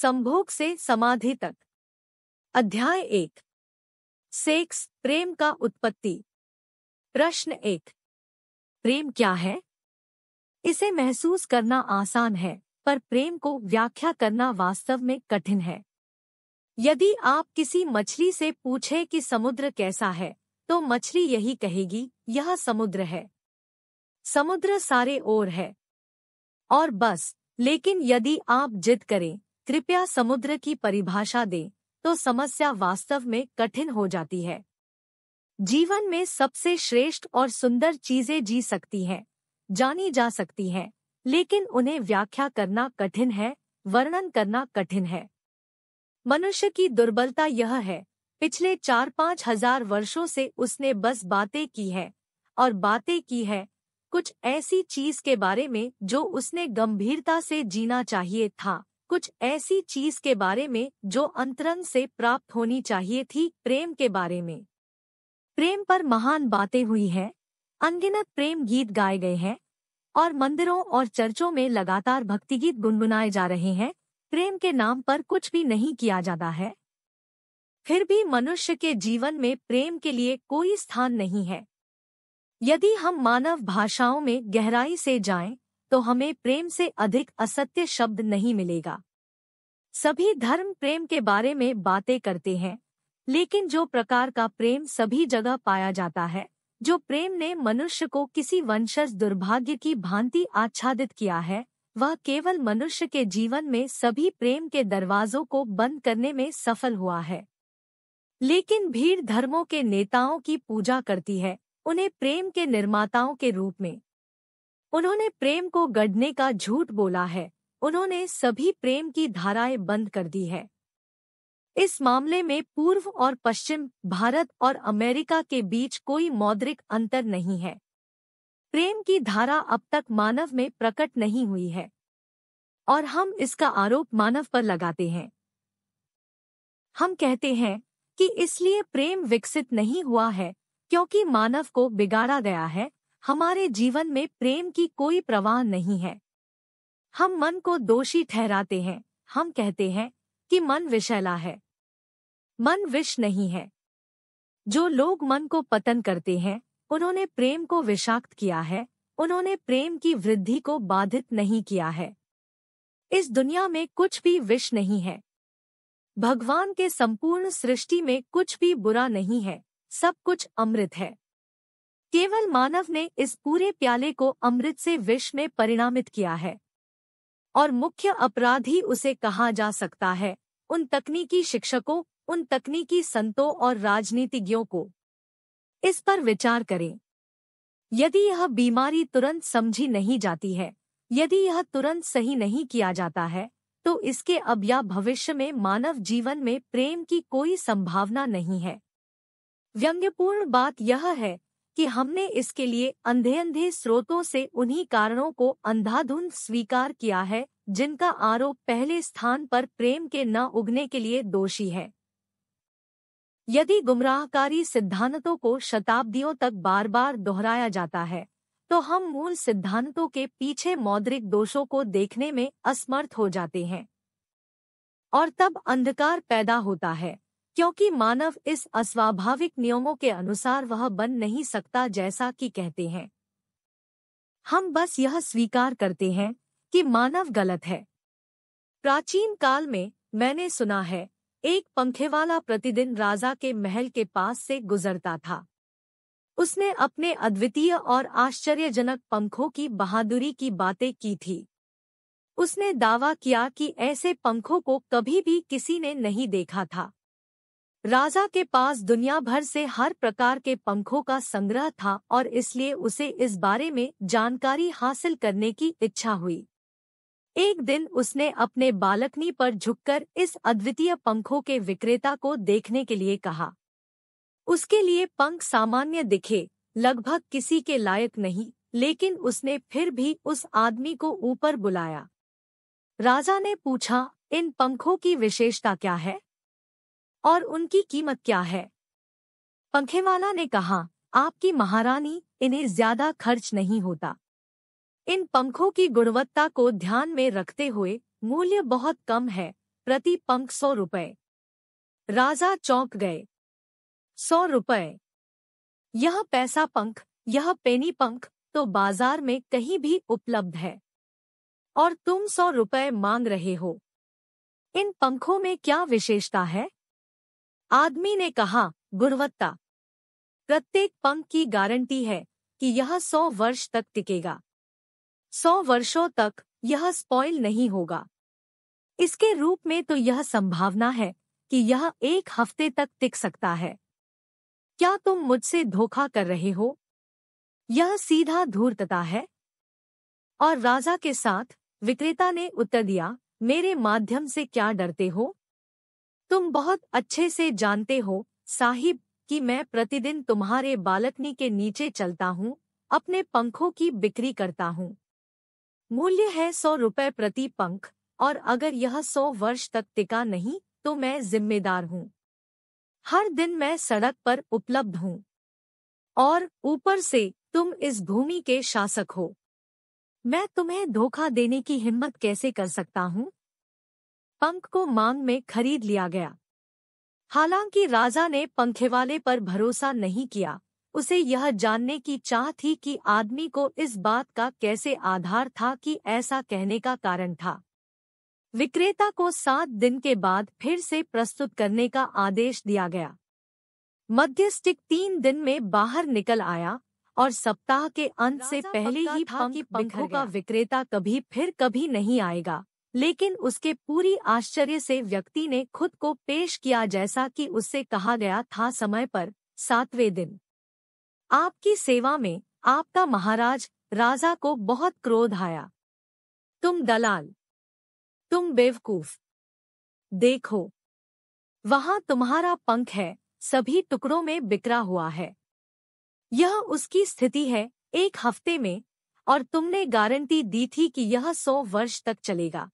संभोग से समाधि तक अध्याय एक सेक्स प्रेम का उत्पत्ति प्रश्न एक प्रेम क्या है इसे महसूस करना आसान है पर प्रेम को व्याख्या करना वास्तव में कठिन है यदि आप किसी मछली से पूछे कि समुद्र कैसा है तो मछली यही कहेगी यह समुद्र है समुद्र सारे ओर है और बस लेकिन यदि आप जिद करें कृपया समुद्र की परिभाषा दें तो समस्या वास्तव में कठिन हो जाती है जीवन में सबसे श्रेष्ठ और सुंदर चीजें जी सकती हैं जानी जा सकती हैं लेकिन उन्हें व्याख्या करना कठिन है वर्णन करना कठिन है मनुष्य की दुर्बलता यह है पिछले चार पांच हजार वर्षों से उसने बस बातें की है और बातें की है कुछ ऐसी चीज के बारे में जो उसने गंभीरता से जीना चाहिए था कुछ ऐसी चीज के बारे में जो अंतरंग से प्राप्त होनी चाहिए थी प्रेम के बारे में प्रेम पर महान बातें हुई हैं अनगिनत प्रेम गीत गाए गए हैं और मंदिरों और चर्चों में लगातार भक्ति गीत गुनगुनाए जा रहे हैं प्रेम के नाम पर कुछ भी नहीं किया जाता है फिर भी मनुष्य के जीवन में प्रेम के लिए कोई स्थान नहीं है यदि हम मानव भाषाओं में गहराई से जाएं तो हमें प्रेम से अधिक असत्य शब्द नहीं मिलेगा सभी धर्म प्रेम के बारे में बातें करते हैं लेकिन जो प्रकार का प्रेम सभी जगह पाया जाता है जो प्रेम ने मनुष्य को किसी वंशज दुर्भाग्य की भांति आच्छादित किया है वह केवल मनुष्य के जीवन में सभी प्रेम के दरवाजों को बंद करने में सफल हुआ है लेकिन भीड़ धर्मों के नेताओं की पूजा करती है उन्हें प्रेम के निर्माताओं के रूप में उन्होंने प्रेम को गढ़ने का झूठ बोला है उन्होंने सभी प्रेम की धाराएं बंद कर दी है इस मामले में पूर्व और पश्चिम भारत और अमेरिका के बीच कोई मौद्रिक अंतर नहीं है प्रेम की धारा अब तक मानव में प्रकट नहीं हुई है और हम इसका आरोप मानव पर लगाते हैं हम कहते हैं कि इसलिए प्रेम विकसित नहीं हुआ है क्योंकि मानव को बिगाड़ा गया है हमारे जीवन में प्रेम की कोई प्रवाह नहीं है हम मन को दोषी ठहराते हैं हम कहते हैं कि मन विषैला है मन विष नहीं है जो लोग मन को पतन करते हैं उन्होंने प्रेम को विषाक्त किया है उन्होंने प्रेम की वृद्धि को बाधित नहीं किया है इस दुनिया में कुछ भी विष नहीं है भगवान के संपूर्ण सृष्टि में कुछ भी बुरा नहीं है सब कुछ अमृत है केवल मानव ने इस पूरे प्याले को अमृत से विष में परिणामित किया है और मुख्य अपराधी उसे कहा जा सकता है उन तकनीकी शिक्षकों उन तकनीकी संतों और राजनीतिज्ञों को इस पर विचार करें यदि यह बीमारी तुरंत समझी नहीं जाती है यदि यह तुरंत सही नहीं किया जाता है तो इसके अब या भविष्य में मानव जीवन में प्रेम की कोई संभावना नहीं है व्यंग्यपूर्ण बात यह है कि हमने इसके लिए अंधे अंधे स्रोतों से उन्हीं कारणों को अंधाधुंध स्वीकार किया है जिनका आरोप पहले स्थान पर प्रेम के न उगने के लिए दोषी है यदि गुमराहकारी सिद्धांतों को शताब्दियों तक बार बार दोहराया जाता है तो हम मूल सिद्धांतों के पीछे मौद्रिक दोषों को देखने में असमर्थ हो जाते हैं और तब अंधकार पैदा होता है क्योंकि मानव इस अस्वाभाविक नियमों के अनुसार वह बन नहीं सकता जैसा कि कहते हैं हम बस यह स्वीकार करते हैं कि मानव गलत है प्राचीन काल में मैंने सुना है एक पंखे वाला प्रतिदिन राजा के महल के पास से गुजरता था उसने अपने अद्वितीय और आश्चर्यजनक पंखों की बहादुरी की बातें की थी उसने दावा किया कि ऐसे पंखों को कभी भी किसी ने नहीं देखा था राजा के पास दुनिया भर से हर प्रकार के पंखों का संग्रह था और इसलिए उसे इस बारे में जानकारी हासिल करने की इच्छा हुई एक दिन उसने अपने बालकनी पर झुककर इस अद्वितीय पंखों के विक्रेता को देखने के लिए कहा उसके लिए पंख सामान्य दिखे लगभग किसी के लायक नहीं लेकिन उसने फिर भी उस आदमी को ऊपर बुलाया राजा ने पूछा इन पंखों की विशेषता क्या है और उनकी कीमत क्या है पंखेवाला ने कहा आपकी महारानी इन्हें ज्यादा खर्च नहीं होता इन पंखों की गुणवत्ता को ध्यान में रखते हुए मूल्य बहुत कम है प्रति पंख सौ रुपये राजा चौंक गए सौ रुपये यह पैसा पंख यह पेनी पंख तो बाजार में कहीं भी उपलब्ध है और तुम सौ रुपये मांग रहे हो इन पंखों में क्या विशेषता है आदमी ने कहा गुणवत्ता प्रत्येक पंख की गारंटी है कि यह सौ वर्ष तक टिकेगा सौ वर्षों तक यह स्पॉइल नहीं होगा इसके रूप में तो यह संभावना है कि यह एक हफ्ते तक टिक सकता है क्या तुम मुझसे धोखा कर रहे हो यह सीधा धूर्तता है और राजा के साथ विक्रेता ने उत्तर दिया मेरे माध्यम से क्या डरते हो तुम बहुत अच्छे से जानते हो साहिब कि मैं प्रतिदिन तुम्हारे बालकनी के नीचे चलता हूँ अपने पंखों की बिक्री करता हूँ मूल्य है सौ रुपए प्रति पंख और अगर यह सौ वर्ष तक टिका नहीं तो मैं जिम्मेदार हूँ हर दिन मैं सड़क पर उपलब्ध हूँ और ऊपर से तुम इस भूमि के शासक हो मैं तुम्हें धोखा देने की हिम्मत कैसे कर सकता हूँ पंख को मांग में खरीद लिया गया हालांकि राजा ने पंखेवाले पर भरोसा नहीं किया उसे यह जानने की चाह थी कि आदमी को इस बात का कैसे आधार था कि ऐसा कहने का कारण था विक्रेता को सात दिन के बाद फिर से प्रस्तुत करने का आदेश दिया गया मध्यस्टिक तीन दिन में बाहर निकल आया और सप्ताह के अंत से पहले ही था कि पंखों का विक्रेता कभी फिर कभी नहीं आएगा लेकिन उसके पूरी आश्चर्य से व्यक्ति ने खुद को पेश किया जैसा कि उससे कहा गया था समय पर सातवें दिन आपकी सेवा में आपका महाराज राजा को बहुत क्रोध आया तुम दलाल तुम बेवकूफ देखो वहां तुम्हारा पंख है सभी टुकड़ों में बिखरा हुआ है यह उसकी स्थिति है एक हफ्ते में और तुमने गारंटी दी थी कि यह सौ वर्ष तक चलेगा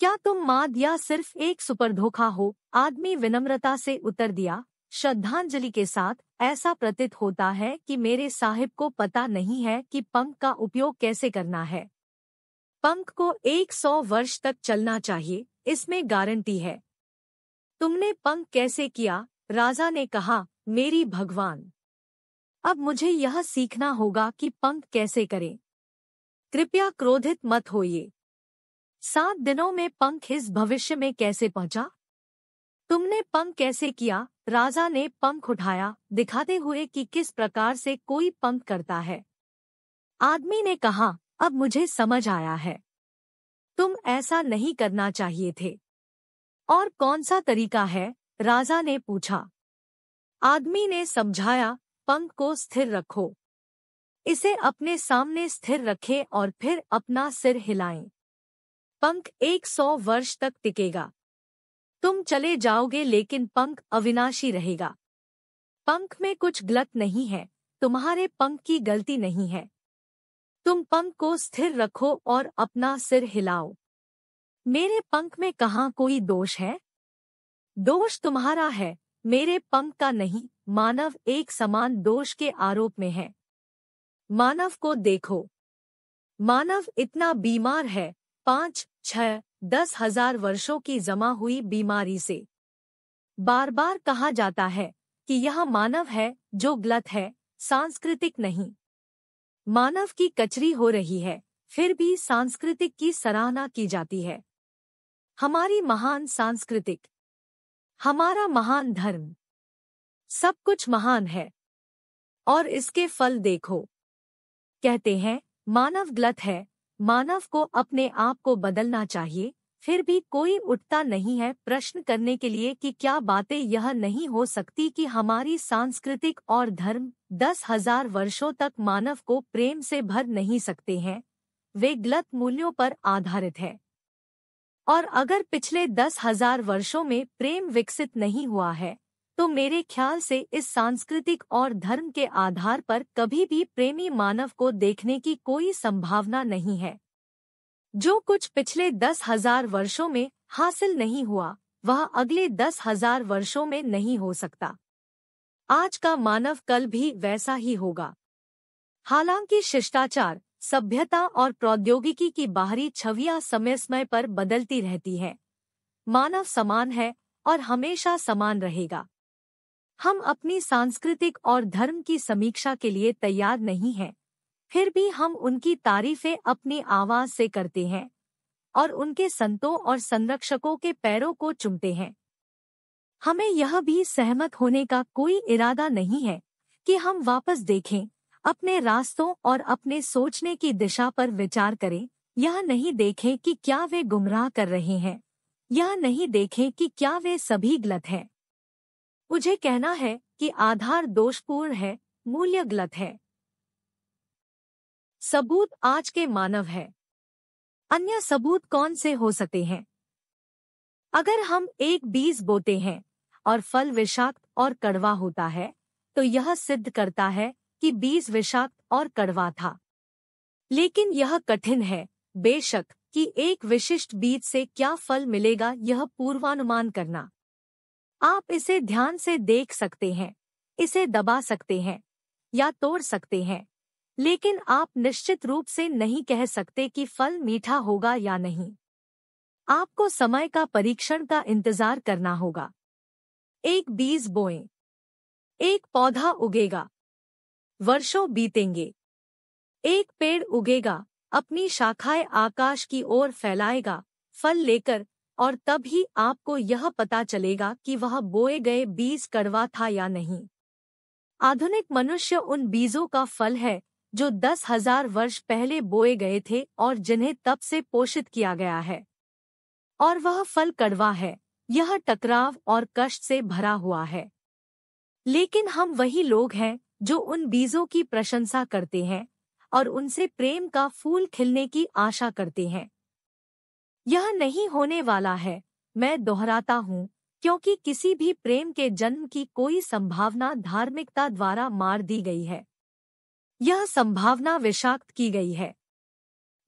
क्या तुम माद या सिर्फ एक सुपर धोखा हो आदमी विनम्रता से उतर दिया श्रद्धांजलि के साथ ऐसा प्रतीत होता है कि मेरे साहिब को पता नहीं है कि पंख का उपयोग कैसे करना है पंख को 100 वर्ष तक चलना चाहिए इसमें गारंटी है तुमने पंख कैसे किया राजा ने कहा मेरी भगवान अब मुझे यह सीखना होगा कि पंख कैसे करें कृपया क्रोधित मत होइए सात दिनों में पंख इस भविष्य में कैसे पहुंचा तुमने पंख कैसे किया राजा ने पंख उठाया दिखाते हुए कि किस प्रकार से कोई पंख करता है आदमी ने कहा अब मुझे समझ आया है तुम ऐसा नहीं करना चाहिए थे और कौन सा तरीका है राजा ने पूछा आदमी ने समझाया पंख को स्थिर रखो इसे अपने सामने स्थिर रखें और फिर अपना सिर हिलाएं। पंख 100 वर्ष तक टिकेगा तुम चले जाओगे लेकिन पंख अविनाशी रहेगा पंख में कुछ गलत नहीं है तुम्हारे पंख की गलती नहीं है तुम पंख को स्थिर रखो और अपना सिर हिलाओ मेरे पंख में कहा कोई दोष है दोष तुम्हारा है मेरे पंख का नहीं मानव एक समान दोष के आरोप में है मानव को देखो मानव इतना बीमार है पांच छह दस हजार वर्षों की जमा हुई बीमारी से बार बार कहा जाता है कि यह मानव है जो गलत है सांस्कृतिक नहीं मानव की कचरी हो रही है फिर भी सांस्कृतिक की सराहना की जाती है हमारी महान सांस्कृतिक हमारा महान धर्म सब कुछ महान है और इसके फल देखो कहते हैं मानव गलत है मानव को अपने आप को बदलना चाहिए फिर भी कोई उठता नहीं है प्रश्न करने के लिए कि क्या बातें यह नहीं हो सकती कि हमारी सांस्कृतिक और धर्म दस हजार वर्षो तक मानव को प्रेम से भर नहीं सकते हैं वे गलत मूल्यों पर आधारित है और अगर पिछले दस हजार वर्षों में प्रेम विकसित नहीं हुआ है तो मेरे ख्याल से इस सांस्कृतिक और धर्म के आधार पर कभी भी प्रेमी मानव को देखने की कोई संभावना नहीं है जो कुछ पिछले दस हजार वर्षों में हासिल नहीं हुआ वह अगले दस हजार वर्षों में नहीं हो सकता आज का मानव कल भी वैसा ही होगा हालांकि शिष्टाचार सभ्यता और प्रौद्योगिकी की बाहरी छवियां समय समय पर बदलती रहती है मानव समान है और हमेशा समान रहेगा हम अपनी सांस्कृतिक और धर्म की समीक्षा के लिए तैयार नहीं हैं फिर भी हम उनकी तारीफें अपनी आवाज से करते हैं और उनके संतों और संरक्षकों के पैरों को चुमते हैं हमें यह भी सहमत होने का कोई इरादा नहीं है कि हम वापस देखें अपने रास्तों और अपने सोचने की दिशा पर विचार करें यह नहीं देखें कि क्या वे गुमराह कर रहे हैं यह नहीं देखें कि क्या वे सभी गलत हैं मुझे कहना है कि आधार दोषपूर्ण है मूल्य गलत है सबूत आज के मानव है अन्य सबूत कौन से हो सकते हैं अगर हम एक बीज बोते हैं और फल विषाक्त और कड़वा होता है तो यह सिद्ध करता है कि बीज विषाक्त और कड़वा था लेकिन यह कठिन है बेशक कि एक विशिष्ट बीज से क्या फल मिलेगा यह पूर्वानुमान करना आप इसे ध्यान से देख सकते हैं इसे दबा सकते हैं या तोड़ सकते हैं लेकिन आप निश्चित रूप से नहीं कह सकते कि फल मीठा होगा या नहीं आपको समय का परीक्षण का इंतजार करना होगा एक बीज बोए एक पौधा उगेगा वर्षों बीतेंगे एक पेड़ उगेगा अपनी शाखाएं आकाश की ओर फैलाएगा फल लेकर और तब ही आपको यह पता चलेगा कि वह बोए गए बीज कड़वा था या नहीं आधुनिक मनुष्य उन बीजों का फल है जो दस हजार वर्ष पहले बोए गए थे और जिन्हें तब से पोषित किया गया है और वह फल कड़वा है यह टकराव और कष्ट से भरा हुआ है लेकिन हम वही लोग हैं जो उन बीजों की प्रशंसा करते हैं और उनसे प्रेम का फूल खिलने की आशा करते हैं यह नहीं होने वाला है मैं दोहराता हूँ क्योंकि किसी भी प्रेम के जन्म की कोई संभावना धार्मिकता द्वारा मार दी गई है यह संभावना विषाक्त की गई है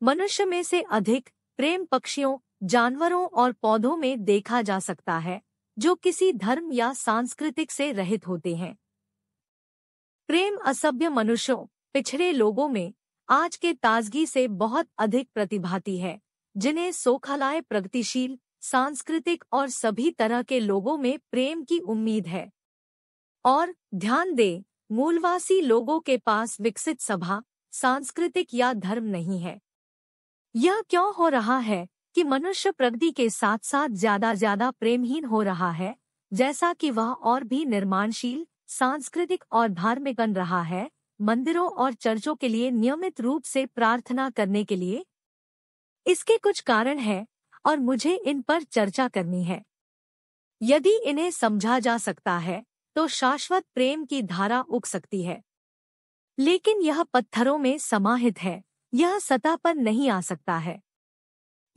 मनुष्य में से अधिक प्रेम पक्षियों जानवरों और पौधों में देखा जा सकता है जो किसी धर्म या सांस्कृतिक से रहित होते हैं प्रेम असभ्य मनुष्यों पिछड़े लोगों में आज के ताजगी से बहुत अधिक प्रतिभाती है जिन्हें सोखालाय प्रगतिशील सांस्कृतिक और सभी तरह के लोगों में प्रेम की उम्मीद है और ध्यान दें मूलवासी लोगों के पास विकसित सभा सांस्कृतिक या धर्म नहीं है यह क्यों हो रहा है कि मनुष्य प्रगति के साथ साथ ज्यादा ज्यादा प्रेमहीन हो रहा है जैसा कि वह और भी निर्माणशील सांस्कृतिक और धार्मिक बन रहा है मंदिरों और चर्चों के लिए नियमित रूप से प्रार्थना करने के लिए इसके कुछ कारण हैं और मुझे इन पर चर्चा करनी है यदि इन्हें समझा जा सकता है तो शाश्वत प्रेम की धारा उग सकती है लेकिन यह पत्थरों में समाहित है यह सतह पर नहीं आ सकता है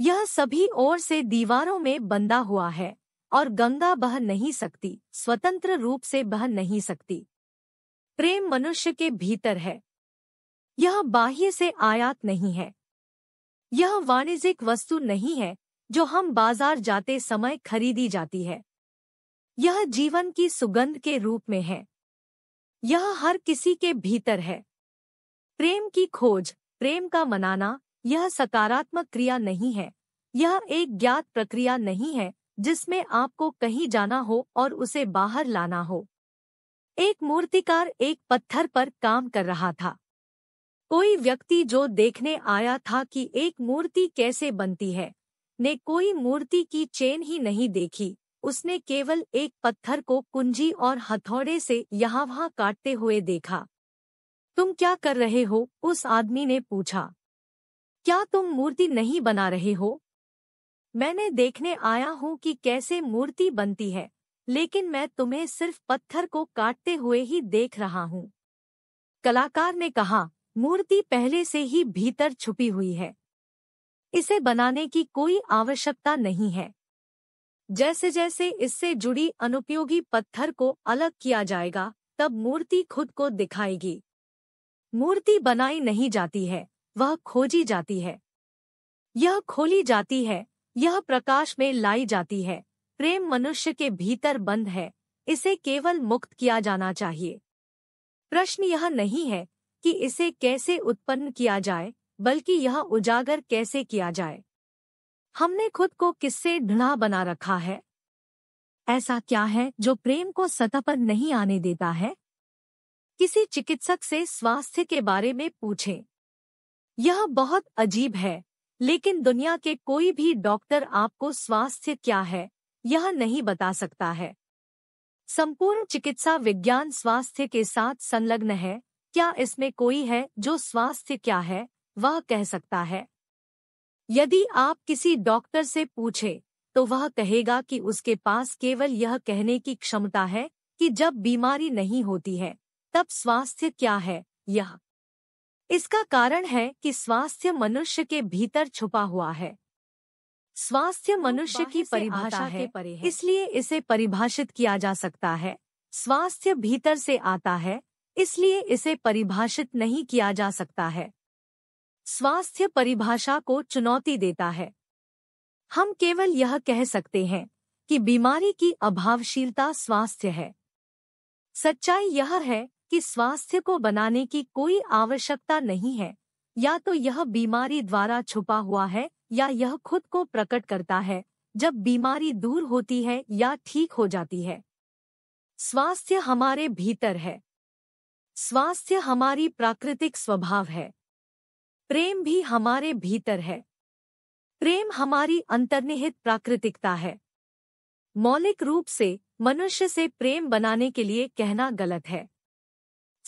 यह सभी ओर से दीवारों में बंधा हुआ है और गंगा बह नहीं सकती स्वतंत्र रूप से बह नहीं सकती प्रेम मनुष्य के भीतर है यह बाह्य से आयात नहीं है यह वाणिज्यिक वस्तु नहीं है जो हम बाजार जाते समय खरीदी जाती है यह जीवन की सुगंध के रूप में है यह हर किसी के भीतर है प्रेम की खोज प्रेम का मनाना यह सकारात्मक क्रिया नहीं है यह एक ज्ञात प्रक्रिया नहीं है जिसमें आपको कहीं जाना हो और उसे बाहर लाना हो एक मूर्तिकार एक पत्थर पर काम कर रहा था कोई व्यक्ति जो देखने आया था कि एक मूर्ति कैसे बनती है ने कोई मूर्ति की चेन ही नहीं देखी उसने केवल एक पत्थर को कुंजी और हथौड़े से यहाँ वहाँ काटते हुए देखा तुम क्या कर रहे हो उस आदमी ने पूछा क्या तुम मूर्ति नहीं बना रहे हो मैंने देखने आया हूँ कि कैसे मूर्ति बनती है लेकिन मैं तुम्हें सिर्फ पत्थर को काटते हुए ही देख रहा हूँ कलाकार ने कहा मूर्ति पहले से ही भीतर छुपी हुई है इसे बनाने की कोई आवश्यकता नहीं है जैसे जैसे इससे जुड़ी अनुपयोगी पत्थर को अलग किया जाएगा तब मूर्ति खुद को दिखाएगी मूर्ति बनाई नहीं जाती है वह खोजी जाती है यह खोली जाती है यह प्रकाश में लाई जाती है प्रेम मनुष्य के भीतर बंद है इसे केवल मुक्त किया जाना चाहिए प्रश्न यह नहीं है कि इसे कैसे उत्पन्न किया जाए बल्कि यह उजागर कैसे किया जाए हमने खुद को किससे ढृढ़ा बना रखा है ऐसा क्या है जो प्रेम को सतह पर नहीं आने देता है किसी चिकित्सक से स्वास्थ्य के बारे में पूछें यह बहुत अजीब है लेकिन दुनिया के कोई भी डॉक्टर आपको स्वास्थ्य क्या है यह नहीं बता सकता है संपूर्ण चिकित्सा विज्ञान स्वास्थ्य के साथ संलग्न है क्या इसमें कोई है जो स्वास्थ्य क्या है वह कह सकता है यदि आप किसी डॉक्टर से पूछे तो वह कहेगा कि उसके पास केवल यह कहने की क्षमता है कि जब बीमारी नहीं होती है तब स्वास्थ्य क्या है यह इसका कारण है कि स्वास्थ्य मनुष्य के भीतर छुपा हुआ है स्वास्थ्य मनुष्य की परिभाषा है इसलिए इसे परिभाषित किया जा सकता है स्वास्थ्य भीतर से आता है इसलिए इसे परिभाषित नहीं किया जा सकता है स्वास्थ्य परिभाषा को चुनौती देता है हम केवल यह कह सकते हैं कि बीमारी की अभावशीलता स्वास्थ्य है सच्चाई यह है कि स्वास्थ्य को बनाने की कोई आवश्यकता नहीं है या तो यह बीमारी द्वारा छुपा हुआ है या यह खुद को प्रकट करता है जब बीमारी दूर होती है या ठीक हो जाती है स्वास्थ्य हमारे भीतर है स्वास्थ्य हमारी प्राकृतिक स्वभाव है प्रेम भी हमारे भीतर है प्रेम हमारी अंतर्निहित प्राकृतिकता है मौलिक रूप से मनुष्य से प्रेम बनाने के लिए कहना गलत है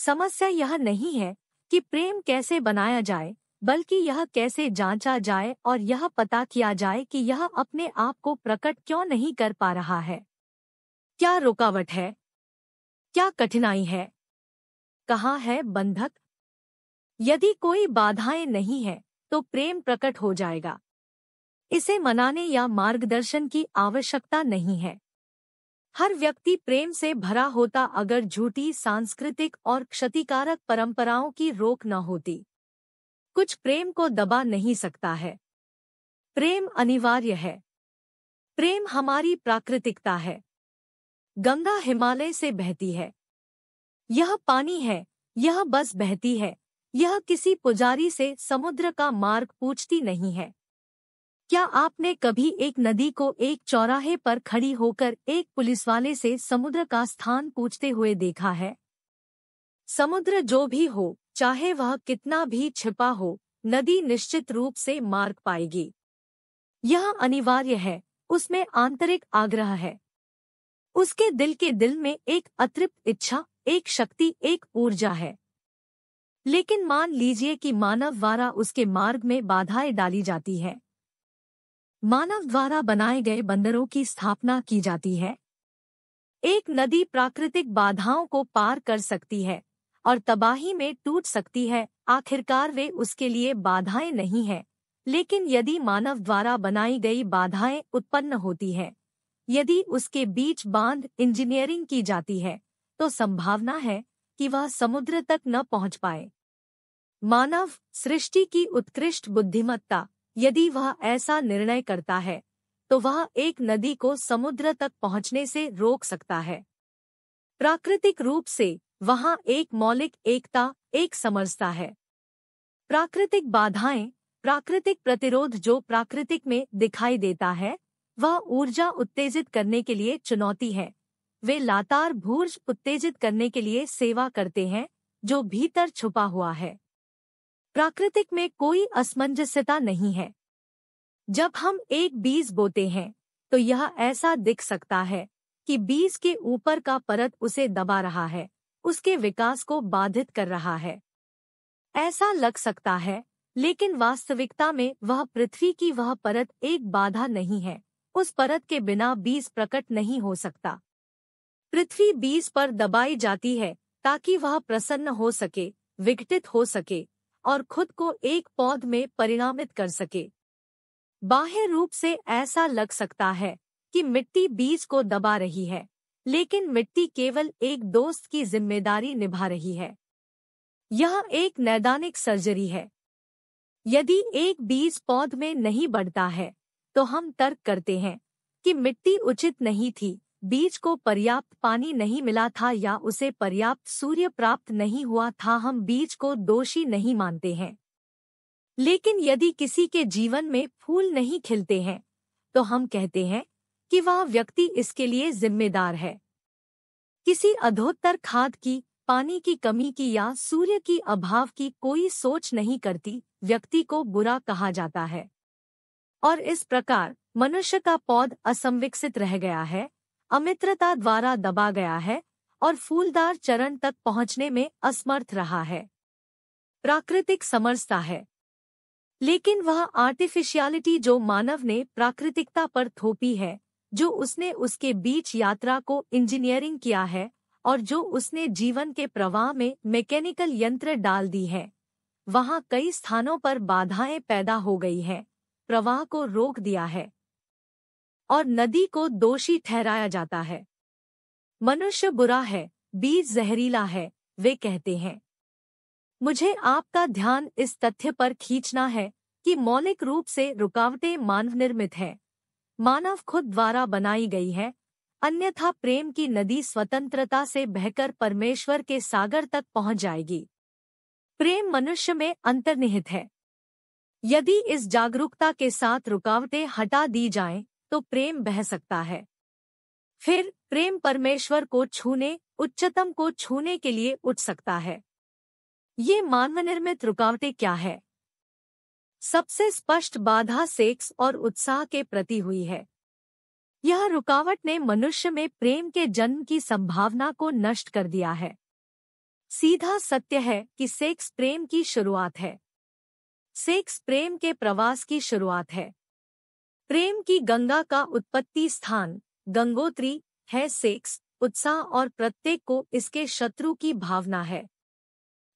समस्या यह नहीं है कि प्रेम कैसे बनाया जाए बल्कि यह कैसे जांचा जाए और यह पता किया जाए कि यह अपने आप को प्रकट क्यों नहीं कर पा रहा है क्या रुकावट है क्या कठिनाई है कहाँ है बंधक यदि कोई बाधाएं नहीं है तो प्रेम प्रकट हो जाएगा इसे मनाने या मार्गदर्शन की आवश्यकता नहीं है हर व्यक्ति प्रेम से भरा होता अगर झूठी सांस्कृतिक और क्षतिकारक परंपराओं की रोक न होती कुछ प्रेम को दबा नहीं सकता है प्रेम अनिवार्य है प्रेम हमारी प्राकृतिकता है गंगा हिमालय से बहती है यह पानी है यह बस बहती है यह किसी पुजारी से समुद्र का मार्ग पूछती नहीं है क्या आपने कभी एक नदी को एक चौराहे पर खड़ी होकर एक पुलिस वाले से समुद्र का स्थान पूछते हुए देखा है समुद्र जो भी हो चाहे वह कितना भी छिपा हो नदी निश्चित रूप से मार्ग पाएगी यह अनिवार्य है उसमें आंतरिक आग्रह है उसके दिल के दिल में एक अतृप्त इच्छा एक शक्ति एक ऊर्जा है लेकिन मान लीजिए कि मानव द्वारा उसके मार्ग में बाधाएं डाली जाती है मानव द्वारा बनाए गए बंदरों की स्थापना की जाती है एक नदी प्राकृतिक बाधाओं को पार कर सकती है और तबाही में टूट सकती है आखिरकार वे उसके लिए बाधाएं नहीं है लेकिन यदि मानव द्वारा बनाई गई बाधाएं उत्पन्न होती हैं यदि उसके बीच बांध इंजीनियरिंग की जाती है तो संभावना है कि वह समुद्र तक न पहुंच पाए मानव सृष्टि की उत्कृष्ट बुद्धिमत्ता यदि वह ऐसा निर्णय करता है तो वह एक नदी को समुद्र तक पहुंचने से रोक सकता है प्राकृतिक रूप से वहाँ एक मौलिक एकता एक समझता है प्राकृतिक बाधाएं प्राकृतिक प्रतिरोध जो प्राकृतिक में दिखाई देता है वह ऊर्जा उत्तेजित करने के लिए चुनौती है वे लातार भूर्ज उत्तेजित करने के लिए सेवा करते हैं जो भीतर छुपा हुआ है प्राकृतिक में कोई असमंजस्यता नहीं है जब हम एक बीज बोते हैं तो यह ऐसा दिख सकता है कि बीज के ऊपर का परत उसे दबा रहा है उसके विकास को बाधित कर रहा है ऐसा लग सकता है लेकिन वास्तविकता में वह पृथ्वी की वह परत एक बाधा नहीं है उस परत के बिना बीज प्रकट नहीं हो सकता पृथ्वी बीज पर दबाई जाती है ताकि वह प्रसन्न हो सके विघटित हो सके और खुद को एक पौध में परिणामित कर सके बाह्य रूप से ऐसा लग सकता है कि मिट्टी बीज को दबा रही है लेकिन मिट्टी केवल एक दोस्त की जिम्मेदारी निभा रही है यह एक नैदानिक सर्जरी है यदि एक बीज पौध में नहीं बढ़ता है तो हम तर्क करते हैं कि मिट्टी उचित नहीं थी बीज को पर्याप्त पानी नहीं मिला था या उसे पर्याप्त सूर्य प्राप्त नहीं हुआ था हम बीज को दोषी नहीं मानते हैं लेकिन यदि किसी के जीवन में फूल नहीं खिलते हैं तो हम कहते हैं कि वह व्यक्ति इसके लिए जिम्मेदार है किसी अधोत्तर खाद की पानी की कमी की या सूर्य की अभाव की कोई सोच नहीं करती व्यक्ति को बुरा कहा जाता है और इस प्रकार मनुष्य का पौध असंविकसित रह गया है अमित्रता द्वारा दबा गया है और फूलदार चरण तक पहुंचने में असमर्थ रहा है प्राकृतिक समरसता है लेकिन वह आर्टिफिशियलिटी जो मानव ने प्राकृतिकता पर थोपी है जो उसने उसके बीच यात्रा को इंजीनियरिंग किया है और जो उसने जीवन के प्रवाह में मैकेनिकल यंत्र डाल दी है वहाँ कई स्थानों पर बाधाएं पैदा हो गई हैं प्रवाह को रोक दिया है और नदी को दोषी ठहराया जाता है मनुष्य बुरा है बीज जहरीला है वे कहते हैं मुझे आपका ध्यान इस तथ्य पर खींचना है कि मौलिक रूप से रुकावटें मानव निर्मित हैं मानव खुद द्वारा बनाई गई है अन्यथा प्रेम की नदी स्वतंत्रता से बहकर परमेश्वर के सागर तक पहुंच जाएगी प्रेम मनुष्य में अंतर्निहित है यदि इस जागरूकता के साथ रुकावटें हटा दी जाएं, तो प्रेम बह सकता है फिर प्रेम परमेश्वर को छूने उच्चतम को छूने के लिए उठ सकता है ये मानवनिर्मित रुकावटें क्या है सबसे स्पष्ट बाधा सेक्स और उत्साह के प्रति हुई है यह रुकावट ने मनुष्य में प्रेम के जन्म की संभावना को नष्ट कर दिया है सीधा सत्य है कि सेक्स प्रेम की शुरुआत है सेक्स प्रेम के प्रवास की शुरुआत है प्रेम की गंगा का उत्पत्ति स्थान गंगोत्री है सेक्स उत्साह और प्रत्येक को इसके शत्रु की भावना है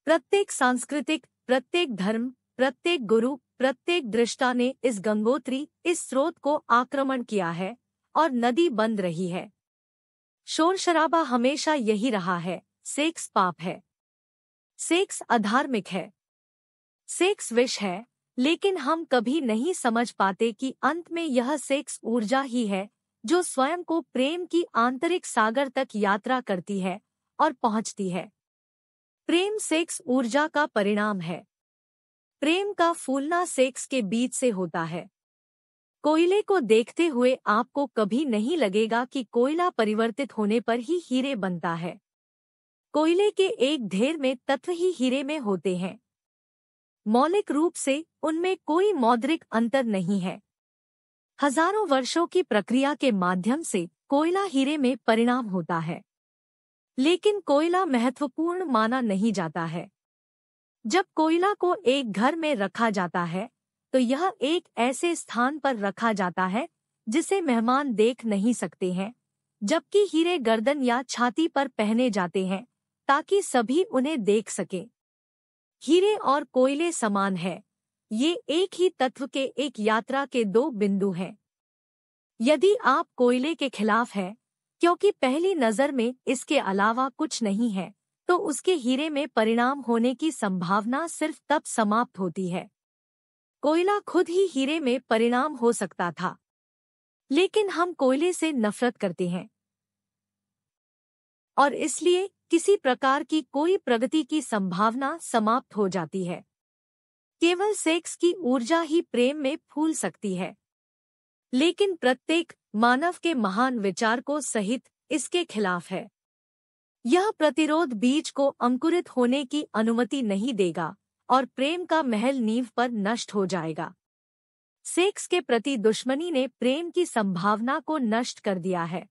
प्रत्येक सांस्कृतिक प्रत्येक धर्म प्रत्येक गुरु प्रत्येक दृष्टा ने इस गंगोत्री इस स्रोत को आक्रमण किया है और नदी बंद रही है शोर शराबा हमेशा यही रहा है सेक्स पाप है सेक्स अधार्मिक है सेक्स विष है लेकिन हम कभी नहीं समझ पाते कि अंत में यह सेक्स ऊर्जा ही है जो स्वयं को प्रेम की आंतरिक सागर तक यात्रा करती है और पहुंचती है प्रेम सेक्स ऊर्जा का परिणाम है प्रेम का फूलना सेक्स के बीच से होता है कोयले को देखते हुए आपको कभी नहीं लगेगा कि कोयला परिवर्तित होने पर ही हीरे बनता है कोयले के एक ढेर में तत्व ही हीरे में होते हैं मौलिक रूप से उनमें कोई मौद्रिक अंतर नहीं है हजारों वर्षों की प्रक्रिया के माध्यम से कोयला हीरे में परिणाम होता है लेकिन कोयला महत्वपूर्ण माना नहीं जाता है जब कोयला को एक घर में रखा जाता है तो यह एक ऐसे स्थान पर रखा जाता है जिसे मेहमान देख नहीं सकते हैं जबकि हीरे गर्दन या छाती पर पहने जाते हैं ताकि सभी उन्हें देख सकें हीरे और कोयले समान है ये एक ही तत्व के एक यात्रा के दो बिंदु हैं यदि आप कोयले के खिलाफ हैं क्योंकि पहली नज़र में इसके अलावा कुछ नहीं है तो उसके हीरे में परिणाम होने की संभावना सिर्फ तब समाप्त होती है कोयला खुद ही हीरे में परिणाम हो सकता था लेकिन हम कोयले से नफरत करते हैं और इसलिए किसी प्रकार की कोई प्रगति की संभावना समाप्त हो जाती है केवल सेक्स की ऊर्जा ही प्रेम में फूल सकती है लेकिन प्रत्येक मानव के महान विचार को सहित इसके खिलाफ है यह प्रतिरोध बीज को अंकुरित होने की अनुमति नहीं देगा और प्रेम का महल नींव पर नष्ट हो जाएगा सेक्स के प्रति दुश्मनी ने प्रेम की संभावना को नष्ट कर दिया है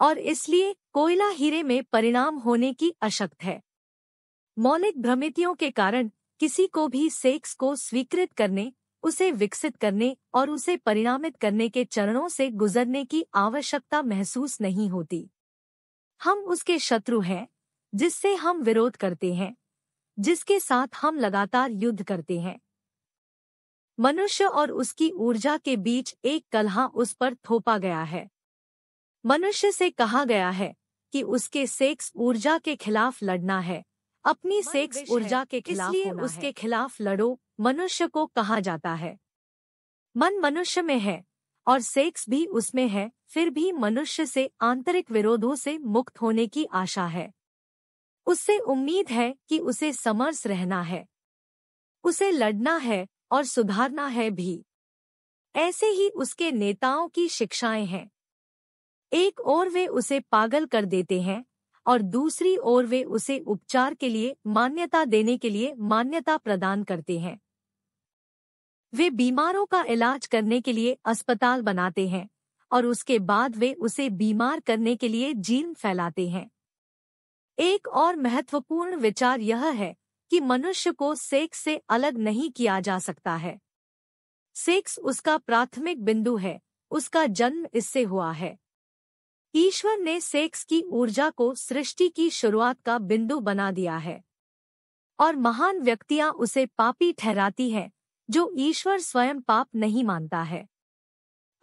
और इसलिए कोयला हीरे में परिणाम होने की अशक्त है मौलिक भ्रमितियों के कारण किसी को भी सेक्स को स्वीकृत करने उसे विकसित करने और उसे परिणामित करने के चरणों से गुजरने की आवश्यकता महसूस नहीं होती हम उसके शत्रु हैं जिससे हम विरोध करते हैं जिसके साथ हम लगातार युद्ध करते हैं मनुष्य और उसकी ऊर्जा के बीच एक कलहा उस पर थोपा गया है मनुष्य से कहा गया है कि उसके सेक्स ऊर्जा के खिलाफ लड़ना है अपनी सेक्स ऊर्जा के खिलाफ होना उसके है। खिलाफ लड़ो मनुष्य को कहा जाता है मन मनुष्य में है और सेक्स भी उसमें है फिर भी मनुष्य से आंतरिक विरोधों से मुक्त होने की आशा है उससे उम्मीद है कि उसे समर्स रहना है उसे लड़ना है और सुधारना है भी ऐसे ही उसके नेताओं की शिक्षाएं हैं एक ओर वे उसे पागल कर देते हैं और दूसरी ओर वे उसे उपचार के लिए मान्यता देने के लिए मान्यता प्रदान करते हैं वे बीमारों का इलाज करने के लिए अस्पताल बनाते हैं और उसके बाद वे उसे बीमार करने के लिए जीर्ण फैलाते हैं एक और महत्वपूर्ण विचार यह है कि मनुष्य को सेक्स से अलग नहीं किया जा सकता है सेक्स उसका प्राथमिक बिंदु है उसका जन्म इससे हुआ है ईश्वर ने सेक्स की ऊर्जा को सृष्टि की शुरुआत का बिंदु बना दिया है और महान व्यक्तियां उसे पापी ठहराती हैं जो ईश्वर स्वयं पाप नहीं मानता है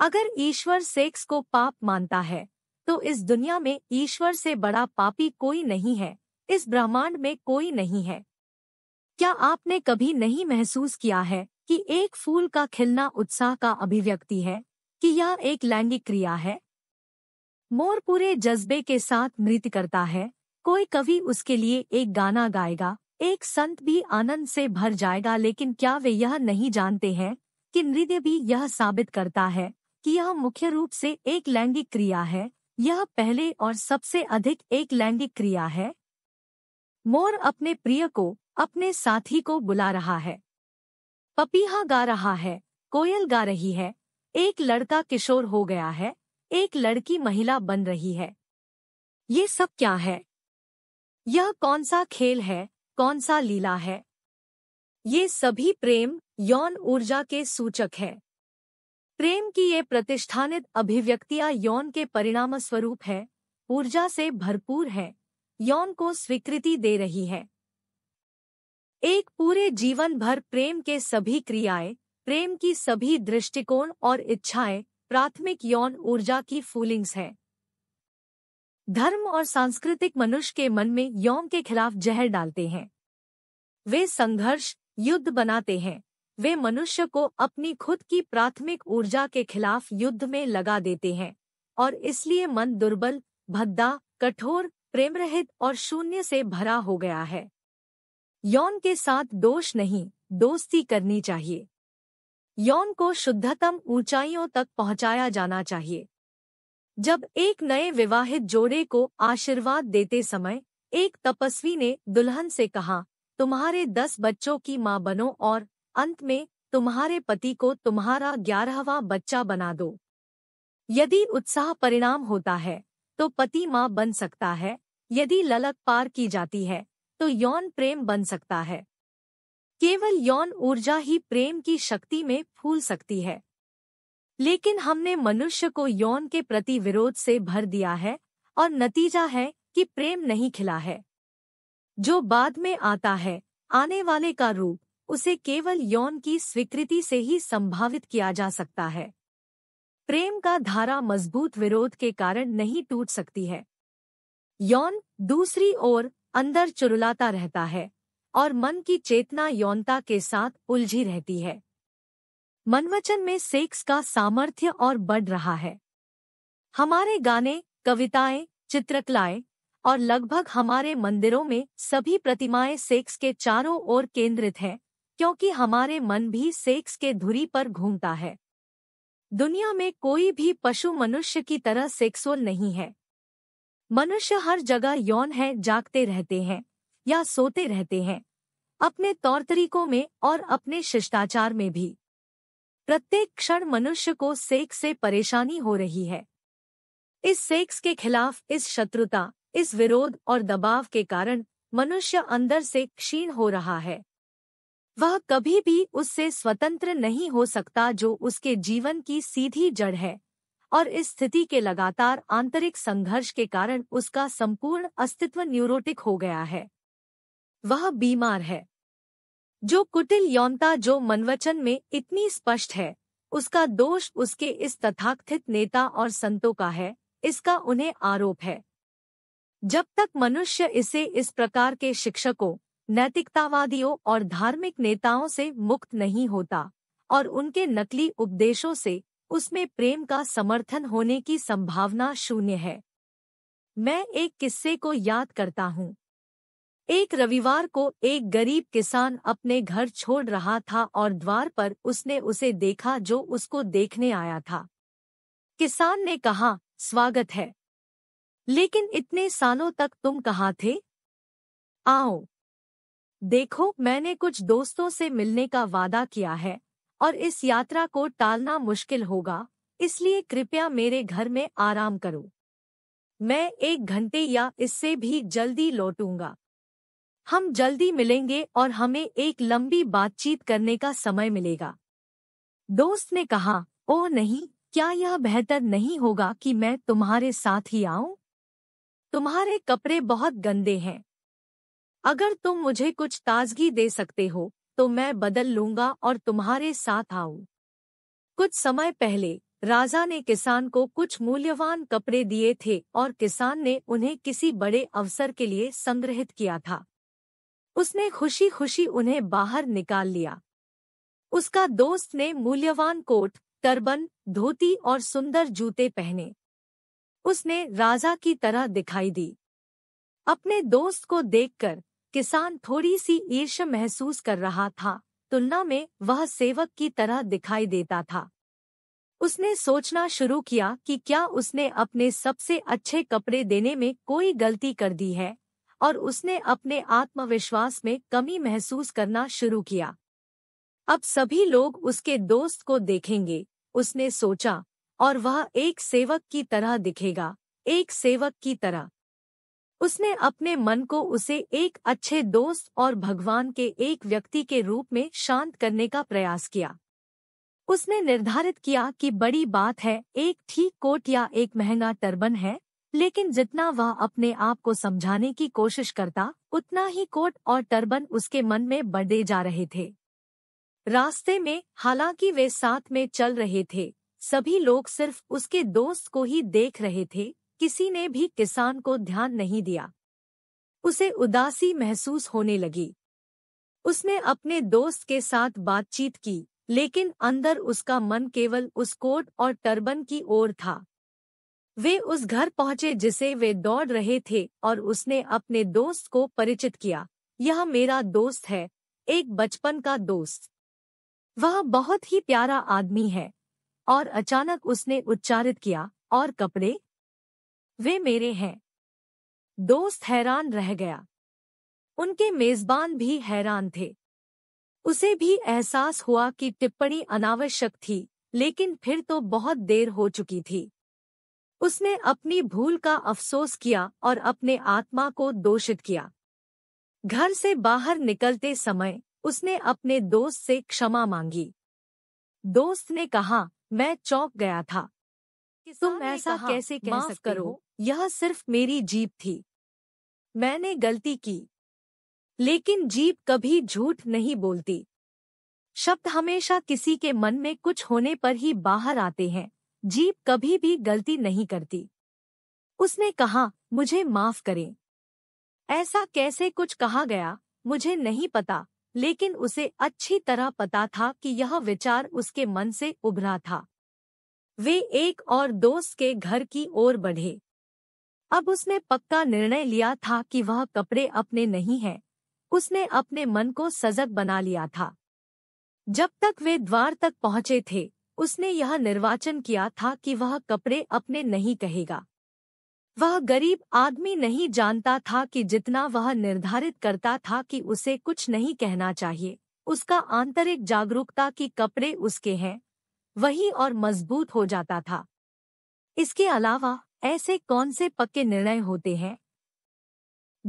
अगर ईश्वर सेक्स को पाप मानता है तो इस दुनिया में ईश्वर से बड़ा पापी कोई नहीं है इस ब्रह्मांड में कोई नहीं है क्या आपने कभी नहीं महसूस किया है कि एक फूल का खिलना उत्साह का अभिव्यक्ति है कि यह एक लैंगिक क्रिया है मोर पूरे जज्बे के साथ नृत्य करता है कोई कवि उसके लिए एक गाना गाएगा एक संत भी आनंद से भर जाएगा लेकिन क्या वे यह नहीं जानते हैं कि नृत्य भी यह साबित करता है कि यह मुख्य रूप से एक लैंगिक क्रिया है यह पहले और सबसे अधिक एक लैंगिक क्रिया है मोर अपने प्रिय को अपने साथी को बुला रहा है पपीहा गा रहा है कोयल गा रही है एक लड़का किशोर हो गया है एक लड़की महिला बन रही है ये सब क्या है यह कौन सा खेल है कौन सा लीला है ये सभी प्रेम यौन ऊर्जा के सूचक है प्रेम की ये प्रतिष्ठानित अभिव्यक्तियां यौन के परिणाम स्वरूप है ऊर्जा से भरपूर है यौन को स्वीकृति दे रही है एक पूरे जीवन भर प्रेम के सभी क्रियाएं प्रेम की सभी दृष्टिकोण और इच्छाएं प्राथमिक यौन ऊर्जा की फूलिंग्स है धर्म और सांस्कृतिक मनुष्य के मन में यौन के खिलाफ जहर डालते हैं वे संघर्ष युद्ध बनाते हैं वे मनुष्य को अपनी खुद की प्राथमिक ऊर्जा के खिलाफ युद्ध में लगा देते हैं और इसलिए मन दुर्बल भद्दा कठोर प्रेम रहित और शून्य से भरा हो गया है यौन के साथ दोष नहीं दोस्ती करनी चाहिए यौन को शुद्धतम ऊंचाइयों तक पहुंचाया जाना चाहिए जब एक नए विवाहित जोड़े को आशीर्वाद देते समय एक तपस्वी ने दुल्हन से कहा तुम्हारे दस बच्चों की मां बनो और अंत में तुम्हारे पति को तुम्हारा ग्यारहवा बच्चा बना दो यदि उत्साह परिणाम होता है तो पति मां बन सकता है यदि ललक पार की जाती है तो यौन प्रेम बन सकता है केवल यौन ऊर्जा ही प्रेम की शक्ति में फूल सकती है लेकिन हमने मनुष्य को यौन के प्रति विरोध से भर दिया है और नतीजा है कि प्रेम नहीं खिला है जो बाद में आता है आने वाले का रूप उसे केवल यौन की स्वीकृति से ही संभावित किया जा सकता है प्रेम का धारा मजबूत विरोध के कारण नहीं टूट सकती है यौन दूसरी ओर अंदर चुरुलाता रहता है और मन की चेतना यौनता के साथ उलझी रहती है मनवचन में सेक्स का सामर्थ्य और बढ़ रहा है हमारे गाने कविताएं चित्रकलाएं और लगभग हमारे मंदिरों में सभी प्रतिमाएं सेक्स के चारों ओर केंद्रित हैं क्योंकि हमारे मन भी सेक्स के धुरी पर घूमता है दुनिया में कोई भी पशु मनुष्य की तरह सेक्सुअल नहीं है मनुष्य हर जगह यौन है जागते रहते हैं या सोते रहते हैं अपने तौर तरीकों में और अपने शिष्टाचार में भी प्रत्येक क्षण मनुष्य को सेक्स से परेशानी हो रही है इस सेक्स के खिलाफ इस शत्रुता इस विरोध और दबाव के कारण मनुष्य अंदर से क्षीण हो रहा है वह कभी भी उससे स्वतंत्र नहीं हो सकता जो उसके जीवन की सीधी जड़ है और इस स्थिति के लगातार आंतरिक संघर्ष के कारण उसका संपूर्ण अस्तित्व न्यूरोटिक हो गया है वह बीमार है जो कुटिल यौनता जो मनवचन में इतनी स्पष्ट है उसका दोष उसके इस तथाकथित नेता और संतों का है इसका उन्हें आरोप है जब तक मनुष्य इसे इस प्रकार के शिक्षकों नैतिकतावादियों और धार्मिक नेताओं से मुक्त नहीं होता और उनके नकली उपदेशों से उसमें प्रेम का समर्थन होने की संभावना शून्य है मैं एक किस्से को याद करता हूँ एक रविवार को एक गरीब किसान अपने घर छोड़ रहा था और द्वार पर उसने उसे देखा जो उसको देखने आया था किसान ने कहा स्वागत है लेकिन इतने सालों तक तुम कहाँ थे आओ देखो मैंने कुछ दोस्तों से मिलने का वादा किया है और इस यात्रा को टालना मुश्किल होगा इसलिए कृपया मेरे घर में आराम करो मैं एक घंटे या इससे भी जल्दी लौटूंगा हम जल्दी मिलेंगे और हमें एक लंबी बातचीत करने का समय मिलेगा दोस्त ने कहा ओ नहीं क्या यह बेहतर नहीं होगा कि मैं तुम्हारे साथ ही आऊं तुम्हारे कपड़े बहुत गंदे हैं अगर तुम मुझे कुछ ताजगी दे सकते हो तो मैं बदल लूंगा और तुम्हारे साथ आऊं कुछ समय पहले राजा ने किसान को कुछ मूल्यवान कपड़े दिए थे और किसान ने उन्हें किसी बड़े अवसर के लिए संग्रहित किया था उसने खुशी खुशी उन्हें बाहर निकाल लिया उसका दोस्त ने मूल्यवान कोट टर्बन धोती और सुंदर जूते पहने उसने राजा की तरह दिखाई दी अपने दोस्त को देखकर किसान थोड़ी सी ईर्ष्य महसूस कर रहा था तुलना में वह सेवक की तरह दिखाई देता था उसने सोचना शुरू किया कि क्या उसने अपने सबसे अच्छे कपड़े देने में कोई गलती कर दी है और उसने अपने आत्मविश्वास में कमी महसूस करना शुरू किया अब सभी लोग उसके दोस्त को देखेंगे उसने सोचा और वह एक सेवक की तरह दिखेगा एक सेवक की तरह उसने अपने मन को उसे एक अच्छे दोस्त और भगवान के एक व्यक्ति के रूप में शांत करने का प्रयास किया उसने निर्धारित किया कि बड़ी बात है एक ठीक कोट या एक महंगा टर्बन है लेकिन जितना वह अपने आप को समझाने की कोशिश करता उतना ही कोट और टर्बन उसके मन में बढ़े जा रहे थे रास्ते में हालांकि वे साथ में चल रहे थे सभी लोग सिर्फ उसके दोस्त को ही देख रहे थे किसी ने भी किसान को ध्यान नहीं दिया उसे उदासी महसूस होने लगी उसने अपने दोस्त के साथ बातचीत की लेकिन अंदर उसका मन केवल उस कोट और टर्बन की ओर था वे उस घर पहुंचे जिसे वे दौड़ रहे थे और उसने अपने दोस्त को परिचित किया यह मेरा दोस्त है एक बचपन का दोस्त वह बहुत ही प्यारा आदमी है और अचानक उसने उच्चारित किया और कपड़े वे मेरे हैं दोस्त हैरान रह गया उनके मेजबान भी हैरान थे उसे भी एहसास हुआ कि टिप्पणी अनावश्यक थी लेकिन फिर तो बहुत देर हो चुकी थी उसने अपनी भूल का अफसोस किया और अपने आत्मा को दोषित किया घर से बाहर निकलते समय उसने अपने दोस्त से क्षमा मांगी दोस्त ने कहा मैं चौंक गया था तुम ऐसा कैसे कह माफ करो यह सिर्फ मेरी जीप थी मैंने गलती की लेकिन जीप कभी झूठ नहीं बोलती शब्द हमेशा किसी के मन में कुछ होने पर ही बाहर आते हैं जीप कभी भी गलती नहीं करती उसने कहा मुझे माफ करें ऐसा कैसे कुछ कहा गया मुझे नहीं पता लेकिन उसे अच्छी तरह पता था कि यह विचार उसके मन से उभरा था वे एक और दोस्त के घर की ओर बढ़े अब उसने पक्का निर्णय लिया था कि वह कपड़े अपने नहीं हैं उसने अपने मन को सजग बना लिया था जब तक वे द्वार तक पहुंचे थे उसने यह निर्वाचन किया था कि वह कपड़े अपने नहीं कहेगा वह गरीब आदमी नहीं जानता था कि जितना वह निर्धारित करता था कि उसे कुछ नहीं कहना चाहिए उसका आंतरिक जागरूकता की कपड़े उसके हैं वही और मजबूत हो जाता था इसके अलावा ऐसे कौन से पक्के निर्णय होते हैं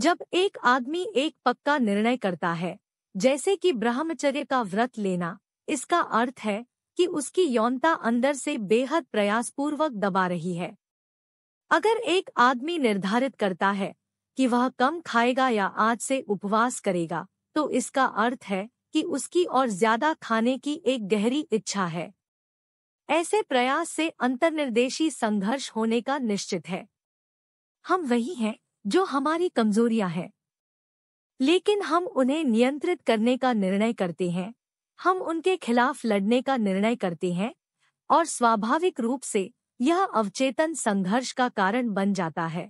जब एक आदमी एक पक्का निर्णय करता है जैसे कि ब्रह्मचर्य का व्रत लेना इसका अर्थ है कि उसकी यौनता अंदर से बेहद प्रयासपूर्वक दबा रही है अगर एक आदमी निर्धारित करता है कि वह कम खाएगा या आज से उपवास करेगा तो इसका अर्थ है कि उसकी और ज्यादा खाने की एक गहरी इच्छा है ऐसे प्रयास से अंतर्निर्देशी संघर्ष होने का निश्चित है हम वही हैं जो हमारी कमजोरियां हैं लेकिन हम उन्हें नियंत्रित करने का निर्णय करते हैं हम उनके खिलाफ लड़ने का निर्णय करते हैं और स्वाभाविक रूप से यह अवचेतन संघर्ष का कारण बन जाता है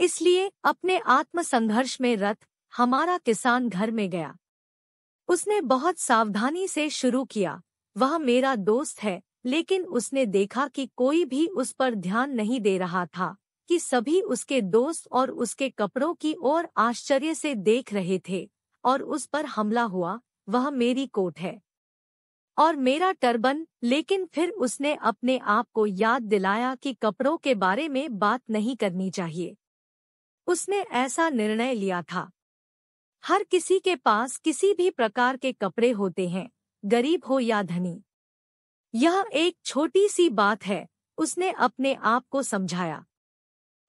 इसलिए अपने आत्म संघर्ष में रत हमारा किसान घर में गया उसने बहुत सावधानी से शुरू किया वह मेरा दोस्त है लेकिन उसने देखा कि कोई भी उस पर ध्यान नहीं दे रहा था कि सभी उसके दोस्त और उसके कपड़ों की ओर आश्चर्य से देख रहे थे और उस पर हमला हुआ वह मेरी कोट है और मेरा टर्बन लेकिन फिर उसने अपने आप को याद दिलाया कि कपड़ों के बारे में बात नहीं करनी चाहिए उसने ऐसा निर्णय लिया था हर किसी के पास किसी भी प्रकार के कपड़े होते हैं गरीब हो या धनी यह एक छोटी सी बात है उसने अपने आप को समझाया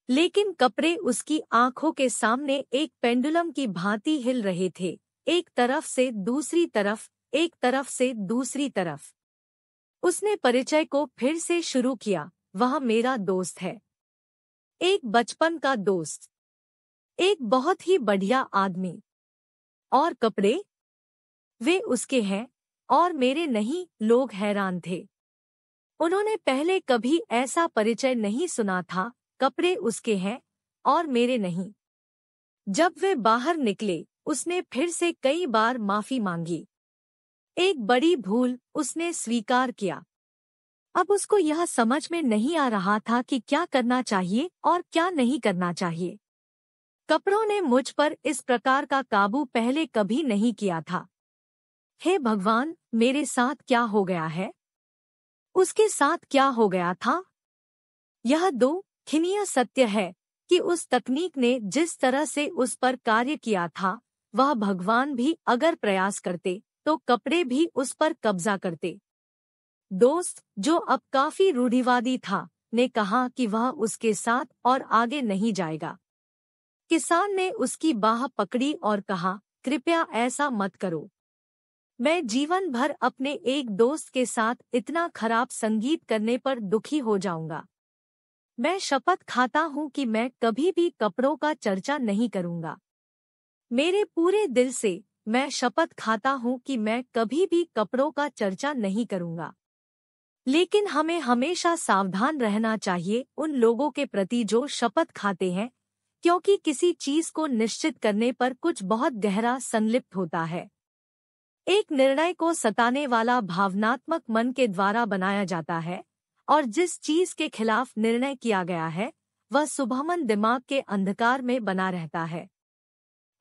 लेकिन कपड़े उसकी आंखों के सामने एक पेंडुलम की भांति हिल रहे थे एक तरफ से दूसरी तरफ एक तरफ से दूसरी तरफ उसने परिचय को फिर से शुरू किया वह मेरा दोस्त है एक बचपन का दोस्त एक बहुत ही बढ़िया आदमी और कपड़े वे उसके हैं और मेरे नहीं लोग हैरान थे उन्होंने पहले कभी ऐसा परिचय नहीं सुना था कपड़े उसके हैं और मेरे नहीं जब वे बाहर निकले उसने फिर से कई बार माफी मांगी एक बड़ी भूल उसने स्वीकार किया अब उसको यह समझ में नहीं आ रहा था कि क्या करना चाहिए और क्या नहीं करना चाहिए कपड़ों ने मुझ पर इस प्रकार का काबू पहले कभी नहीं किया था हे भगवान मेरे साथ क्या हो गया है उसके साथ क्या हो गया था यह दो खिनिया सत्य है कि उस तकनीक ने जिस तरह से उस पर कार्य किया था वह भगवान भी अगर प्रयास करते तो कपड़े भी उस पर कब्जा करते दोस्त जो अब काफी रूढ़िवादी था ने कहा कि वह उसके साथ और आगे नहीं जाएगा किसान ने उसकी बाह पकड़ी और कहा कृपया ऐसा मत करो मैं जीवन भर अपने एक दोस्त के साथ इतना खराब संगीत करने पर दुखी हो जाऊंगा मैं शपथ खाता हूं कि मैं कभी भी कपड़ों का चर्चा नहीं करूंगा मेरे पूरे दिल से मैं शपथ खाता हूँ कि मैं कभी भी कपड़ों का चर्चा नहीं करूँगा लेकिन हमें हमेशा सावधान रहना चाहिए उन लोगों के प्रति जो शपथ खाते हैं क्योंकि किसी चीज को निश्चित करने पर कुछ बहुत गहरा संलिप्त होता है एक निर्णय को सताने वाला भावनात्मक मन के द्वारा बनाया जाता है और जिस चीज के खिलाफ निर्णय किया गया है वह सुभमन दिमाग के अंधकार में बना रहता है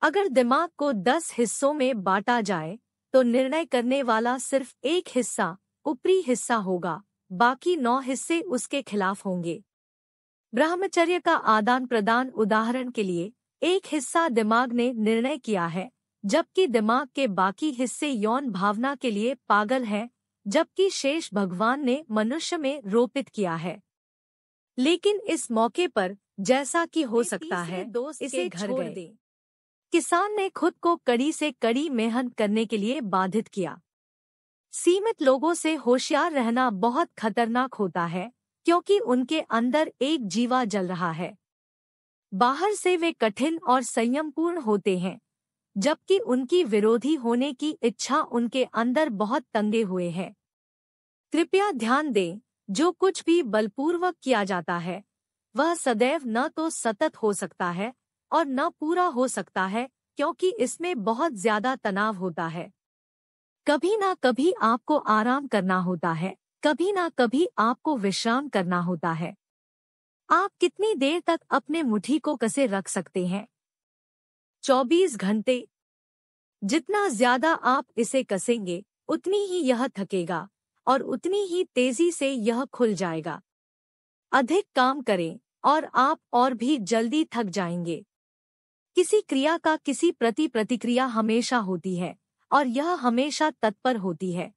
अगर दिमाग को दस हिस्सों में बांटा जाए तो निर्णय करने वाला सिर्फ एक हिस्सा ऊपरी हिस्सा होगा बाकी नौ हिस्से उसके खिलाफ होंगे ब्रह्मचर्य का आदान प्रदान उदाहरण के लिए एक हिस्सा दिमाग ने निर्णय किया है जबकि दिमाग के बाकी हिस्से यौन भावना के लिए पागल हैं जबकि शेष भगवान ने मनुष्य में रोपित किया है लेकिन इस मौके पर जैसा कि हो सकता है दोस्त इसे घर गए किसान ने खुद को कड़ी से कड़ी मेहनत करने के लिए बाधित किया सीमित लोगों से होशियार रहना बहुत खतरनाक होता है क्योंकि उनके अंदर एक जीवा जल रहा है बाहर से वे कठिन और संयमपूर्ण होते हैं जबकि उनकी विरोधी होने की इच्छा उनके अंदर बहुत तंगे हुए है कृपया ध्यान दें जो कुछ भी बलपूर्वक किया जाता है वह सदैव न तो सतत हो सकता है और न पूरा हो सकता है क्योंकि इसमें बहुत ज्यादा तनाव होता है कभी ना कभी आपको आराम करना होता है कभी ना कभी आपको विश्राम करना होता है आप कितनी देर तक अपने मुट्ठी को कसे रख सकते हैं 24 घंटे जितना ज्यादा आप इसे कसेंगे उतनी ही यह थकेगा और उतनी ही तेजी से यह खुल जाएगा अधिक काम करें और आप और भी जल्दी थक जाएंगे किसी क्रिया का किसी प्रति प्रतिक्रिया हमेशा होती है और यह हमेशा तत्पर होती है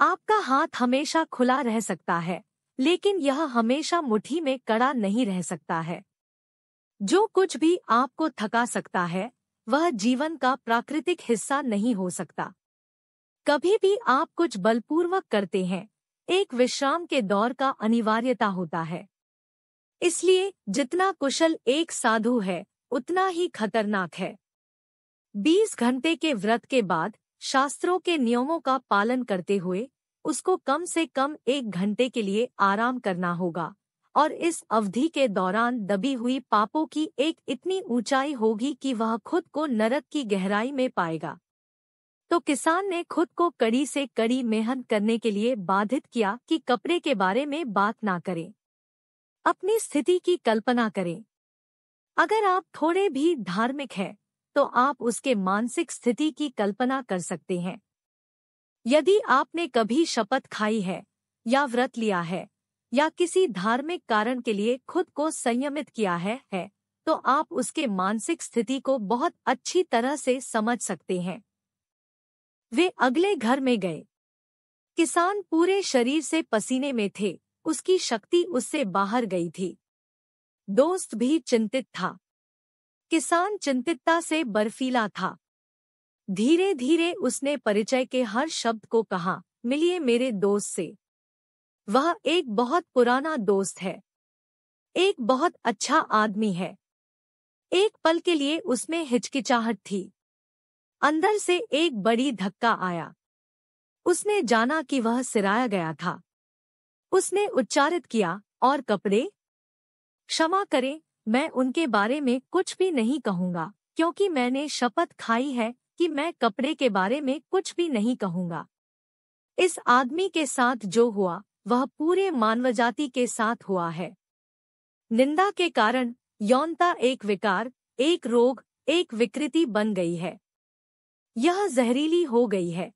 आपका हाथ हमेशा खुला रह सकता है लेकिन यह हमेशा मुट्ठी में कड़ा नहीं रह सकता है जो कुछ भी आपको थका सकता है वह जीवन का प्राकृतिक हिस्सा नहीं हो सकता कभी भी आप कुछ बलपूर्वक करते हैं एक विश्राम के दौर का अनिवार्यता होता है इसलिए जितना कुशल एक साधु है उतना ही खतरनाक है 20 घंटे के व्रत के बाद शास्त्रों के नियमों का पालन करते हुए उसको कम से कम एक घंटे के लिए आराम करना होगा और इस अवधि के दौरान दबी हुई पापों की एक इतनी ऊंचाई होगी कि वह खुद को नरक की गहराई में पाएगा तो किसान ने खुद को कड़ी से कड़ी मेहनत करने के लिए बाधित किया कि कपड़े के बारे में बात ना करें अपनी स्थिति की कल्पना करें अगर आप थोड़े भी धार्मिक हैं तो आप उसके मानसिक स्थिति की कल्पना कर सकते हैं यदि आपने कभी शपथ खाई है या व्रत लिया है या किसी धार्मिक कारण के लिए खुद को संयमित किया है, है तो आप उसके मानसिक स्थिति को बहुत अच्छी तरह से समझ सकते हैं वे अगले घर में गए किसान पूरे शरीर से पसीने में थे उसकी शक्ति उससे बाहर गई थी दोस्त भी चिंतित था किसान चिंतितता से बर्फीला था धीरे धीरे उसने परिचय के हर शब्द को कहा मिलिए मेरे दोस्त से वह एक बहुत पुराना दोस्त है एक बहुत अच्छा आदमी है एक पल के लिए उसमें हिचकिचाहट थी अंदर से एक बड़ी धक्का आया उसने जाना कि वह सिराया गया था उसने उच्चारित किया और कपड़े क्षमा करें मैं उनके बारे में कुछ भी नहीं कहूँगा क्योंकि मैंने शपथ खाई है कि मैं कपड़े के बारे में कुछ भी नहीं कहूँगा इस आदमी के साथ जो हुआ वह पूरे मानवजाति के साथ हुआ है निंदा के कारण यौनता एक विकार एक रोग एक विकृति बन गई है यह जहरीली हो गई है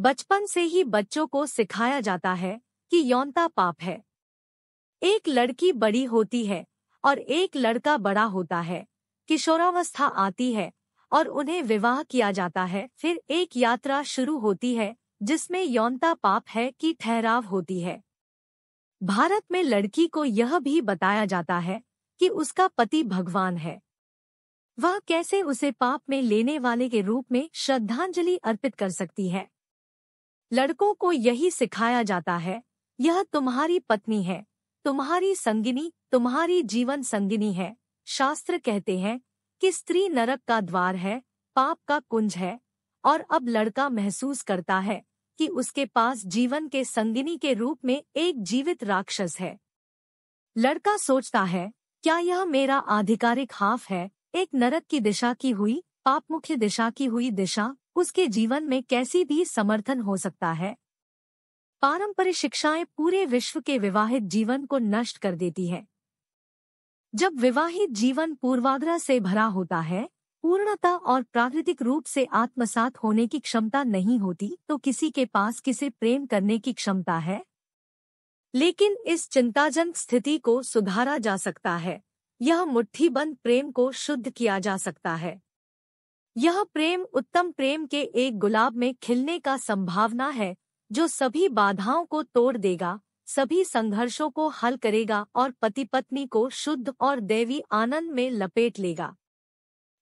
बचपन से ही बच्चों को सिखाया जाता है कि यौनता पाप है एक लड़की बड़ी होती है और एक लड़का बड़ा होता है किशोरावस्था आती है और उन्हें विवाह किया जाता है फिर एक यात्रा शुरू होती है जिसमें यौनता पाप है कि ठहराव होती है भारत में लड़की को यह भी बताया जाता है कि उसका पति भगवान है वह कैसे उसे पाप में लेने वाले के रूप में श्रद्धांजलि अर्पित कर सकती है लड़कों को यही सिखाया जाता है यह तुम्हारी पत्नी है तुम्हारी संगिनी तुम्हारी जीवन संगिनी है शास्त्र कहते हैं कि स्त्री नरक का द्वार है पाप का कुंज है और अब लड़का महसूस करता है कि उसके पास जीवन के संगिनी के रूप में एक जीवित राक्षस है लड़का सोचता है क्या यह मेरा आधिकारिक हाफ है एक नरक की दिशा की हुई पाप मुख्य दिशा की हुई दिशा उसके जीवन में कैसी भी समर्थन हो सकता है पारंपरिक शिक्षाएं पूरे विश्व के विवाहित जीवन को नष्ट कर देती है जब विवाहित जीवन पूर्वाग्रह से भरा होता है पूर्णता और प्राकृतिक रूप से आत्मसात होने की क्षमता नहीं होती तो किसी के पास किसे प्रेम करने की क्षमता है लेकिन इस चिंताजनक स्थिति को सुधारा जा सकता है यह मुट्ठीबंद प्रेम को शुद्ध किया जा सकता है यह प्रेम उत्तम प्रेम के एक गुलाब में खिलने का संभावना है जो सभी बाधाओं को तोड़ देगा सभी संघर्षों को हल करेगा और पति पत्नी को शुद्ध और दैवी आनंद में लपेट लेगा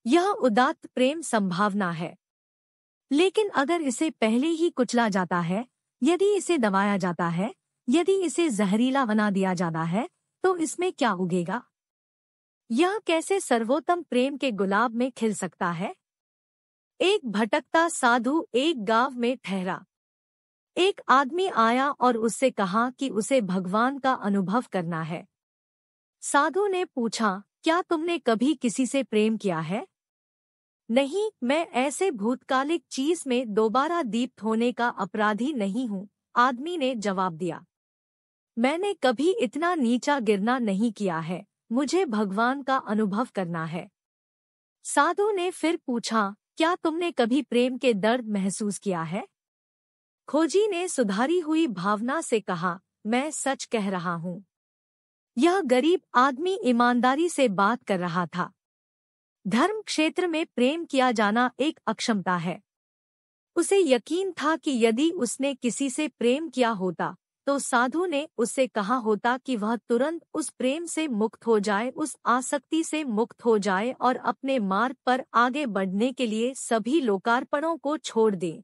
यह उदात्त प्रेम संभावना है लेकिन अगर इसे पहले ही कुचला जाता है यदि इसे दबाया जाता है यदि इसे जहरीला बना दिया जाता है तो इसमें क्या उगेगा यह कैसे सर्वोत्तम प्रेम के गुलाब में खिल सकता है एक भटकता साधु एक गांव में ठहरा एक आदमी आया और उससे कहा कि उसे भगवान का अनुभव करना है साधु ने पूछा क्या तुमने कभी किसी से प्रेम किया है नहीं मैं ऐसे भूतकालिक चीज में दोबारा दीप्त होने का अपराधी नहीं हूँ आदमी ने जवाब दिया मैंने कभी इतना नीचा गिरना नहीं किया है मुझे भगवान का अनुभव करना है साधु ने फिर पूछा क्या तुमने कभी प्रेम के दर्द महसूस किया है खोजी ने सुधारी हुई भावना से कहा मैं सच कह रहा हूँ यह गरीब आदमी ईमानदारी से बात कर रहा था धर्म क्षेत्र में प्रेम किया जाना एक अक्षमता है उसे यकीन था कि यदि उसने किसी से प्रेम किया होता तो साधु ने उससे कहा होता कि वह तुरंत उस प्रेम से मुक्त हो जाए उस आसक्ति से मुक्त हो जाए और अपने मार्ग पर आगे बढ़ने के लिए सभी लोकार्पणों को छोड़ दें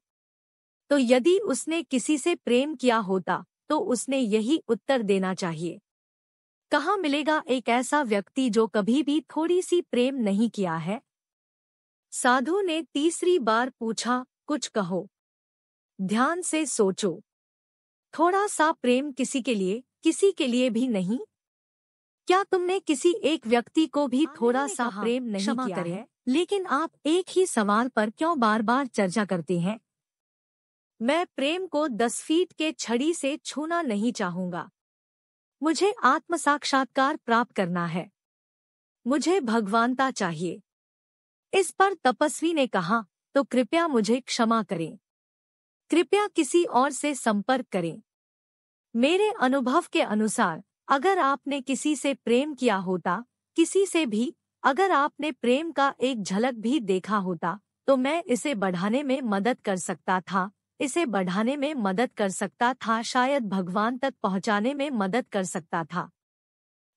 तो यदि उसने किसी से प्रेम किया होता तो उसने यही उत्तर देना चाहिए कहाँ मिलेगा एक ऐसा व्यक्ति जो कभी भी थोड़ी सी प्रेम नहीं किया है साधु ने तीसरी बार पूछा कुछ कहो ध्यान से सोचो थोड़ा सा प्रेम किसी के लिए किसी के लिए भी नहीं क्या तुमने किसी एक व्यक्ति को भी हाँ, थोड़ा सा प्रेम नहीं किया है लेकिन आप एक ही सवाल पर क्यों बार बार चर्चा करते हैं मैं प्रेम को दस फीट के छड़ी से छूना नहीं चाहूंगा मुझे आत्म साक्षात्कार प्राप्त करना है मुझे भगवानता चाहिए इस पर तपस्वी ने कहा तो कृपया मुझे क्षमा करें कृपया किसी और से संपर्क करें मेरे अनुभव के अनुसार अगर आपने किसी से प्रेम किया होता किसी से भी अगर आपने प्रेम का एक झलक भी देखा होता तो मैं इसे बढ़ाने में मदद कर सकता था इसे बढ़ाने में मदद कर सकता था शायद भगवान तक पहुंचाने में मदद कर सकता था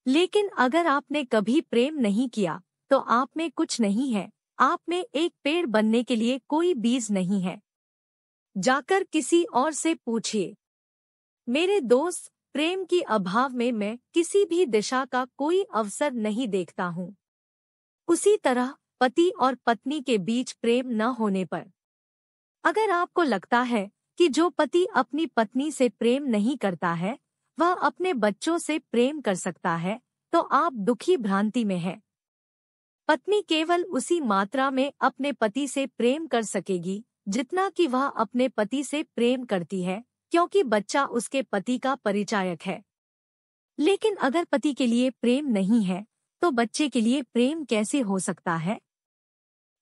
लेकिन अगर आपने कभी प्रेम नहीं किया तो आप में कुछ नहीं है आप में एक पेड़ बनने के लिए कोई बीज नहीं है जाकर किसी और से पूछिए मेरे दोस्त प्रेम की अभाव में मैं किसी भी दिशा का कोई अवसर नहीं देखता हूँ उसी तरह पति और पत्नी के बीच प्रेम न होने पर अगर आपको लगता है कि जो पति अपनी पत्नी से प्रेम नहीं करता है वह अपने बच्चों से प्रेम कर सकता है तो आप दुखी भ्रांति में हैं। पत्नी केवल उसी मात्रा में अपने पति से प्रेम कर सकेगी जितना कि वह अपने पति से प्रेम करती है क्योंकि बच्चा उसके पति का परिचायक है लेकिन अगर पति के लिए प्रेम नहीं है तो बच्चे के लिए प्रेम कैसे हो सकता है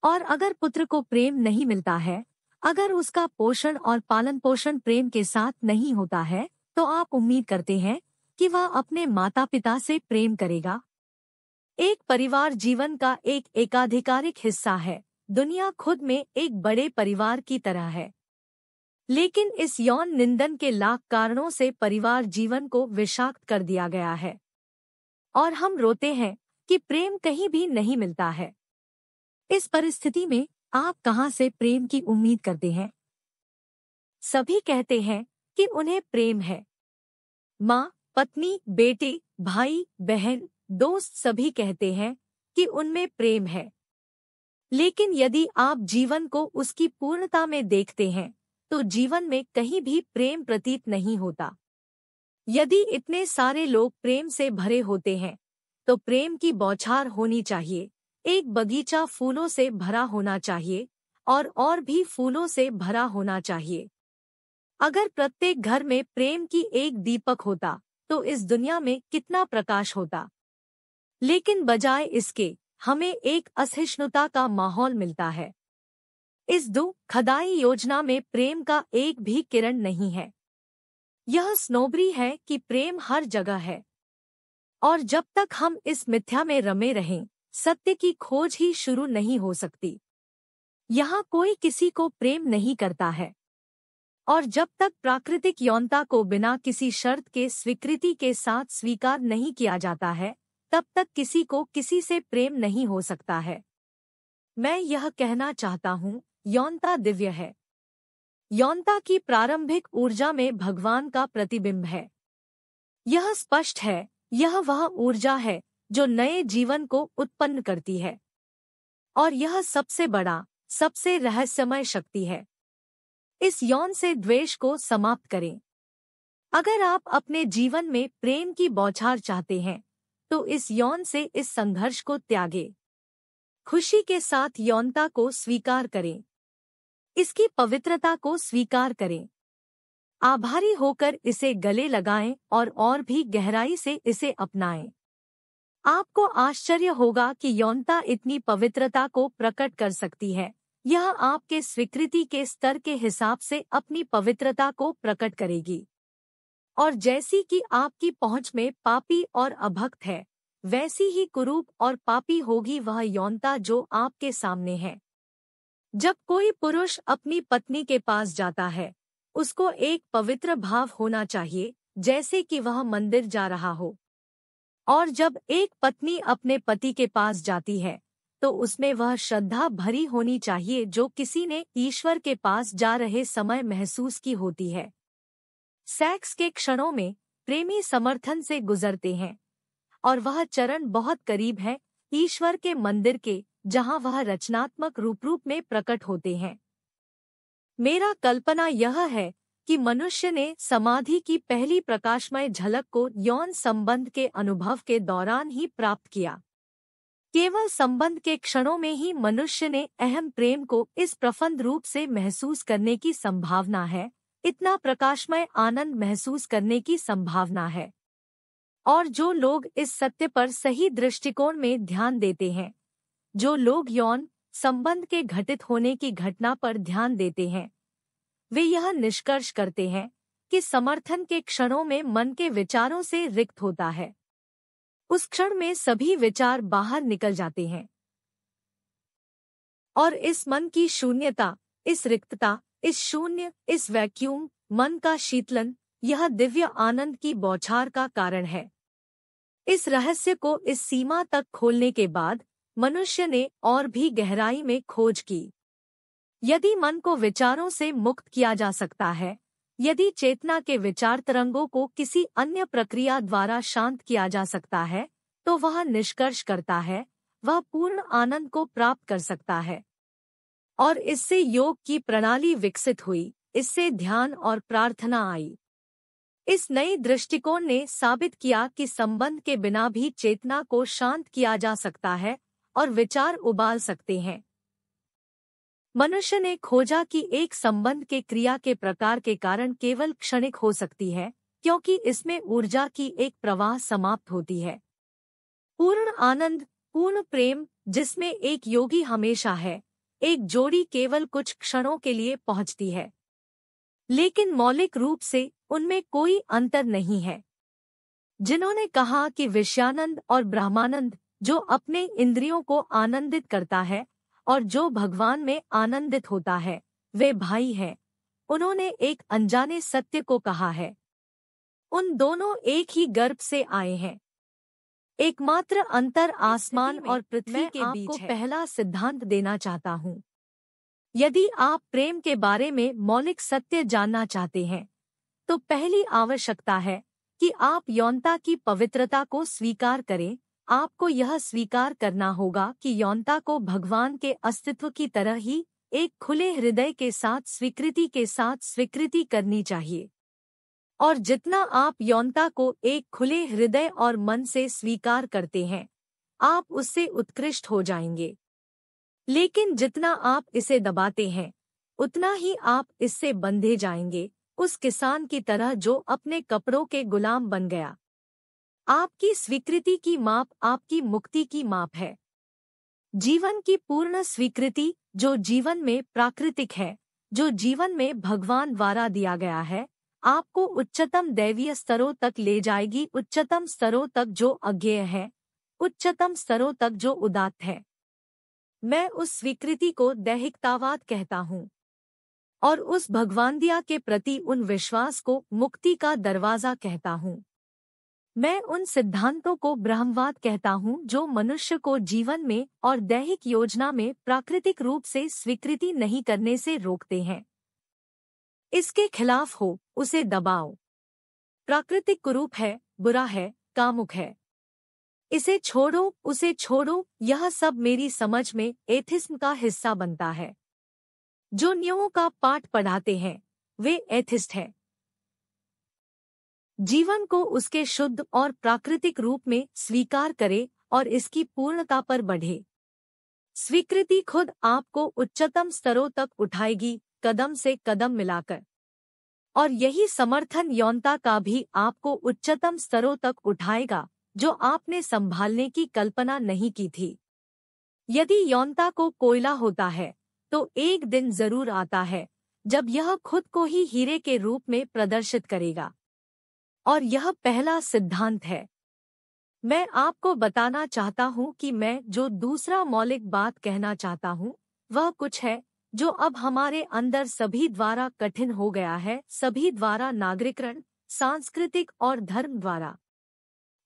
और अगर पुत्र को प्रेम नहीं मिलता है अगर उसका पोषण और पालन पोषण प्रेम के साथ नहीं होता है तो आप उम्मीद करते हैं कि वह अपने माता पिता से प्रेम करेगा एक परिवार जीवन का एक एकाधिकारिक हिस्सा है दुनिया खुद में एक बड़े परिवार की तरह है लेकिन इस यौन निंदन के लाख कारणों से परिवार जीवन को विषाक्त कर दिया गया है और हम रोते हैं कि प्रेम कहीं भी नहीं मिलता है इस परिस्थिति में आप कहाँ से प्रेम की उम्मीद करते हैं सभी कहते हैं कि उन्हें प्रेम है माँ पत्नी बेटे भाई बहन दोस्त सभी कहते हैं कि उनमें प्रेम है लेकिन यदि आप जीवन को उसकी पूर्णता में देखते हैं तो जीवन में कहीं भी प्रेम प्रतीत नहीं होता यदि इतने सारे लोग प्रेम से भरे होते हैं तो प्रेम की बौछार होनी चाहिए एक बगीचा फूलों से भरा होना चाहिए और और भी फूलों से भरा होना चाहिए अगर प्रत्येक घर में प्रेम की एक दीपक होता तो इस दुनिया में कितना प्रकाश होता लेकिन बजाय इसके हमें एक असहिष्णुता का माहौल मिलता है इस दो खदाई योजना में प्रेम का एक भी किरण नहीं है यह स्नोबरी है कि प्रेम हर जगह है और जब तक हम इस मिथ्या में रमे रहें सत्य की खोज ही शुरू नहीं हो सकती यहाँ कोई किसी को प्रेम नहीं करता है और जब तक प्राकृतिक यौनता को बिना किसी शर्त के स्वीकृति के साथ स्वीकार नहीं किया जाता है तब तक किसी को किसी से प्रेम नहीं हो सकता है मैं यह कहना चाहता हूं यौनता दिव्य है यौनता की प्रारंभिक ऊर्जा में भगवान का प्रतिबिंब है यह स्पष्ट है यह वह ऊर्जा है जो नए जीवन को उत्पन्न करती है और यह सबसे बड़ा सबसे रहस्यमय शक्ति है इस यौन से द्वेष को समाप्त करें अगर आप अपने जीवन में प्रेम की बौछार चाहते हैं तो इस यौन से इस संघर्ष को त्यागे खुशी के साथ यौनता को स्वीकार करें इसकी पवित्रता को स्वीकार करें आभारी होकर इसे गले लगाएं और और भी गहराई से इसे अपनाएं आपको आश्चर्य होगा कि यौनता इतनी पवित्रता को प्रकट कर सकती है यह आपके स्वीकृति के स्तर के हिसाब से अपनी पवित्रता को प्रकट करेगी और जैसी कि आपकी पहुंच में पापी और अभक्त है वैसी ही कुरूप और पापी होगी वह यौनता जो आपके सामने है जब कोई पुरुष अपनी पत्नी के पास जाता है उसको एक पवित्र भाव होना चाहिए जैसे कि वह मंदिर जा रहा हो और जब एक पत्नी अपने पति के पास जाती है तो उसमें वह श्रद्धा भरी होनी चाहिए जो किसी ने ईश्वर के पास जा रहे समय महसूस की होती है सेक्स के क्षणों में प्रेमी समर्थन से गुजरते हैं और वह चरण बहुत करीब है ईश्वर के मंदिर के जहां वह रचनात्मक रूप रूप में प्रकट होते हैं मेरा कल्पना यह है कि मनुष्य ने समाधि की पहली प्रकाशमय झलक को यौन संबंध के अनुभव के दौरान ही प्राप्त किया केवल संबंध के क्षणों में ही मनुष्य ने अहम प्रेम को इस प्रफंद रूप से महसूस करने की संभावना है इतना प्रकाशमय आनंद महसूस करने की संभावना है और जो लोग इस सत्य पर सही दृष्टिकोण में ध्यान देते हैं जो लोग यौन संबंध के घटित होने की घटना पर ध्यान देते हैं वे यह निष्कर्ष करते हैं कि समर्थन के क्षणों में मन के विचारों से रिक्त होता है उस क्षण में सभी विचार बाहर निकल जाते हैं और इस मन की शून्यता इस रिक्तता इस शून्य इस वैक्यूम मन का शीतलन यह दिव्य आनंद की बौछार का कारण है इस रहस्य को इस सीमा तक खोलने के बाद मनुष्य ने और भी गहराई में खोज की यदि मन को विचारों से मुक्त किया जा सकता है यदि चेतना के विचार तरंगों को किसी अन्य प्रक्रिया द्वारा शांत किया जा सकता है तो वह निष्कर्ष करता है वह पूर्ण आनंद को प्राप्त कर सकता है और इससे योग की प्रणाली विकसित हुई इससे ध्यान और प्रार्थना आई इस नई दृष्टिकोण ने साबित किया कि संबंध के बिना भी चेतना को शांत किया जा सकता है और विचार उबाल सकते हैं मनुष्य ने खोजा कि एक संबंध के क्रिया के प्रकार के कारण केवल क्षणिक हो सकती है क्योंकि इसमें ऊर्जा की एक प्रवाह समाप्त होती है पूर्ण आनंद पूर्ण प्रेम जिसमें एक योगी हमेशा है एक जोड़ी केवल कुछ क्षणों के लिए पहुंचती है लेकिन मौलिक रूप से उनमें कोई अंतर नहीं है जिन्होंने कहा कि विषयानंद और ब्रह्मानंद जो अपने इंद्रियों को आनंदित करता है और जो भगवान में आनंदित होता है वे भाई हैं उन्होंने एक अनजाने सत्य को कहा है उन दोनों एक ही गर्भ से आए हैं एकमात्र अंतर आसमान और पृथ्वी के बीच को पहला सिद्धांत देना चाहता हूँ यदि आप प्रेम के बारे में मौलिक सत्य जानना चाहते हैं तो पहली आवश्यकता है कि आप यौनता की पवित्रता को स्वीकार करें आपको यह स्वीकार करना होगा कि यौनता को भगवान के अस्तित्व की तरह ही एक खुले हृदय के साथ स्वीकृति के साथ स्वीकृति करनी चाहिए और जितना आप यौनता को एक खुले हृदय और मन से स्वीकार करते हैं आप उससे उत्कृष्ट हो जाएंगे लेकिन जितना आप इसे दबाते हैं उतना ही आप इससे बंधे जाएंगे उस किसान की तरह जो अपने कपड़ों के गुलाम बन गया आपकी स्वीकृति की माप आपकी मुक्ति की माप है जीवन की पूर्ण स्वीकृति जो जीवन में प्राकृतिक है जो जीवन में भगवान द्वारा दिया गया है आपको उच्चतम दैवीय स्तरों तक ले जाएगी उच्चतम स्तरों तक जो अज्ञेय है उच्चतम स्तरों तक जो उदात्त है मैं उस स्वीकृति को दैहिकतावाद कहता हूँ और उस भगवान दिया के प्रति उन विश्वास को मुक्ति का दरवाजा कहता हूँ मैं उन सिद्धांतों को ब्रह्मवाद कहता हूँ जो मनुष्य को जीवन में और दैहिक योजना में प्राकृतिक रूप से स्वीकृति नहीं करने से रोकते हैं इसके खिलाफ हो उसे दबाओ प्राकृतिक कुरूप है बुरा है कामुक है इसे छोड़ो उसे छोड़ो यह सब मेरी समझ में एथिस्म का हिस्सा बनता है जो नियमों का पाठ पढ़ाते हैं वे एथिस्ट हैं जीवन को उसके शुद्ध और प्राकृतिक रूप में स्वीकार करे और इसकी पूर्णता पर बढ़े स्वीकृति खुद आपको उच्चतम स्तरों तक उठाएगी कदम से कदम मिलाकर और यही समर्थन यौनता का भी आपको उच्चतम स्तरों तक उठाएगा जो आपने संभालने की कल्पना नहीं की थी यदि यौनता को कोयला होता है तो एक दिन जरूर आता है जब यह खुद को ही हीरे के रूप में प्रदर्शित करेगा और यह पहला सिद्धांत है मैं आपको बताना चाहता हूं कि मैं जो दूसरा मौलिक बात कहना चाहता हूं वह कुछ है जो अब हमारे अंदर सभी द्वारा कठिन हो गया है सभी द्वारा नागरिकरण सांस्कृतिक और धर्म द्वारा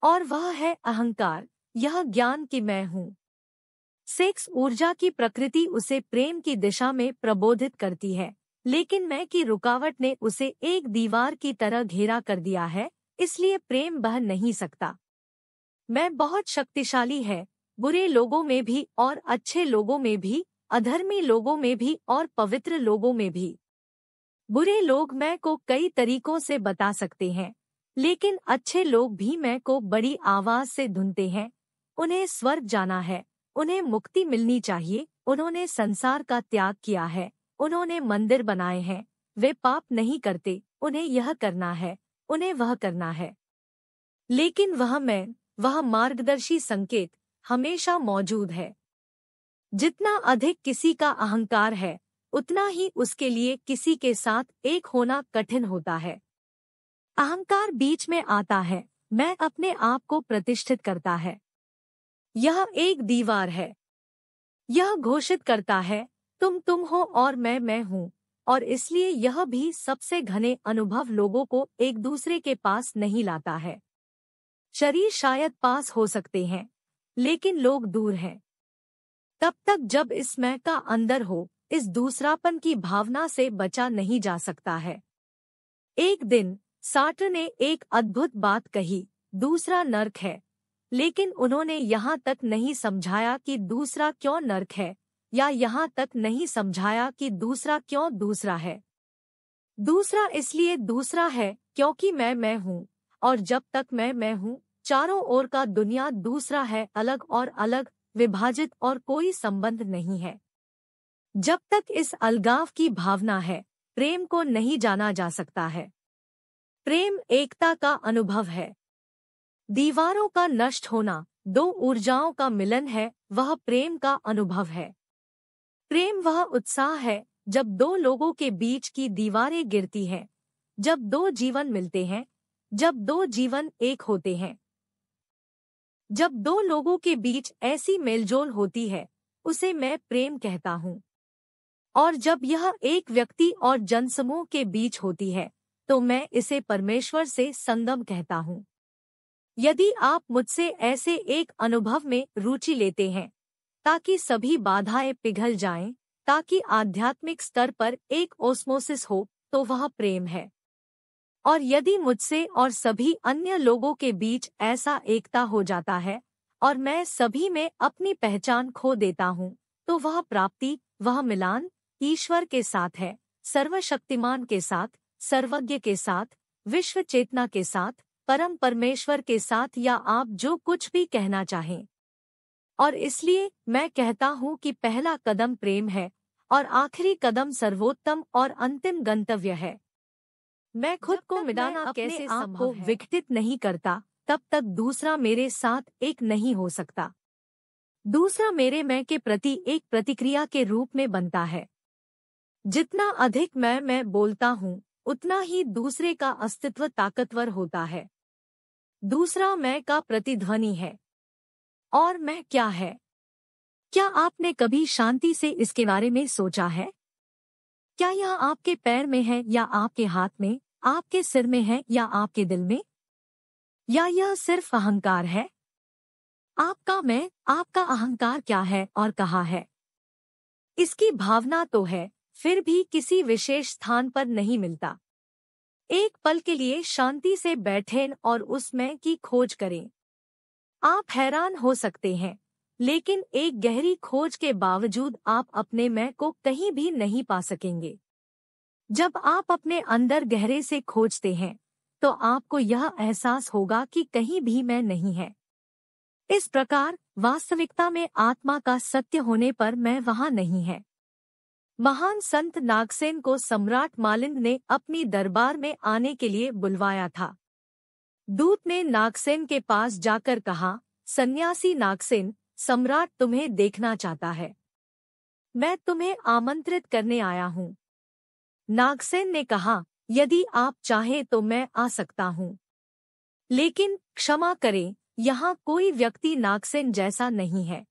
और वह है अहंकार यह ज्ञान कि मैं हूँ सेक्स ऊर्जा की प्रकृति उसे प्रेम की दिशा में प्रबोधित करती है लेकिन मैं की रुकावट ने उसे एक दीवार की तरह घेरा कर दिया है इसलिए प्रेम बह नहीं सकता मैं बहुत शक्तिशाली है बुरे लोगों में भी और अच्छे लोगों में भी अधर्मी लोगों में भी और पवित्र लोगों में भी बुरे लोग मैं को कई तरीकों से बता सकते हैं लेकिन अच्छे लोग भी मैं को बड़ी आवाज से धुनते हैं उन्हें स्वर्ग जाना है उन्हें मुक्ति मिलनी चाहिए उन्होंने संसार का त्याग किया है उन्होंने मंदिर बनाए हैं वे पाप नहीं करते उन्हें यह करना है उन्हें वह करना है लेकिन वह मैं वह मार्गदर्शी संकेत हमेशा मौजूद है जितना अधिक किसी का अहंकार है उतना ही उसके लिए किसी के साथ एक होना कठिन होता है अहंकार बीच में आता है मैं अपने आप को प्रतिष्ठित करता है यह एक दीवार है यह घोषित करता है तुम तुम हो और मैं मैं हूँ और इसलिए यह भी सबसे घने अनुभव लोगों को एक दूसरे के पास नहीं लाता है शरीर शायद पास हो सकते हैं लेकिन लोग दूर हैं तब तक जब इस मैं का अंदर हो इस दूसरापन की भावना से बचा नहीं जा सकता है एक दिन साटर ने एक अद्भुत बात कही दूसरा नर्क है लेकिन उन्होंने यहां तक नहीं समझाया कि दूसरा क्यों नर्क है या यहाँ तक नहीं समझाया कि दूसरा क्यों दूसरा है दूसरा इसलिए दूसरा है क्योंकि मैं मैं हूँ और जब तक मैं मैं हूँ चारों ओर का दुनिया दूसरा है अलग और अलग विभाजित और कोई संबंध नहीं है जब तक इस अलगाव की भावना है प्रेम को नहीं जाना जा सकता है प्रेम एकता का अनुभव है दीवारों का नष्ट होना दो ऊर्जाओं का मिलन है वह प्रेम का अनुभव है प्रेम वह उत्साह है जब दो लोगों के बीच की दीवारें गिरती हैं जब दो जीवन मिलते हैं जब दो जीवन एक होते हैं जब दो लोगों के बीच ऐसी मेलजोल होती है उसे मैं प्रेम कहता हूं और जब यह एक व्यक्ति और जनसमूह के बीच होती है तो मैं इसे परमेश्वर से संगम कहता हूँ यदि आप मुझसे ऐसे एक अनुभव में रुचि लेते हैं ताकि सभी बाधाएं पिघल जाएं, ताकि आध्यात्मिक स्तर पर एक ओस्मोसिस हो तो वह प्रेम है और यदि मुझसे और सभी अन्य लोगों के बीच ऐसा एकता हो जाता है और मैं सभी में अपनी पहचान खो देता हूँ तो वह प्राप्ति वह मिलान ईश्वर के साथ है सर्वशक्तिमान के साथ सर्वज्ञ के साथ विश्व चेतना के साथ परम परमेश्वर के साथ या आप जो कुछ भी कहना चाहें और इसलिए मैं कहता हूँ कि पहला कदम प्रेम है और आखिरी कदम सर्वोत्तम और अंतिम गंतव्य है मैं खुद को मिदाना कैसे आपको को विघटित नहीं करता तब तक दूसरा मेरे साथ एक नहीं हो सकता दूसरा मेरे मैं के प्रति एक प्रतिक्रिया के रूप में बनता है जितना अधिक मैं मैं बोलता हूँ उतना ही दूसरे का अस्तित्व ताकतवर होता है दूसरा मैं का प्रतिध्वनि है और मैं क्या है क्या आपने कभी शांति से इसके बारे में सोचा है क्या यह आपके पैर में है या आपके हाथ में आपके सिर में है या आपके दिल में या यह सिर्फ अहंकार है आपका मैं आपका अहंकार क्या है और कहा है इसकी भावना तो है फिर भी किसी विशेष स्थान पर नहीं मिलता एक पल के लिए शांति से बैठें और उसमें की खोज करें आप हैरान हो सकते हैं लेकिन एक गहरी खोज के बावजूद आप अपने मैं को कहीं भी नहीं पा सकेंगे जब आप अपने अंदर गहरे से खोजते हैं तो आपको यह एहसास होगा कि कहीं भी मैं नहीं है इस प्रकार वास्तविकता में आत्मा का सत्य होने पर मैं वहां नहीं है महान संत नागसेन को सम्राट मालिंद ने अपनी दरबार में आने के लिए बुलवाया था दूत ने नागसेन के पास जाकर कहा सन्यासी नागसेन सम्राट तुम्हें देखना चाहता है मैं तुम्हें आमंत्रित करने आया हूँ नागसेन ने कहा यदि आप चाहें तो मैं आ सकता हूँ लेकिन क्षमा करें यहाँ कोई व्यक्ति नागसेन जैसा नहीं है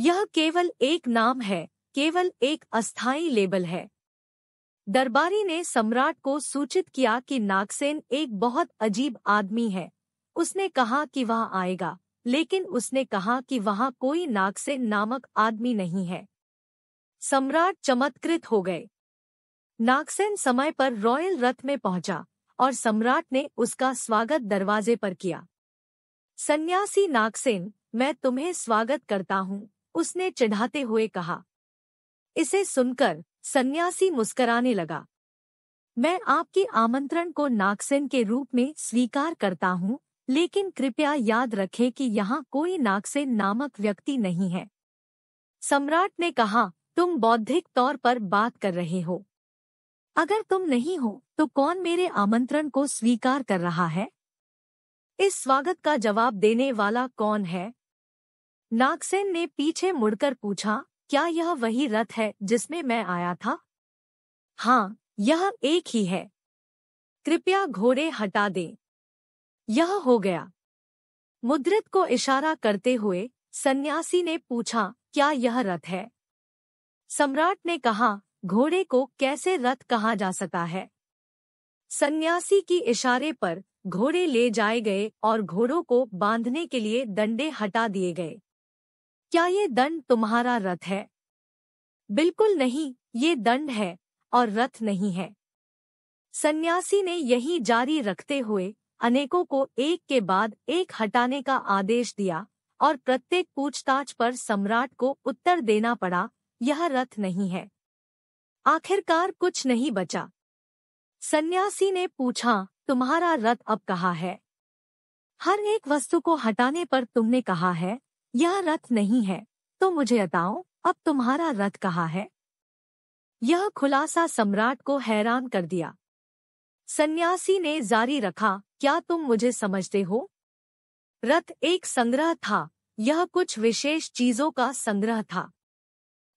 यह केवल एक नाम है केवल एक अस्थायी लेबल है दरबारी ने सम्राट को सूचित किया कि नागसेन एक बहुत अजीब आदमी है उसने कहा कि वह आएगा लेकिन उसने कहा कि वहाँ कोई नागसेन नामक आदमी नहीं है सम्राट चमत्कृत हो गए नागसेन समय पर रॉयल रथ में पहुंचा और सम्राट ने उसका स्वागत दरवाजे पर किया सन्यासी नागसेन मैं तुम्हें स्वागत करता हूँ उसने चढ़ाते हुए कहा इसे सुनकर सन्यासी मुस्कराने लगा मैं आपके आमंत्रण को नागसेन के रूप में स्वीकार करता हूँ लेकिन कृपया याद रखें कि यहाँ कोई नागसेन नामक व्यक्ति नहीं है सम्राट ने कहा तुम बौद्धिक तौर पर बात कर रहे हो अगर तुम नहीं हो तो कौन मेरे आमंत्रण को स्वीकार कर रहा है इस स्वागत का जवाब देने वाला कौन है नागसेन ने पीछे मुड़कर पूछा क्या यह वही रथ है जिसमें मैं आया था हाँ यह एक ही है कृपया घोड़े हटा दें यह हो गया मुद्रित को इशारा करते हुए सन्यासी ने पूछा क्या यह रथ है सम्राट ने कहा घोड़े को कैसे रथ कहा जा सकता है सन्यासी की इशारे पर घोड़े ले जाए गए और घोड़ों को बांधने के लिए दंडे हटा दिए गए क्या ये दंड तुम्हारा रथ है बिल्कुल नहीं ये दंड है और रथ नहीं है सन्यासी ने यही जारी रखते हुए अनेकों को एक के बाद एक हटाने का आदेश दिया और प्रत्येक पूछताछ पर सम्राट को उत्तर देना पड़ा यह रथ नहीं है आखिरकार कुछ नहीं बचा सन्यासी ने पूछा तुम्हारा रथ अब कहा है हर एक वस्तु को हटाने पर तुमने कहा है यह रथ नहीं है तो मुझे बताओ अब तुम्हारा रथ कहाँ है यह खुलासा सम्राट को हैरान कर दिया सन्यासी ने जारी रखा क्या तुम मुझे समझते हो रथ एक संग्रह था यह कुछ विशेष चीजों का संग्रह था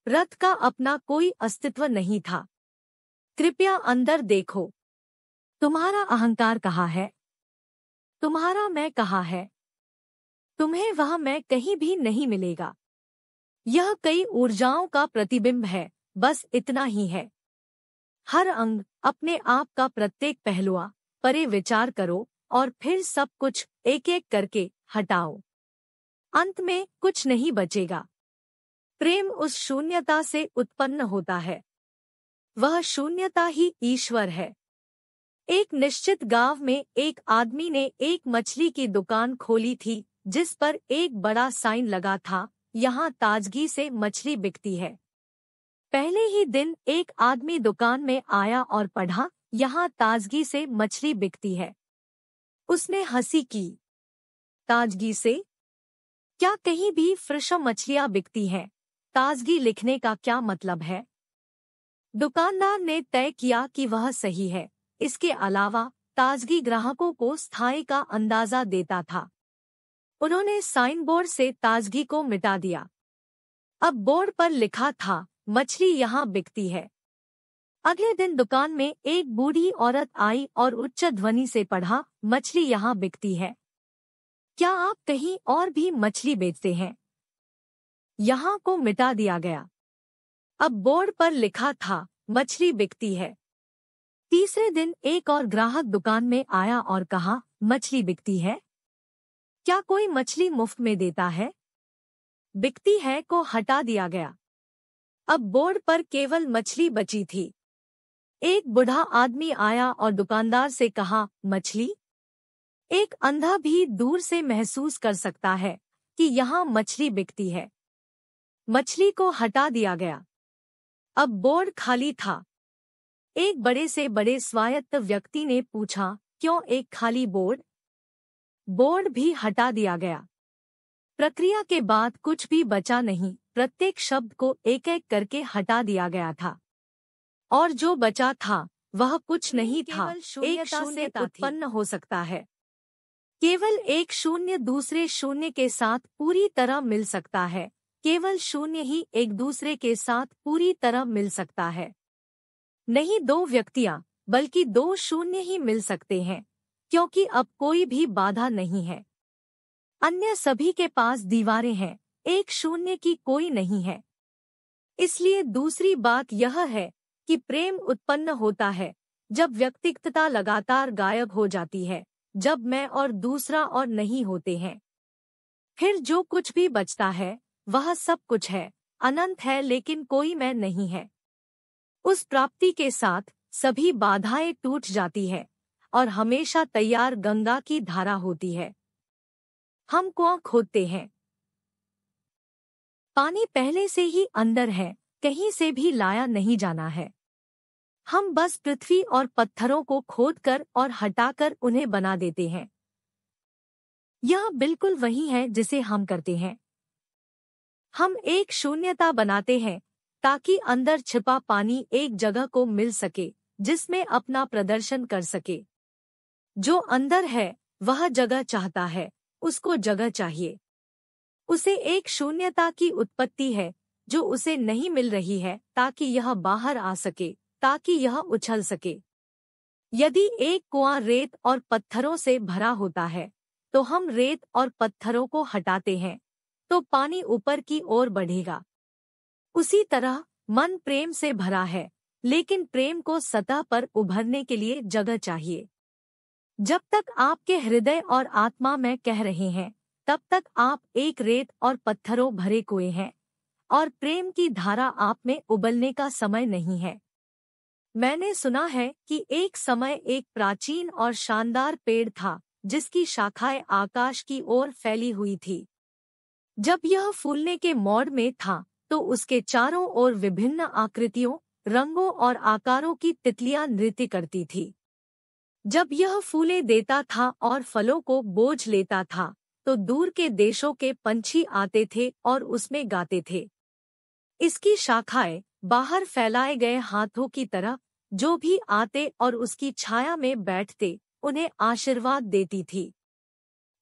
रथ का अपना कोई अस्तित्व नहीं था कृपया अंदर देखो तुम्हारा अहंकार कहाँ है तुम्हारा मैं कहाँ है तुम्हें वह मैं कहीं भी नहीं मिलेगा यह कई ऊर्जाओं का प्रतिबिंब है बस इतना ही है हर अंग अपने आप का प्रत्येक पहलुआ परे विचार करो और फिर सब कुछ एक एक करके हटाओ अंत में कुछ नहीं बचेगा प्रेम उस शून्यता से उत्पन्न होता है वह शून्यता ही ईश्वर है एक निश्चित गांव में एक आदमी ने एक मछली की दुकान खोली थी जिस पर एक बड़ा साइन लगा था यहाँ ताजगी से मछली बिकती है पहले ही दिन एक आदमी दुकान में आया और पढ़ा यहाँ ताजगी से मछली बिकती है उसने हंसी की ताजगी से क्या कहीं भी फ्रेश मछलियां बिकती हैं ताजगी लिखने का क्या मतलब है दुकानदार ने तय किया कि वह सही है इसके अलावा ताजगी ग्राहकों को स्थायी का अंदाजा देता था उन्होंने साइन बोर्ड से ताजगी को मिटा दिया अब बोर्ड पर लिखा था मछली यहाँ बिकती है अगले दिन दुकान में एक बूढ़ी औरत आई और उच्च ध्वनि से पढ़ा मछली यहाँ बिकती है क्या आप कहीं और भी मछली बेचते हैं यहाँ को मिटा दिया गया अब बोर्ड पर लिखा था मछली बिकती है तीसरे दिन एक और ग्राहक दुकान में आया और कहा मछली बिकती है क्या कोई मछली मुफ्त में देता है बिकती है को हटा दिया गया अब बोर्ड पर केवल मछली बची थी एक बूढ़ा आदमी आया और दुकानदार से कहा मछली एक अंधा भी दूर से महसूस कर सकता है कि यहाँ मछली बिकती है मछली को हटा दिया गया अब बोर्ड खाली था एक बड़े से बड़े स्वायत्त व्यक्ति ने पूछा क्यों एक खाली बोर्ड बोर्ड भी हटा दिया गया प्रक्रिया के बाद कुछ भी बचा नहीं प्रत्येक शब्द को एक एक करके हटा दिया गया था और जो बचा था वह कुछ नहीं था एक शून्य उत्पन्न हो सकता है केवल एक शून्य दूसरे शून्य के साथ पूरी तरह मिल सकता है केवल शून्य ही एक दूसरे के साथ पूरी तरह मिल सकता है नहीं दो व्यक्तियां बल्कि दो शून्य ही मिल सकते हैं क्योंकि अब कोई भी बाधा नहीं है अन्य सभी के पास दीवारें हैं एक शून्य की कोई नहीं है इसलिए दूसरी बात यह है कि प्रेम उत्पन्न होता है जब व्यक्तित्वता लगातार गायब हो जाती है जब मैं और दूसरा और नहीं होते हैं फिर जो कुछ भी बचता है वह सब कुछ है अनंत है लेकिन कोई मैं नहीं है उस प्राप्ति के साथ सभी बाधाएं टूट जाती है और हमेशा तैयार गंगा की धारा होती है हम कुआ खोदते हैं पानी पहले से ही अंदर है कहीं से भी लाया नहीं जाना है हम बस पृथ्वी और पत्थरों को खोदकर और हटाकर उन्हें बना देते हैं यह बिल्कुल वही है जिसे हम करते हैं हम एक शून्यता बनाते हैं ताकि अंदर छिपा पानी एक जगह को मिल सके जिसमें अपना प्रदर्शन कर सके जो अंदर है वह जगह चाहता है उसको जगह चाहिए उसे एक शून्यता की उत्पत्ति है जो उसे नहीं मिल रही है ताकि यह बाहर आ सके ताकि यह उछल सके यदि एक कुआं रेत और पत्थरों से भरा होता है तो हम रेत और पत्थरों को हटाते हैं तो पानी ऊपर की ओर बढ़ेगा उसी तरह मन प्रेम से भरा है लेकिन प्रेम को सतह पर उभरने के लिए जगह चाहिए जब तक आपके हृदय और आत्मा में कह रहे हैं तब तक आप एक रेत और पत्थरों भरे कुए हैं और प्रेम की धारा आप में उबलने का समय नहीं है मैंने सुना है कि एक समय एक प्राचीन और शानदार पेड़ था जिसकी शाखाएं आकाश की ओर फैली हुई थी जब यह फूलने के मोड़ में था तो उसके चारों ओर विभिन्न आकृतियों रंगों और आकारों की तितलियां नृत्य करती थी जब यह फूले देता था और फलों को बोझ लेता था तो दूर के देशों के पंछी आते थे और उसमें गाते थे इसकी शाखाएं बाहर फैलाए गए हाथों की तरह जो भी आते और उसकी छाया में बैठते उन्हें आशीर्वाद देती थी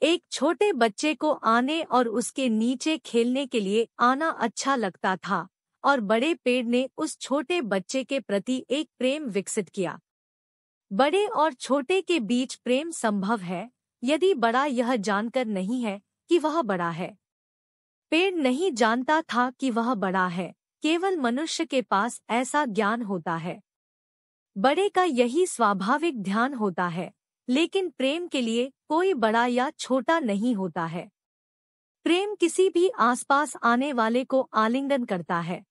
एक छोटे बच्चे को आने और उसके नीचे खेलने के लिए आना अच्छा लगता था और बड़े पेड़ ने उस छोटे बच्चे के प्रति एक प्रेम विकसित किया बड़े और छोटे के बीच प्रेम संभव है यदि बड़ा यह जानकर नहीं है कि वह बड़ा है पेड़ नहीं जानता था कि वह बड़ा है केवल मनुष्य के पास ऐसा ज्ञान होता है बड़े का यही स्वाभाविक ध्यान होता है लेकिन प्रेम के लिए कोई बड़ा या छोटा नहीं होता है प्रेम किसी भी आसपास आने वाले को आलिंगन करता है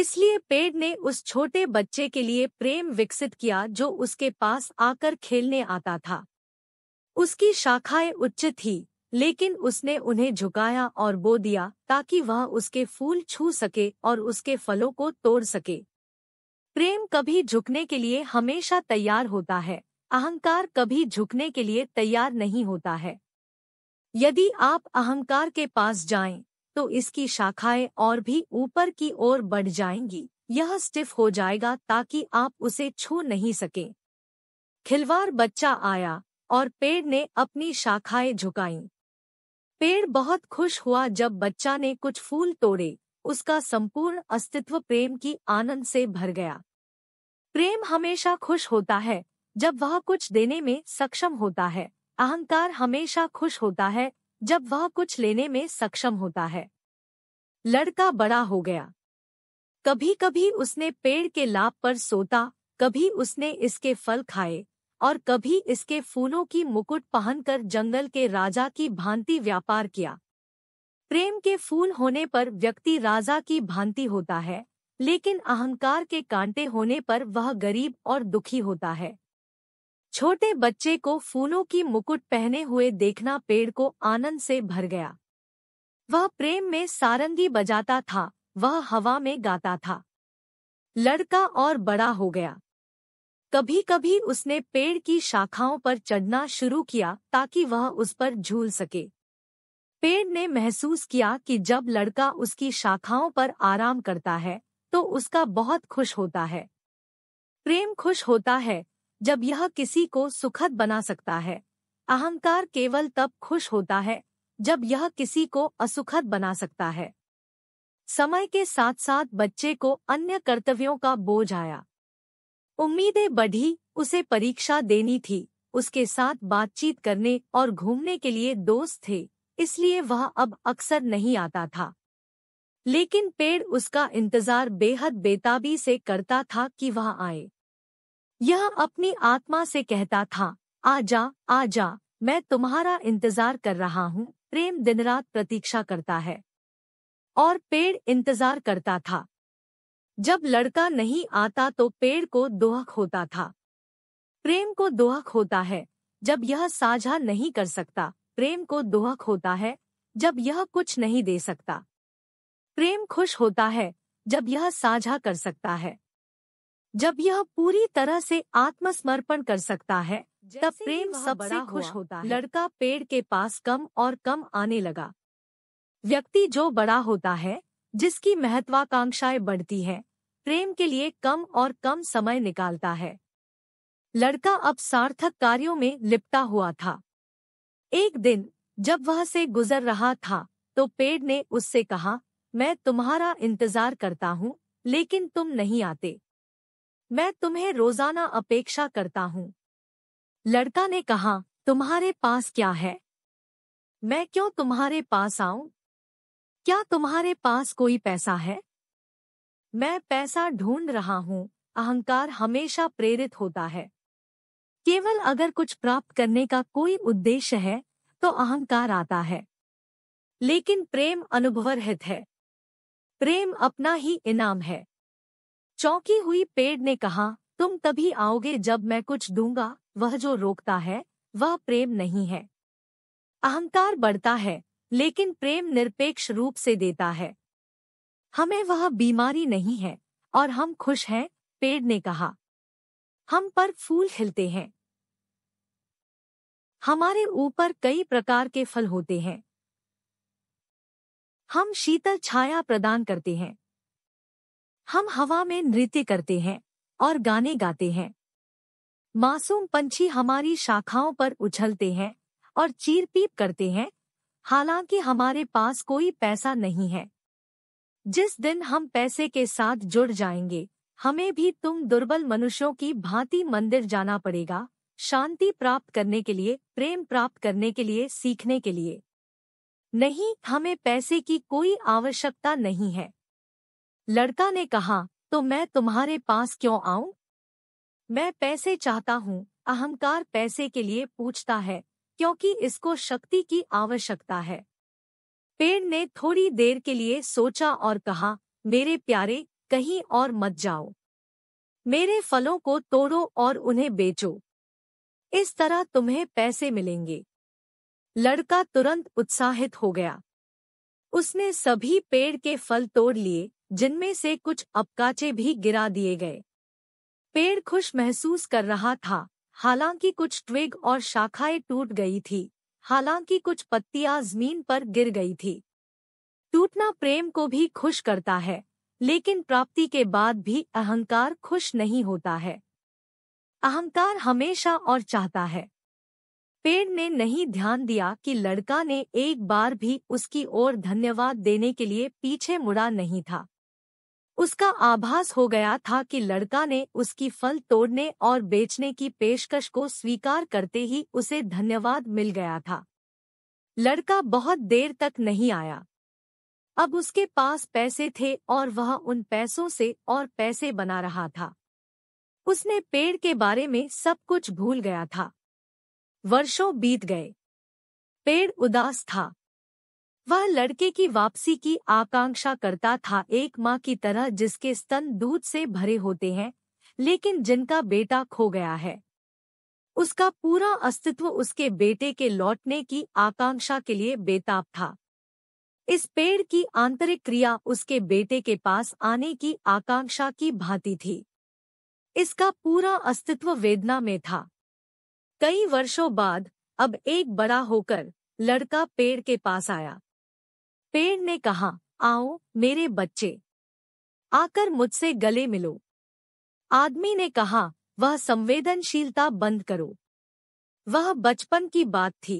इसलिए पेड़ ने उस छोटे बच्चे के लिए प्रेम विकसित किया जो उसके पास आकर खेलने आता था उसकी शाखाएं उच्च थी लेकिन उसने उन्हें झुकाया और बो दिया ताकि वह उसके फूल छू सके और उसके फलों को तोड़ सके प्रेम कभी झुकने के लिए हमेशा तैयार होता है अहंकार कभी झुकने के लिए तैयार नहीं होता है यदि आप अहंकार के पास जाएं तो इसकी शाखाएं और भी ऊपर की ओर बढ़ जाएंगी यह स्टिफ हो जाएगा ताकि आप उसे छू नहीं सकें खिलवार बच्चा आया और पेड़ ने अपनी शाखाएं झुकाई पेड़ बहुत खुश हुआ जब बच्चा ने कुछ फूल तोड़े उसका संपूर्ण अस्तित्व प्रेम की आनंद से भर गया प्रेम हमेशा खुश होता है जब वह कुछ देने में सक्षम होता है अहंकार हमेशा खुश होता है जब वह कुछ लेने में सक्षम होता है लड़का बड़ा हो गया कभी कभी उसने पेड़ के लाभ पर सोता कभी उसने इसके फल खाए और कभी इसके फूलों की मुकुट पहनकर जंगल के राजा की भांति व्यापार किया प्रेम के फूल होने पर व्यक्ति राजा की भांति होता है लेकिन अहंकार के कांटे होने पर वह गरीब और दुखी होता है छोटे बच्चे को फूलों की मुकुट पहने हुए देखना पेड़ को आनंद से भर गया वह प्रेम में सारंगी बजाता था वह हवा में गाता था लड़का और बड़ा हो गया कभी कभी उसने पेड़ की शाखाओं पर चढ़ना शुरू किया ताकि वह उस पर झूल सके पेड़ ने महसूस किया कि जब लड़का उसकी शाखाओं पर आराम करता है तो उसका बहुत खुश होता है प्रेम खुश होता है जब यह किसी को सुखद बना सकता है अहंकार केवल तब खुश होता है जब यह किसी को असुखद बना सकता है समय के साथ साथ बच्चे को अन्य कर्तव्यों का बोझ आया उम्मीदें बढ़ी उसे परीक्षा देनी थी उसके साथ बातचीत करने और घूमने के लिए दोस्त थे इसलिए वह अब अक्सर नहीं आता था लेकिन पेड़ उसका इंतजार बेहद बेताबी से करता था कि वह आए यह अपनी आत्मा से कहता था आ जा आ जा मैं तुम्हारा इंतजार कर रहा हूँ प्रेम दिन रात प्रतीक्षा करता है और पेड़ इंतजार करता था जब लड़का नहीं आता तो पेड़ को दोहक होता था प्रेम को दोहक होता है जब यह साझा नहीं कर सकता प्रेम को दोहक होता है जब यह कुछ नहीं दे सकता प्रेम खुश होता है जब यह साझा कर सकता है जब यह पूरी तरह से आत्मसमर्पण कर सकता है तब प्रेम सबसे खुश होता है लड़का पेड़ के पास कम और कम आने लगा व्यक्ति जो बड़ा होता है जिसकी महत्वाकांक्षाएं बढ़ती हैं, प्रेम के लिए कम और कम समय निकालता है लड़का अब सार्थक कार्यों में लिपटा हुआ था एक दिन जब वह से गुजर रहा था तो पेड़ ने उससे कहा मैं तुम्हारा इंतजार करता हूँ लेकिन तुम नहीं आते मैं तुम्हें रोजाना अपेक्षा करता हूँ लड़का ने कहा तुम्हारे पास क्या है मैं क्यों तुम्हारे पास आऊं क्या तुम्हारे पास कोई पैसा है मैं पैसा ढूंढ रहा हूँ अहंकार हमेशा प्रेरित होता है केवल अगर कुछ प्राप्त करने का कोई उद्देश्य है तो अहंकार आता है लेकिन प्रेम अनुभवरहित है प्रेम अपना ही इनाम है चौंकी हुई पेड़ ने कहा तुम तभी आओगे जब मैं कुछ दूंगा वह जो रोकता है वह प्रेम नहीं है अहंकार बढ़ता है लेकिन प्रेम निरपेक्ष रूप से देता है हमें वह बीमारी नहीं है और हम खुश हैं पेड़ ने कहा हम पर फूल खिलते हैं हमारे ऊपर कई प्रकार के फल होते हैं हम शीतल छाया प्रदान करते हैं हम हवा में नृत्य करते हैं और गाने गाते हैं मासूम पंछी हमारी शाखाओं पर उछलते हैं और चीर पीप करते हैं हालांकि हमारे पास कोई पैसा नहीं है जिस दिन हम पैसे के साथ जुड़ जाएंगे हमें भी तुम दुर्बल मनुष्यों की भांति मंदिर जाना पड़ेगा शांति प्राप्त करने के लिए प्रेम प्राप्त करने के लिए सीखने के लिए नहीं हमें पैसे की कोई आवश्यकता नहीं है लड़का ने कहा तो मैं तुम्हारे पास क्यों आऊं मैं पैसे चाहता हूं अहंकार पैसे के लिए पूछता है क्योंकि इसको शक्ति की आवश्यकता है पेड़ ने थोड़ी देर के लिए सोचा और कहा मेरे प्यारे कहीं और मत जाओ मेरे फलों को तोड़ो और उन्हें बेचो इस तरह तुम्हें पैसे मिलेंगे लड़का तुरंत उत्साहित हो गया उसने सभी पेड़ के फल तोड़ लिए जिनमें से कुछ अपकाचे भी गिरा दिए गए पेड़ खुश महसूस कर रहा था हालांकि कुछ ट्विग और शाखाएं टूट गई थी हालांकि कुछ पत्तियां जमीन पर गिर गई थी टूटना प्रेम को भी खुश करता है लेकिन प्राप्ति के बाद भी अहंकार खुश नहीं होता है अहंकार हमेशा और चाहता है पेड़ ने नहीं ध्यान दिया कि लड़का ने एक बार भी उसकी ओर धन्यवाद देने के लिए पीछे मुड़ा नहीं था उसका आभास हो गया था कि लड़का ने उसकी फल तोड़ने और बेचने की पेशकश को स्वीकार करते ही उसे धन्यवाद मिल गया था लड़का बहुत देर तक नहीं आया अब उसके पास पैसे थे और वह उन पैसों से और पैसे बना रहा था उसने पेड़ के बारे में सब कुछ भूल गया था वर्षों बीत गए पेड़ उदास था वह लड़के की वापसी की आकांक्षा करता था एक माँ की तरह जिसके स्तन दूध से भरे होते हैं लेकिन जिनका बेटा खो गया है उसका पूरा अस्तित्व उसके बेटे के लौटने की आकांक्षा के लिए बेताब था इस पेड़ की आंतरिक क्रिया उसके बेटे के पास आने की आकांक्षा की भांति थी इसका पूरा अस्तित्व वेदना में था कई वर्षों बाद अब एक बड़ा होकर लड़का पेड़ के पास आया पेड़ ने कहा आओ मेरे बच्चे आकर मुझसे गले मिलो आदमी ने कहा वह संवेदनशीलता बंद करो वह बचपन की बात थी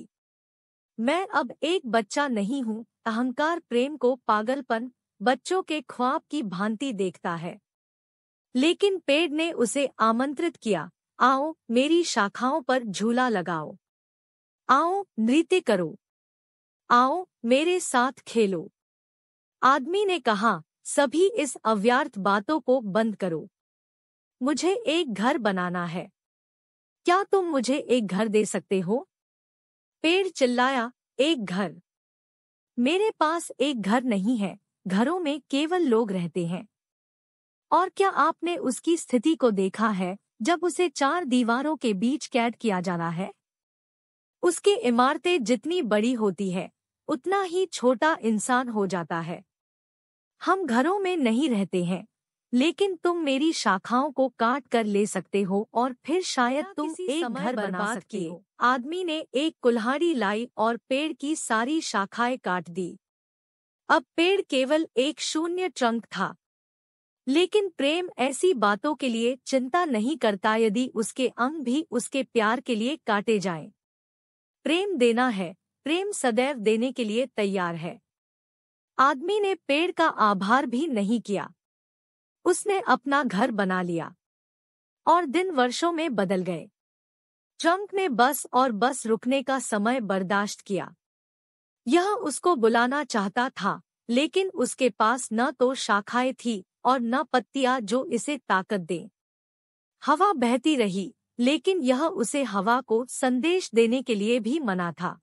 मैं अब एक बच्चा नहीं हूं अहंकार प्रेम को पागलपन बच्चों के ख्वाब की भांति देखता है लेकिन पेड़ ने उसे आमंत्रित किया आओ मेरी शाखाओं पर झूला लगाओ आओ नृत्य करो आओ मेरे साथ खेलो आदमी ने कहा सभी इस अव्यर्थ बातों को बंद करो मुझे एक घर बनाना है क्या तुम मुझे एक घर दे सकते हो पेड़ चिल्लाया एक घर मेरे पास एक घर नहीं है घरों में केवल लोग रहते हैं और क्या आपने उसकी स्थिति को देखा है जब उसे चार दीवारों के बीच कैद किया जाना है उसकी इमारतें जितनी बड़ी होती है उतना ही छोटा इंसान हो जाता है हम घरों में नहीं रहते हैं लेकिन तुम मेरी शाखाओं को काट कर ले सकते हो और फिर शायद तुम एक घर बना सकते हो आदमी ने एक कुल्हाड़ी लाई और पेड़ की सारी शाखाएं काट दी अब पेड़ केवल एक शून्य ट्रंक था लेकिन प्रेम ऐसी बातों के लिए चिंता नहीं करता यदि उसके अंग भी उसके प्यार के लिए काटे जाएं। प्रेम देना है प्रेम सदैव देने के लिए तैयार है आदमी ने पेड़ का आभार भी नहीं किया उसने अपना घर बना लिया और दिन वर्षों में बदल गए चंक ने बस और बस रुकने का समय बर्दाश्त किया यह उसको बुलाना चाहता था लेकिन उसके पास न तो शाखाएं थी और न पत्तियां जो इसे ताकत दें हवा बहती रही लेकिन यह उसे हवा को संदेश देने के लिए भी मना था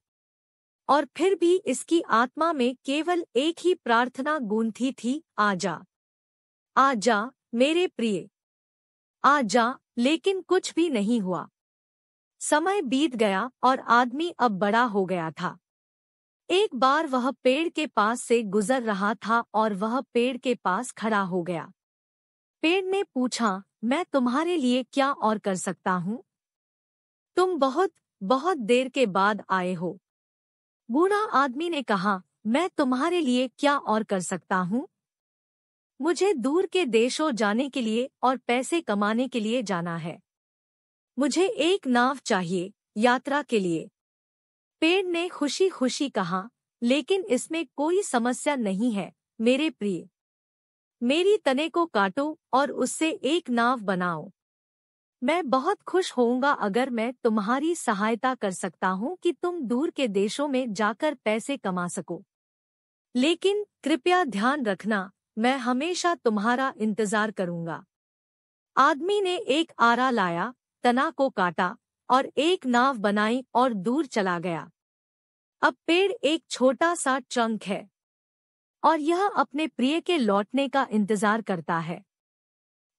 और फिर भी इसकी आत्मा में केवल एक ही प्रार्थना गूंथी थी आजा आजा मेरे प्रिय आजा लेकिन कुछ भी नहीं हुआ समय बीत गया और आदमी अब बड़ा हो गया था एक बार वह पेड़ के पास से गुजर रहा था और वह पेड़ के पास खड़ा हो गया पेड़ ने पूछा मैं तुम्हारे लिए क्या और कर सकता हूँ तुम बहुत बहुत देर के बाद आए हो बूढ़ा आदमी ने कहा मैं तुम्हारे लिए क्या और कर सकता हूँ मुझे दूर के देशों जाने के लिए और पैसे कमाने के लिए जाना है मुझे एक नाव चाहिए यात्रा के लिए पेड़ ने खुशी खुशी कहा लेकिन इसमें कोई समस्या नहीं है मेरे प्रिय मेरी तने को काटो और उससे एक नाव बनाओ मैं बहुत खुश होऊंगा अगर मैं तुम्हारी सहायता कर सकता हूं कि तुम दूर के देशों में जाकर पैसे कमा सको लेकिन कृपया ध्यान रखना मैं हमेशा तुम्हारा इंतजार करूंगा आदमी ने एक आरा लाया तना को काटा और एक नाव बनाई और दूर चला गया अब पेड़ एक छोटा सा चंक है और यह अपने प्रिय के लौटने का इंतजार करता है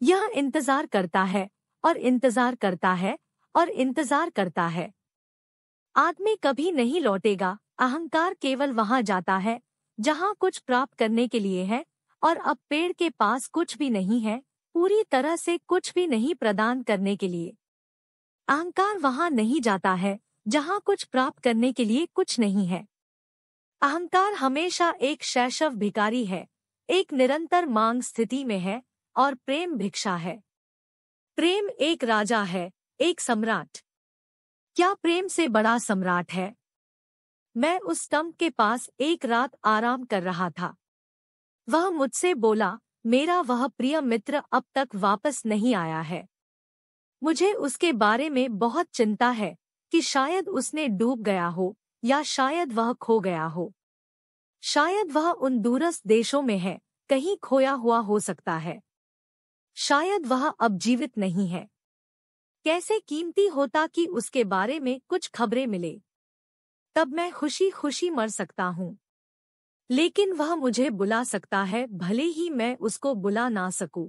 यह इंतजार करता है और इंतजार करता है और इंतजार करता है आदमी कभी नहीं लौटेगा अहंकार केवल वहां जाता है जहां कुछ प्राप्त करने के लिए है और अब पेड़ के पास कुछ भी नहीं है पूरी तरह से कुछ भी नहीं प्रदान करने के लिए अहंकार वहां नहीं जाता है जहां कुछ प्राप्त करने के लिए कुछ नहीं है अहंकार हमेशा एक शैशव भिकारी है एक निरंतर मांग स्थिति में है और प्रेम भिक्षा है प्रेम एक राजा है एक सम्राट क्या प्रेम से बड़ा सम्राट है मैं उस स्टम्प के पास एक रात आराम कर रहा था वह मुझसे बोला मेरा वह प्रिय मित्र अब तक वापस नहीं आया है मुझे उसके बारे में बहुत चिंता है कि शायद उसने डूब गया हो या शायद वह खो गया हो शायद वह उन दूरस्थ देशों में है कहीं खोया हुआ हो सकता है शायद वह अब जीवित नहीं है कैसे कीमती होता कि उसके बारे में कुछ खबरें मिले तब मैं खुशी खुशी मर सकता हूँ लेकिन वह मुझे बुला सकता है भले ही मैं उसको बुला ना सकूं।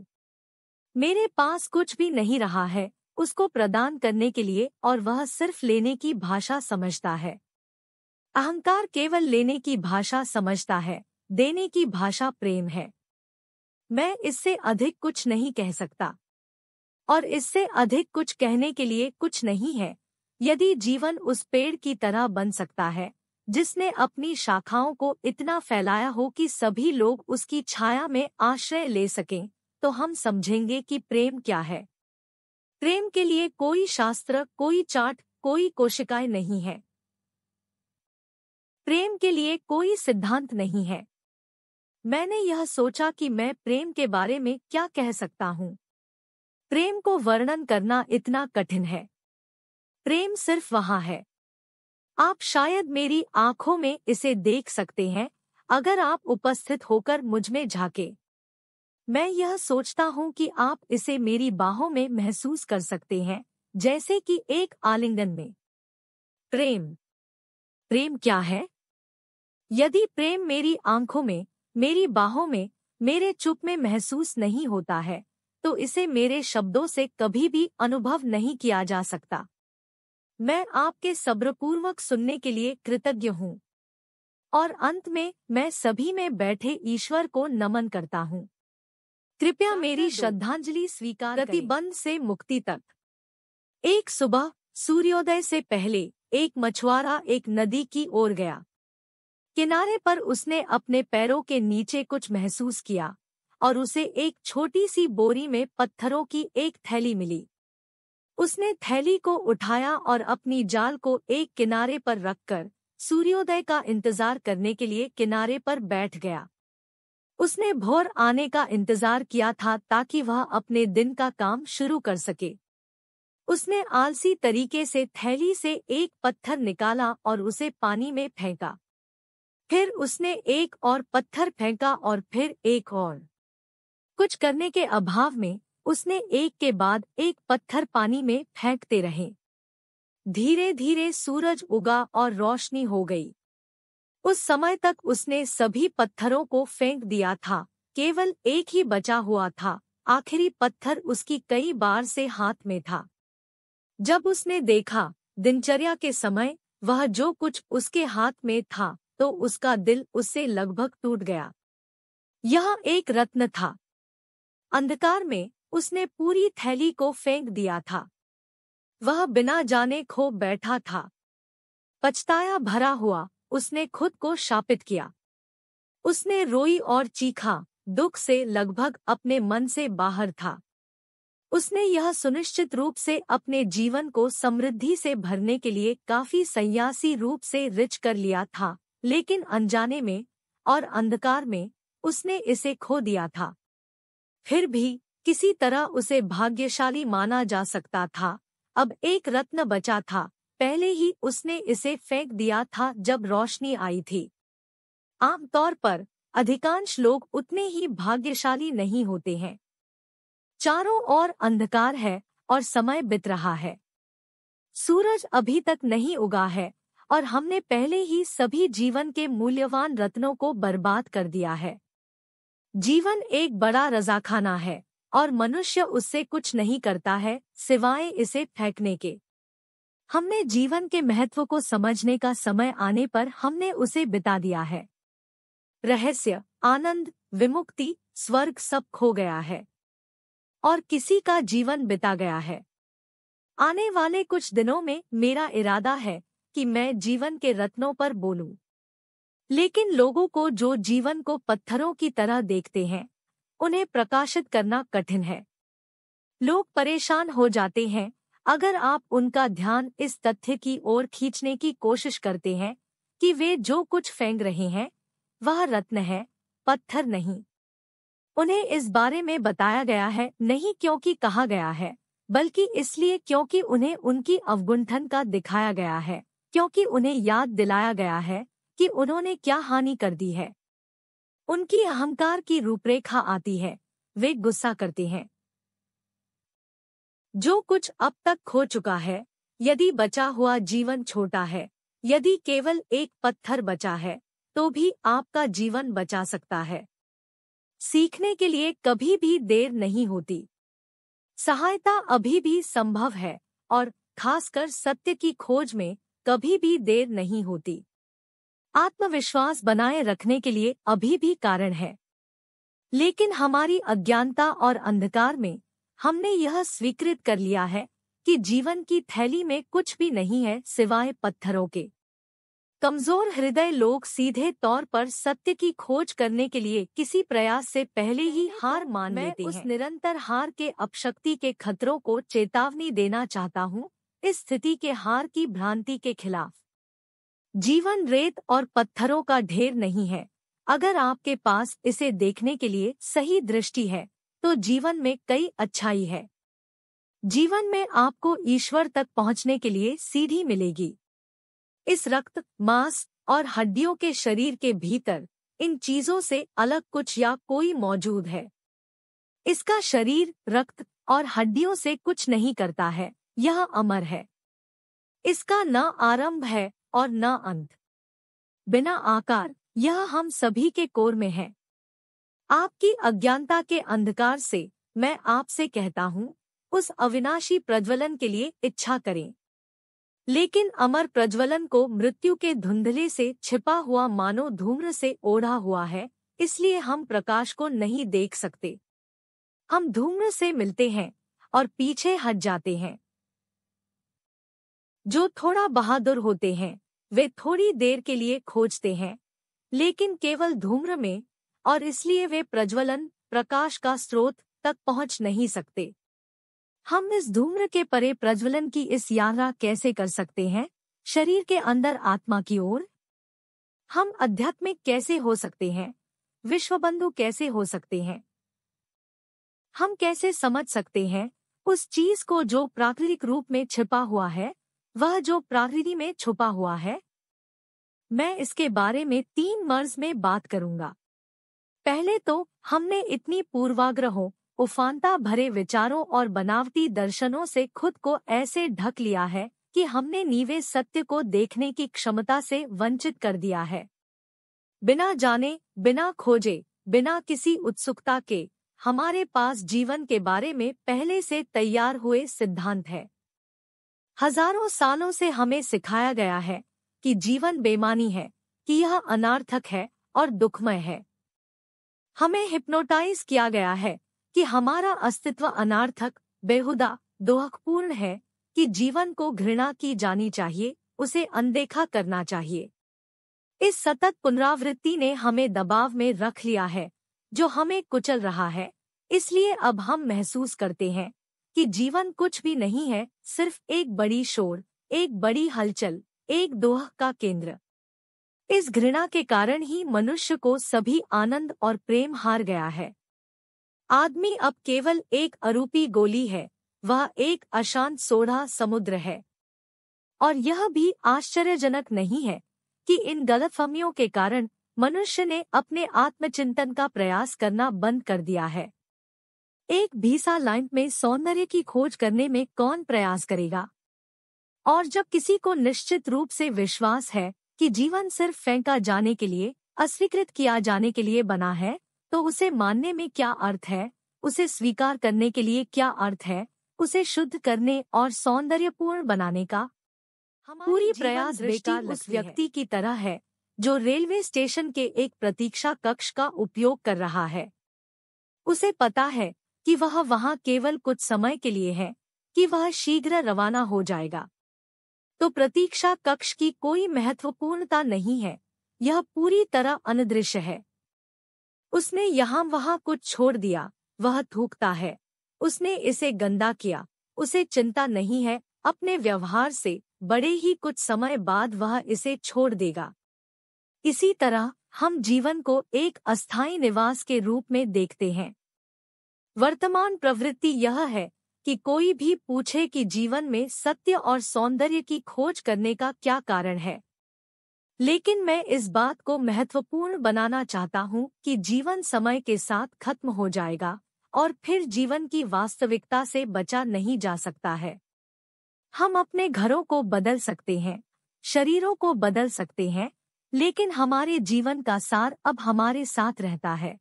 मेरे पास कुछ भी नहीं रहा है उसको प्रदान करने के लिए और वह सिर्फ लेने की भाषा समझता है अहंकार केवल लेने की भाषा समझता है देने की भाषा प्रेम है मैं इससे अधिक कुछ नहीं कह सकता और इससे अधिक कुछ कहने के लिए कुछ नहीं है यदि जीवन उस पेड़ की तरह बन सकता है जिसने अपनी शाखाओं को इतना फैलाया हो कि सभी लोग उसकी छाया में आश्रय ले सकें तो हम समझेंगे कि प्रेम क्या है प्रेम के लिए कोई शास्त्र कोई चार्ट कोई कोशिकाएं नहीं है प्रेम के लिए कोई सिद्धांत नहीं है मैंने यह सोचा कि मैं प्रेम के बारे में क्या कह सकता हूँ प्रेम को वर्णन करना इतना कठिन है प्रेम सिर्फ वहाँ है आप शायद मेरी आंखों में इसे देख सकते हैं अगर आप उपस्थित होकर मुझमें झाके मैं यह सोचता हूँ कि आप इसे मेरी बाहों में महसूस कर सकते हैं जैसे कि एक आलिंगन में प्रेम प्रेम क्या है यदि प्रेम मेरी आंखों में मेरी बाहों में मेरे चुप में महसूस नहीं होता है तो इसे मेरे शब्दों से कभी भी अनुभव नहीं किया जा सकता मैं आपके सब्रपूर्वक सुनने के लिए कृतज्ञ हूँ और अंत में मैं सभी में बैठे ईश्वर को नमन करता हूँ कृपया मेरी श्रद्धांजलि स्वीकार प्रतिबंध से मुक्ति तक एक सुबह सूर्योदय से पहले एक मछुआरा एक नदी की ओर गया किनारे पर उसने अपने पैरों के नीचे कुछ महसूस किया और उसे एक छोटी सी बोरी में पत्थरों की एक थैली मिली उसने थैली को उठाया और अपनी जाल को एक किनारे पर रखकर सूर्योदय का इंतजार करने के लिए किनारे पर बैठ गया उसने भोर आने का इंतजार किया था ताकि वह अपने दिन का काम शुरू कर सके उसने आलसी तरीके से थैली से एक पत्थर निकाला और उसे पानी में फेंका फिर उसने एक और पत्थर फेंका और फिर एक और कुछ करने के अभाव में उसने एक के बाद एक पत्थर पानी में फेंकते रहे धीरे धीरे सूरज उगा और रोशनी हो गई उस समय तक उसने सभी पत्थरों को फेंक दिया था केवल एक ही बचा हुआ था आखिरी पत्थर उसकी कई बार से हाथ में था जब उसने देखा दिनचर्या के समय वह जो कुछ उसके हाथ में था तो उसका दिल उससे लगभग टूट गया यह एक रत्न था अंधकार में उसने पूरी थैली को फेंक दिया था वह बिना जाने खो बैठा था पछताया भरा हुआ उसने खुद को शापित किया उसने रोई और चीखा दुख से लगभग अपने मन से बाहर था उसने यह सुनिश्चित रूप से अपने जीवन को समृद्धि से भरने के लिए काफी संयासी रूप से रिच कर लिया था लेकिन अनजाने में और अंधकार में उसने इसे खो दिया था फिर भी किसी तरह उसे भाग्यशाली माना जा सकता था अब एक रत्न बचा था पहले ही उसने इसे फेंक दिया था जब रोशनी आई थी आमतौर पर अधिकांश लोग उतने ही भाग्यशाली नहीं होते हैं चारों ओर अंधकार है और समय बीत रहा है सूरज अभी तक नहीं उगा है और हमने पहले ही सभी जीवन के मूल्यवान रत्नों को बर्बाद कर दिया है जीवन एक बड़ा रजाखाना है और मनुष्य उससे कुछ नहीं करता है सिवाय इसे फेंकने के हमने जीवन के महत्व को समझने का समय आने पर हमने उसे बिता दिया है रहस्य आनंद विमुक्ति स्वर्ग सब खो गया है और किसी का जीवन बिता गया है आने वाले कुछ दिनों में मेरा इरादा है कि मैं जीवन के रत्नों पर बोलूं। लेकिन लोगों को जो जीवन को पत्थरों की तरह देखते हैं उन्हें प्रकाशित करना कठिन है लोग परेशान हो जाते हैं अगर आप उनका ध्यान इस तथ्य की ओर खींचने की कोशिश करते हैं कि वे जो कुछ फेंक रहे हैं वह रत्न है पत्थर नहीं उन्हें इस बारे में बताया गया है नहीं क्योंकि कहा गया है बल्कि इसलिए क्योंकि उन्हें उनकी अवगुंठन का दिखाया गया है क्योंकि उन्हें याद दिलाया गया है कि उन्होंने क्या हानि कर दी है उनकी अहंकार की रूपरेखा आती है वे गुस्सा करते हैं जो कुछ अब तक खो चुका है यदि बचा हुआ जीवन छोटा है यदि केवल एक पत्थर बचा है तो भी आपका जीवन बचा सकता है सीखने के लिए कभी भी देर नहीं होती सहायता अभी भी संभव है और खासकर सत्य की खोज में कभी भी देर नहीं होती आत्मविश्वास बनाए रखने के लिए अभी भी कारण है लेकिन हमारी अज्ञानता और अंधकार में हमने यह स्वीकृत कर लिया है कि जीवन की थैली में कुछ भी नहीं है सिवाय पत्थरों के कमजोर हृदय लोग सीधे तौर पर सत्य की खोज करने के लिए किसी प्रयास से पहले ही हार मान लेते हैं। मैं उस निरंतर हार के अपशक्ति के खतरों को चेतावनी देना चाहता हूँ इस स्थिति के हार की भ्रांति के खिलाफ जीवन रेत और पत्थरों का ढेर नहीं है अगर आपके पास इसे देखने के लिए सही दृष्टि है तो जीवन में कई अच्छाई है जीवन में आपको ईश्वर तक पहुंचने के लिए सीढ़ी मिलेगी इस रक्त मांस और हड्डियों के शरीर के भीतर इन चीजों से अलग कुछ या कोई मौजूद है इसका शरीर रक्त और हड्डियों से कुछ नहीं करता है यह अमर है इसका न आरंभ है और न अंत बिना आकार यह हम सभी के कोर में है आपकी अज्ञानता के अंधकार से मैं आपसे कहता हूँ उस अविनाशी प्रज्वलन के लिए इच्छा करें लेकिन अमर प्रज्वलन को मृत्यु के धुंधले से छिपा हुआ मानो धूम्र से ओढ़ा हुआ है इसलिए हम प्रकाश को नहीं देख सकते हम धूम्र से मिलते हैं और पीछे हट जाते हैं जो थोड़ा बहादुर होते हैं वे थोड़ी देर के लिए खोजते हैं लेकिन केवल धूम्र में और इसलिए वे प्रज्वलन प्रकाश का स्रोत तक पहुंच नहीं सकते हम इस धूम्र के परे प्रज्वलन की इस यात्रा कैसे कर सकते हैं शरीर के अंदर आत्मा की ओर हम आध्यात्मिक कैसे हो सकते हैं विश्वबंधु कैसे हो सकते हैं हम कैसे समझ सकते हैं उस चीज को जो प्राकृतिक रूप में छिपा हुआ है वह जो प्राकृति में छुपा हुआ है मैं इसके बारे में तीन मर्ज में बात करूंगा पहले तो हमने इतनी पूर्वाग्रहों उफानता भरे विचारों और बनावटी दर्शनों से खुद को ऐसे ढक लिया है कि हमने नीवे सत्य को देखने की क्षमता से वंचित कर दिया है बिना जाने बिना खोजे बिना किसी उत्सुकता के हमारे पास जीवन के बारे में पहले से तैयार हुए सिद्धांत है हजारों सालों से हमें सिखाया गया है कि जीवन बेमानी है कि यह अनार्थक है और दुखमय है हमें हिप्नोटाइज किया गया है कि हमारा अस्तित्व अनार्थक बेहुदा दोहकपूर्ण है कि जीवन को घृणा की जानी चाहिए उसे अनदेखा करना चाहिए इस सतत पुनरावृत्ति ने हमें दबाव में रख लिया है जो हमें कुचल रहा है इसलिए अब हम महसूस करते हैं कि जीवन कुछ भी नहीं है सिर्फ एक बड़ी शोर एक बड़ी हलचल एक दोह का केंद्र इस घृणा के कारण ही मनुष्य को सभी आनंद और प्रेम हार गया है आदमी अब केवल एक अरूपी गोली है वह एक अशांत सोढ़ा समुद्र है और यह भी आश्चर्यजनक नहीं है कि इन गलतफहमियों के कारण मनुष्य ने अपने आत्मचिंतन का प्रयास करना बंद कर दिया है एक भीसा लाइन में सौंदर्य की खोज करने में कौन प्रयास करेगा और जब किसी को निश्चित रूप से विश्वास है कि जीवन सिर्फ फेंका जाने के लिए अस्वीकृत किया जाने के लिए बना है तो उसे मानने में क्या अर्थ है उसे स्वीकार करने के लिए क्या अर्थ है उसे शुद्ध करने और सौंदर्यपूर्ण बनाने का पूरी प्रयास बेकार उस व्यक्ति की तरह है जो रेलवे स्टेशन के एक प्रतीक्षा कक्ष का उपयोग कर रहा है उसे पता है कि वह वहां केवल कुछ समय के लिए है कि वह शीघ्र रवाना हो जाएगा तो प्रतीक्षा कक्ष की कोई महत्वपूर्णता नहीं है यह पूरी तरह अनदृश्य है उसने यहां वहाँ कुछ छोड़ दिया वह थूकता है उसने इसे गंदा किया उसे चिंता नहीं है अपने व्यवहार से बड़े ही कुछ समय बाद वह इसे छोड़ देगा इसी तरह हम जीवन को एक अस्थायी निवास के रूप में देखते हैं वर्तमान प्रवृत्ति यह है कि कोई भी पूछे कि जीवन में सत्य और सौंदर्य की खोज करने का क्या कारण है लेकिन मैं इस बात को महत्वपूर्ण बनाना चाहता हूँ कि जीवन समय के साथ खत्म हो जाएगा और फिर जीवन की वास्तविकता से बचा नहीं जा सकता है हम अपने घरों को बदल सकते हैं शरीरों को बदल सकते हैं लेकिन हमारे जीवन का सार अब हमारे साथ रहता है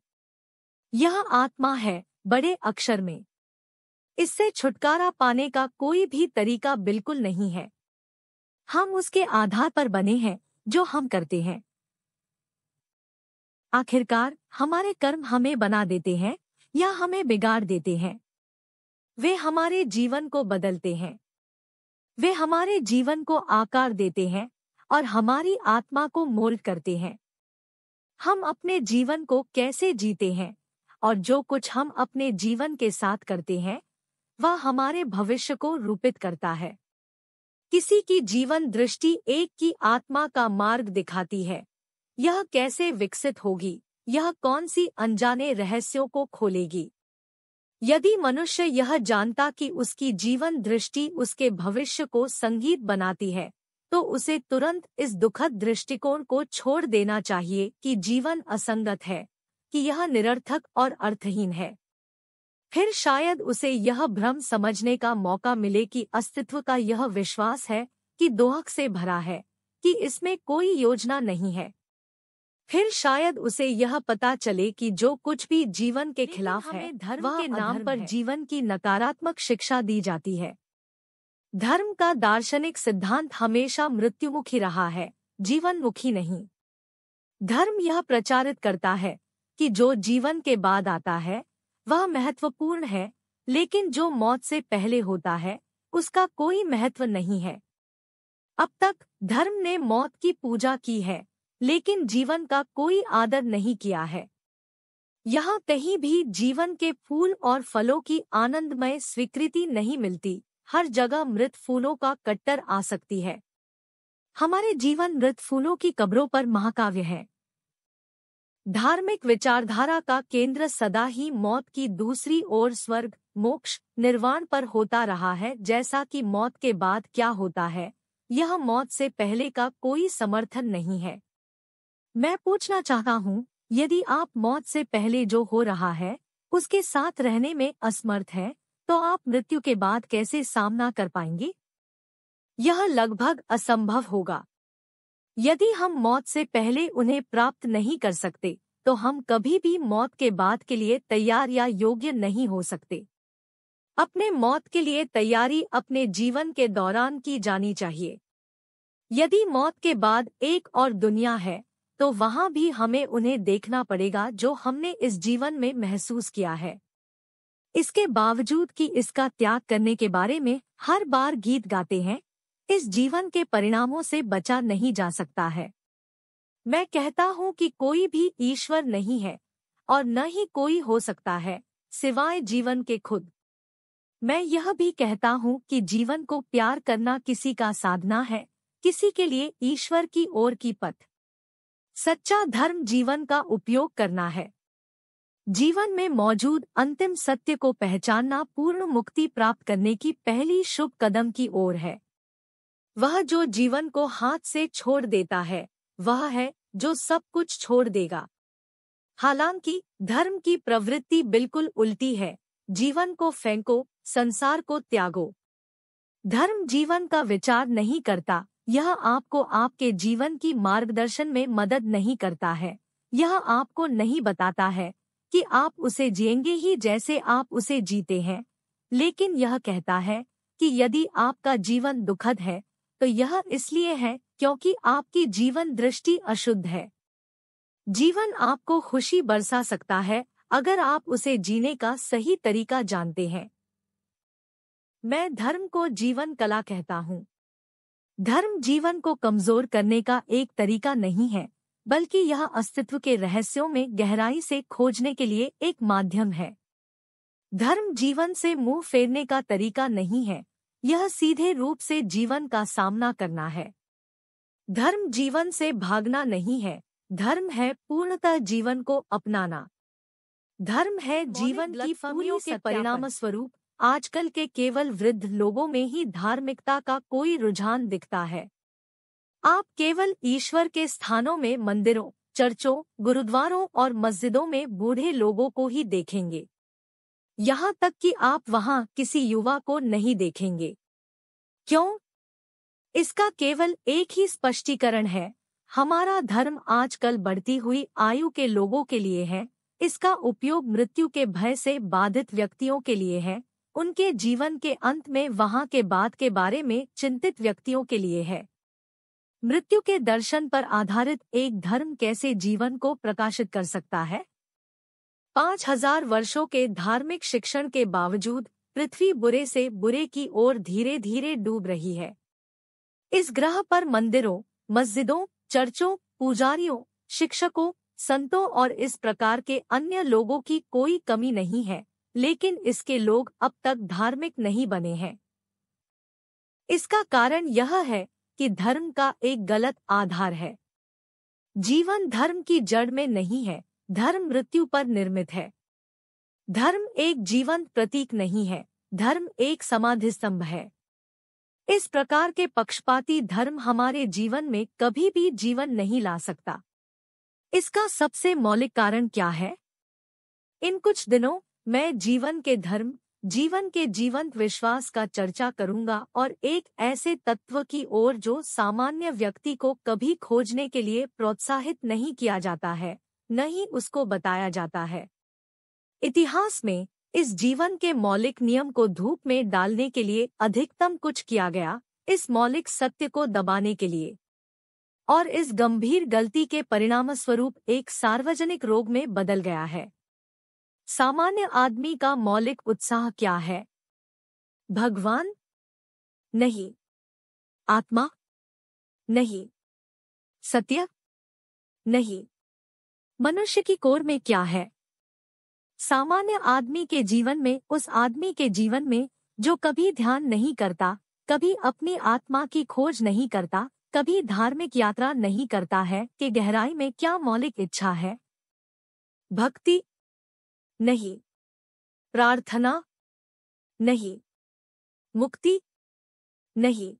यह आत्मा है बड़े अक्षर में इससे छुटकारा पाने का कोई भी तरीका बिल्कुल नहीं है हम उसके आधार पर बने हैं जो हम करते हैं आखिरकार हमारे कर्म हमें बना देते हैं या हमें बिगाड़ देते हैं वे हमारे जीवन को बदलते हैं वे हमारे जीवन को आकार देते हैं और हमारी आत्मा को मोल्ड करते हैं हम अपने जीवन को कैसे जीते हैं और जो कुछ हम अपने जीवन के साथ करते हैं वह हमारे भविष्य को रूपित करता है किसी की जीवन दृष्टि एक की आत्मा का मार्ग दिखाती है यह कैसे विकसित होगी यह कौन सी अनजाने रहस्यों को खोलेगी यदि मनुष्य यह जानता कि उसकी जीवन दृष्टि उसके भविष्य को संगीत बनाती है तो उसे तुरंत इस दुखद दृष्टिकोण को छोड़ देना चाहिए कि जीवन असंगत है कि यह निरर्थक और अर्थहीन है फिर शायद उसे यह भ्रम समझने का मौका मिले कि अस्तित्व का यह विश्वास है कि दोहक से भरा है कि इसमें कोई योजना नहीं है फिर शायद उसे यह पता चले कि जो कुछ भी जीवन के खिलाफ है धर्म के नाम पर जीवन की नकारात्मक शिक्षा दी जाती है धर्म का दार्शनिक सिद्धांत हमेशा मृत्युमुखी रहा है जीवनमुखी नहीं धर्म यह प्रचारित करता है कि जो जीवन के बाद आता है वह महत्वपूर्ण है लेकिन जो मौत से पहले होता है उसका कोई महत्व नहीं है अब तक धर्म ने मौत की पूजा की है लेकिन जीवन का कोई आदर नहीं किया है यहाँ कहीं भी जीवन के फूल और फलों की आनंदमय स्वीकृति नहीं मिलती हर जगह मृत फूलों का कट्टर आ सकती है हमारे जीवन मृत फूलों की कब्रों पर महाकाव्य है धार्मिक विचारधारा का केंद्र सदा ही मौत की दूसरी ओर स्वर्ग मोक्ष निर्वाण पर होता रहा है जैसा कि मौत के बाद क्या होता है यह मौत से पहले का कोई समर्थन नहीं है मैं पूछना चाहता हूँ यदि आप मौत से पहले जो हो रहा है उसके साथ रहने में असमर्थ हैं, तो आप मृत्यु के बाद कैसे सामना कर पाएंगे यह लगभग असंभव होगा यदि हम मौत से पहले उन्हें प्राप्त नहीं कर सकते तो हम कभी भी मौत के बाद के लिए तैयार या योग्य नहीं हो सकते अपने मौत के लिए तैयारी अपने जीवन के दौरान की जानी चाहिए यदि मौत के बाद एक और दुनिया है तो वहां भी हमें उन्हें देखना पड़ेगा जो हमने इस जीवन में महसूस किया है इसके बावजूद कि इसका त्याग करने के बारे में हर बार गीत गाते हैं इस जीवन के परिणामों से बचा नहीं जा सकता है मैं कहता हूँ कि कोई भी ईश्वर नहीं है और न ही कोई हो सकता है सिवाय जीवन के खुद मैं यह भी कहता हूँ कि जीवन को प्यार करना किसी का साधना है किसी के लिए ईश्वर की ओर की पथ सच्चा धर्म जीवन का उपयोग करना है जीवन में मौजूद अंतिम सत्य को पहचानना पूर्ण मुक्ति प्राप्त करने की पहली शुभ कदम की ओर है वह जो जीवन को हाथ से छोड़ देता है वह है जो सब कुछ छोड़ देगा हालांकि धर्म की प्रवृत्ति बिल्कुल उल्टी है जीवन को फेंको संसार को त्यागो धर्म जीवन का विचार नहीं करता यह आपको आपके जीवन की मार्गदर्शन में मदद नहीं करता है यह आपको नहीं बताता है कि आप उसे जिएंगे ही जैसे आप उसे जीते हैं लेकिन यह कहता है कि यदि आपका जीवन दुखद है तो यह इसलिए है क्योंकि आपकी जीवन दृष्टि अशुद्ध है जीवन आपको खुशी बरसा सकता है अगर आप उसे जीने का सही तरीका जानते हैं मैं धर्म को जीवन कला कहता हूं धर्म जीवन को कमजोर करने का एक तरीका नहीं है बल्कि यह अस्तित्व के रहस्यों में गहराई से खोजने के लिए एक माध्यम है धर्म जीवन से मुंह फेरने का तरीका नहीं है यह सीधे रूप से जीवन का सामना करना है धर्म जीवन से भागना नहीं है धर्म है पूर्णतः जीवन को अपनाना धर्म है जीवन की फमियों के परिणाम स्वरूप आजकल के केवल वृद्ध लोगों में ही धार्मिकता का कोई रुझान दिखता है आप केवल ईश्वर के स्थानों में मंदिरों चर्चों गुरुद्वारों और मस्जिदों में बूढ़े लोगों को ही देखेंगे यहाँ तक कि आप वहाँ किसी युवा को नहीं देखेंगे क्यों इसका केवल एक ही स्पष्टीकरण है हमारा धर्म आजकल बढ़ती हुई आयु के लोगों के लिए है इसका उपयोग मृत्यु के भय से बाधित व्यक्तियों के लिए है उनके जीवन के अंत में वहाँ के बाद के बारे में चिंतित व्यक्तियों के लिए है मृत्यु के दर्शन पर आधारित एक धर्म कैसे जीवन को प्रकाशित कर सकता है पाँच हजार वर्षों के धार्मिक शिक्षण के बावजूद पृथ्वी बुरे से बुरे की ओर धीरे धीरे डूब रही है इस ग्रह पर मंदिरों मस्जिदों चर्चों पुजारियों शिक्षकों संतों और इस प्रकार के अन्य लोगों की कोई कमी नहीं है लेकिन इसके लोग अब तक धार्मिक नहीं बने हैं इसका कारण यह है कि धर्म का एक गलत आधार है जीवन धर्म की जड़ में नहीं है धर्म मृत्यु पर निर्मित है धर्म एक जीवंत प्रतीक नहीं है धर्म एक समाधि स्तंभ है इस प्रकार के पक्षपाती धर्म हमारे जीवन में कभी भी जीवन नहीं ला सकता इसका सबसे मौलिक कारण क्या है इन कुछ दिनों मैं जीवन के धर्म जीवन के जीवंत विश्वास का चर्चा करूंगा और एक ऐसे तत्व की ओर जो सामान्य व्यक्ति को कभी खोजने के लिए प्रोत्साहित नहीं किया जाता है न ही उसको बताया जाता है इतिहास में इस जीवन के मौलिक नियम को धूप में डालने के लिए अधिकतम कुछ किया गया इस मौलिक सत्य को दबाने के लिए और इस गंभीर गलती के परिणाम स्वरूप एक सार्वजनिक रोग में बदल गया है सामान्य आदमी का मौलिक उत्साह क्या है भगवान नहीं आत्मा नहीं सत्य नहीं मनुष्य की कोर में क्या है सामान्य आदमी के जीवन में उस आदमी के जीवन में जो कभी ध्यान नहीं करता कभी अपनी आत्मा की खोज नहीं करता कभी धार्मिक यात्रा नहीं करता है कि गहराई में क्या मौलिक इच्छा है भक्ति नहीं प्रार्थना नहीं मुक्ति नहीं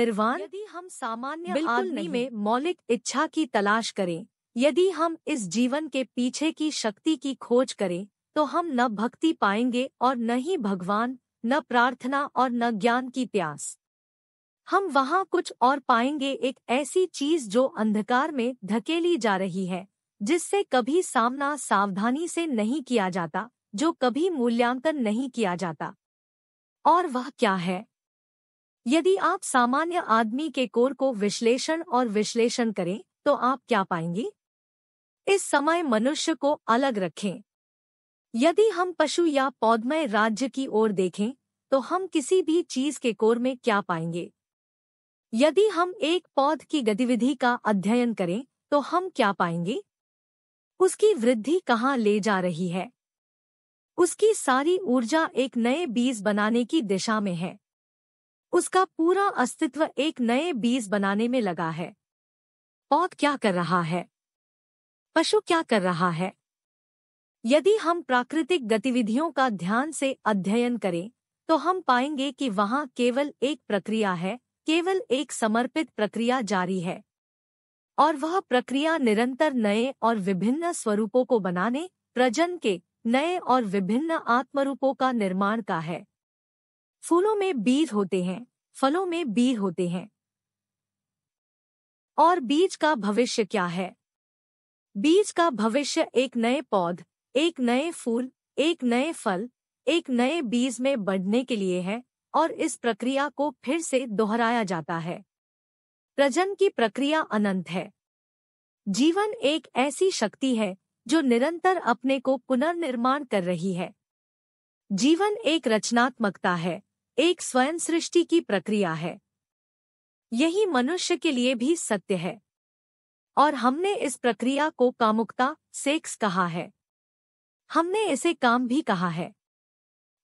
निर्वाण यदि हम सामान्य आदमी में मौलिक इच्छा की तलाश करें यदि हम इस जीवन के पीछे की शक्ति की खोज करें तो हम न भक्ति पाएंगे और न ही भगवान न प्रार्थना और न ज्ञान की प्यास हम वहाँ कुछ और पाएंगे एक ऐसी चीज जो अंधकार में धकेली जा रही है जिससे कभी सामना सावधानी से नहीं किया जाता जो कभी मूल्यांकन नहीं किया जाता और वह क्या है यदि आप सामान्य आदमी के कोर को विश्लेषण और विश्लेषण करें तो आप क्या पाएंगे इस समय मनुष्य को अलग रखें यदि हम पशु या पौधमय राज्य की ओर देखें तो हम किसी भी चीज के कोर में क्या पाएंगे यदि हम एक पौध की गतिविधि का अध्ययन करें तो हम क्या पाएंगे उसकी वृद्धि कहाँ ले जा रही है उसकी सारी ऊर्जा एक नए बीज बनाने की दिशा में है उसका पूरा अस्तित्व एक नए बीज बनाने में लगा है पौध क्या कर रहा है पशु क्या कर रहा है यदि हम प्राकृतिक गतिविधियों का ध्यान से अध्ययन करें तो हम पाएंगे कि वहाँ केवल एक प्रक्रिया है केवल एक समर्पित प्रक्रिया जारी है और वह प्रक्रिया निरंतर नए और विभिन्न स्वरूपों को बनाने प्रजन के नए और विभिन्न आत्मरूपों का निर्माण का है फूलों में बीज होते हैं फलों में बीज होते हैं और बीज का भविष्य क्या है बीज का भविष्य एक नए पौध एक नए फूल एक नए फल एक नए बीज में बढ़ने के लिए है और इस प्रक्रिया को फिर से दोहराया जाता है प्रजन की प्रक्रिया अनंत है जीवन एक ऐसी शक्ति है जो निरंतर अपने को पुनर्निर्माण कर रही है जीवन एक रचनात्मकता है एक स्वयं सृष्टि की प्रक्रिया है यही मनुष्य के लिए भी सत्य है और हमने इस प्रक्रिया को कामुकता सेक्स कहा है हमने इसे काम भी कहा है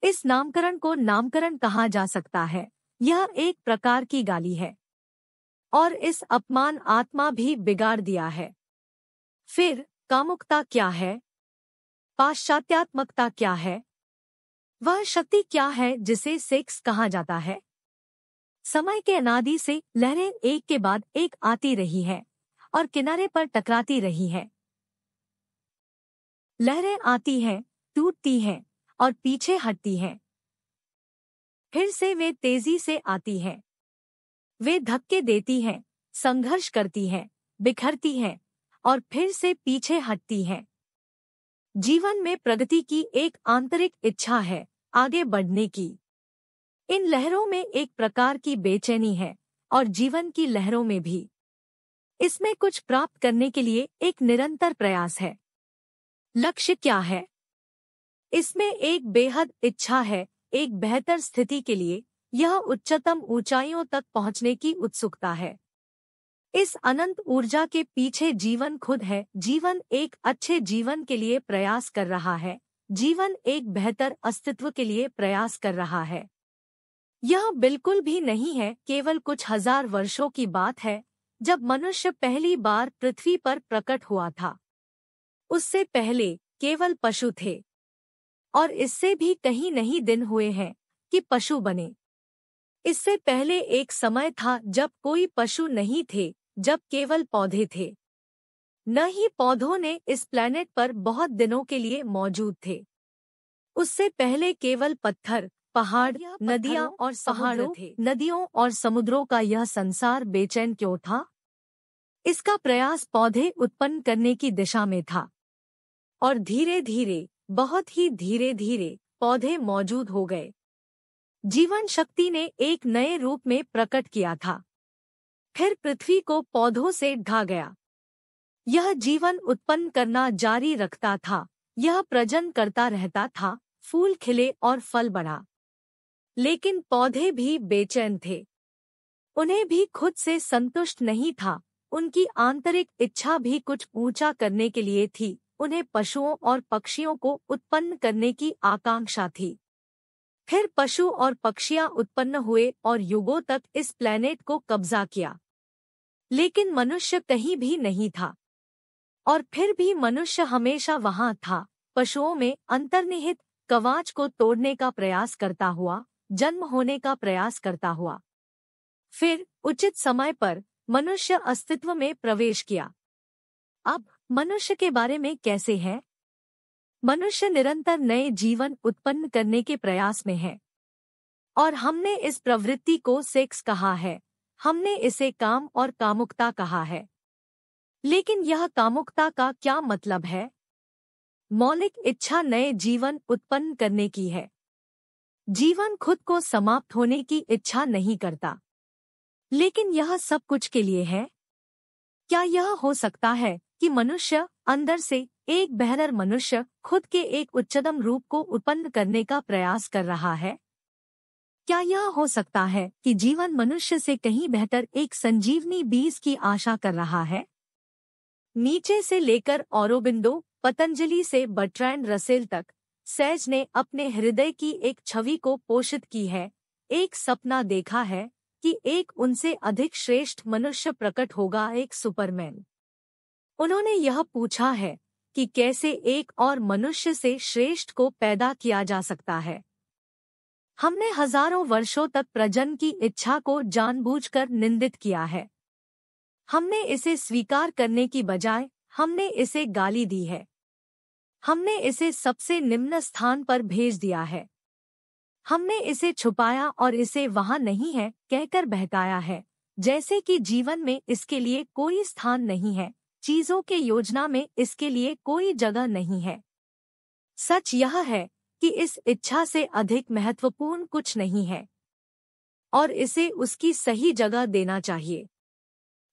इस नामकरण को नामकरण कहा जा सकता है यह एक प्रकार की गाली है और इस अपमान आत्मा भी बिगाड़ दिया है फिर कामुकता क्या है पाश्चात्यात्मकता क्या है वह शक्ति क्या है जिसे सेक्स कहा जाता है समय के अनादि से लहरें एक के बाद एक आती रही है और किनारे पर टकराती रही है लहरें आती हैं टूटती हैं और पीछे हटती हैं फिर से वे तेजी से आती हैं वे धक्के देती हैं संघर्ष करती हैं बिखरती हैं और फिर से पीछे हटती हैं जीवन में प्रगति की एक आंतरिक इच्छा है आगे बढ़ने की इन लहरों में एक प्रकार की बेचैनी है और जीवन की लहरों में भी इसमें कुछ प्राप्त करने के लिए एक निरंतर प्रयास है लक्ष्य क्या है इसमें एक बेहद इच्छा है एक बेहतर स्थिति के लिए यह उच्चतम ऊंचाइयों तक पहुंचने की उत्सुकता है इस अनंत ऊर्जा के पीछे जीवन खुद है जीवन एक अच्छे जीवन के लिए प्रयास कर रहा है जीवन एक बेहतर अस्तित्व के लिए प्रयास कर रहा है यह बिल्कुल भी नहीं है केवल कुछ हजार वर्षों की बात है जब मनुष्य पहली बार पृथ्वी पर प्रकट हुआ था उससे पहले केवल पशु थे और इससे भी कहीं नहीं दिन हुए हैं कि पशु बने इससे पहले एक समय था जब कोई पशु नहीं थे जब केवल पौधे थे न ही पौधों ने इस प्लैनेट पर बहुत दिनों के लिए मौजूद थे उससे पहले केवल पत्थर पहाड़ नदियाँ और पहाड़ों नदियों और समुद्रों का यह संसार बेचैन क्यों था इसका प्रयास पौधे उत्पन्न करने की दिशा में था और धीरे धीरे बहुत ही धीरे धीरे पौधे मौजूद हो गए जीवन शक्ति ने एक नए रूप में प्रकट किया था फिर पृथ्वी को पौधों से ढा गया यह जीवन उत्पन्न करना जारी रखता था यह प्रजन करता रहता था फूल खिले और फल बढ़ा लेकिन पौधे भी बेचैन थे उन्हें भी खुद से संतुष्ट नहीं था उनकी आंतरिक इच्छा भी कुछ ऊंचा करने के लिए थी उन्हें पशुओं और पक्षियों को उत्पन्न करने की आकांक्षा थी फिर पशु और पक्षियां उत्पन्न हुए और युगों तक इस प्लेनेट को कब्जा किया लेकिन मनुष्य कहीं भी नहीं था और फिर भी मनुष्य हमेशा वहां था पशुओं में अंतर्निहित कवाच को तोड़ने का प्रयास करता हुआ जन्म होने का प्रयास करता हुआ फिर उचित समय पर मनुष्य अस्तित्व में प्रवेश किया अब मनुष्य के बारे में कैसे है मनुष्य निरंतर नए जीवन उत्पन्न करने के प्रयास में है और हमने इस प्रवृत्ति को सेक्स कहा है हमने इसे काम और कामुकता कहा है लेकिन यह कामुकता का क्या मतलब है मौलिक इच्छा नए जीवन उत्पन्न करने की है जीवन खुद को समाप्त होने की इच्छा नहीं करता लेकिन यह सब कुछ के लिए है क्या यह हो सकता है कि मनुष्य अंदर से एक बेहतर मनुष्य खुद के एक उच्चतम रूप को उत्पन्न करने का प्रयास कर रहा है क्या यह हो सकता है कि जीवन मनुष्य से कहीं बेहतर एक संजीवनी बीज की आशा कर रहा है नीचे से लेकर औरबिंदो पतंजलि से बट्रैंड रसेल तक सैज ने अपने हृदय की एक छवि को पोषित की है एक सपना देखा है कि एक उनसे अधिक श्रेष्ठ मनुष्य प्रकट होगा एक सुपरमैन उन्होंने यह पूछा है कि कैसे एक और मनुष्य से श्रेष्ठ को पैदा किया जा सकता है हमने हजारों वर्षों तक प्रजन की इच्छा को जानबूझकर निंदित किया है हमने इसे स्वीकार करने की बजाय हमने इसे गाली दी है हमने इसे सबसे निम्न स्थान पर भेज दिया है हमने इसे छुपाया और इसे वहां नहीं है कहकर बहकाया है जैसे कि जीवन में इसके लिए कोई स्थान नहीं है चीजों के योजना में इसके लिए कोई जगह नहीं है सच यह है कि इस इच्छा से अधिक महत्वपूर्ण कुछ नहीं है और इसे उसकी सही जगह देना चाहिए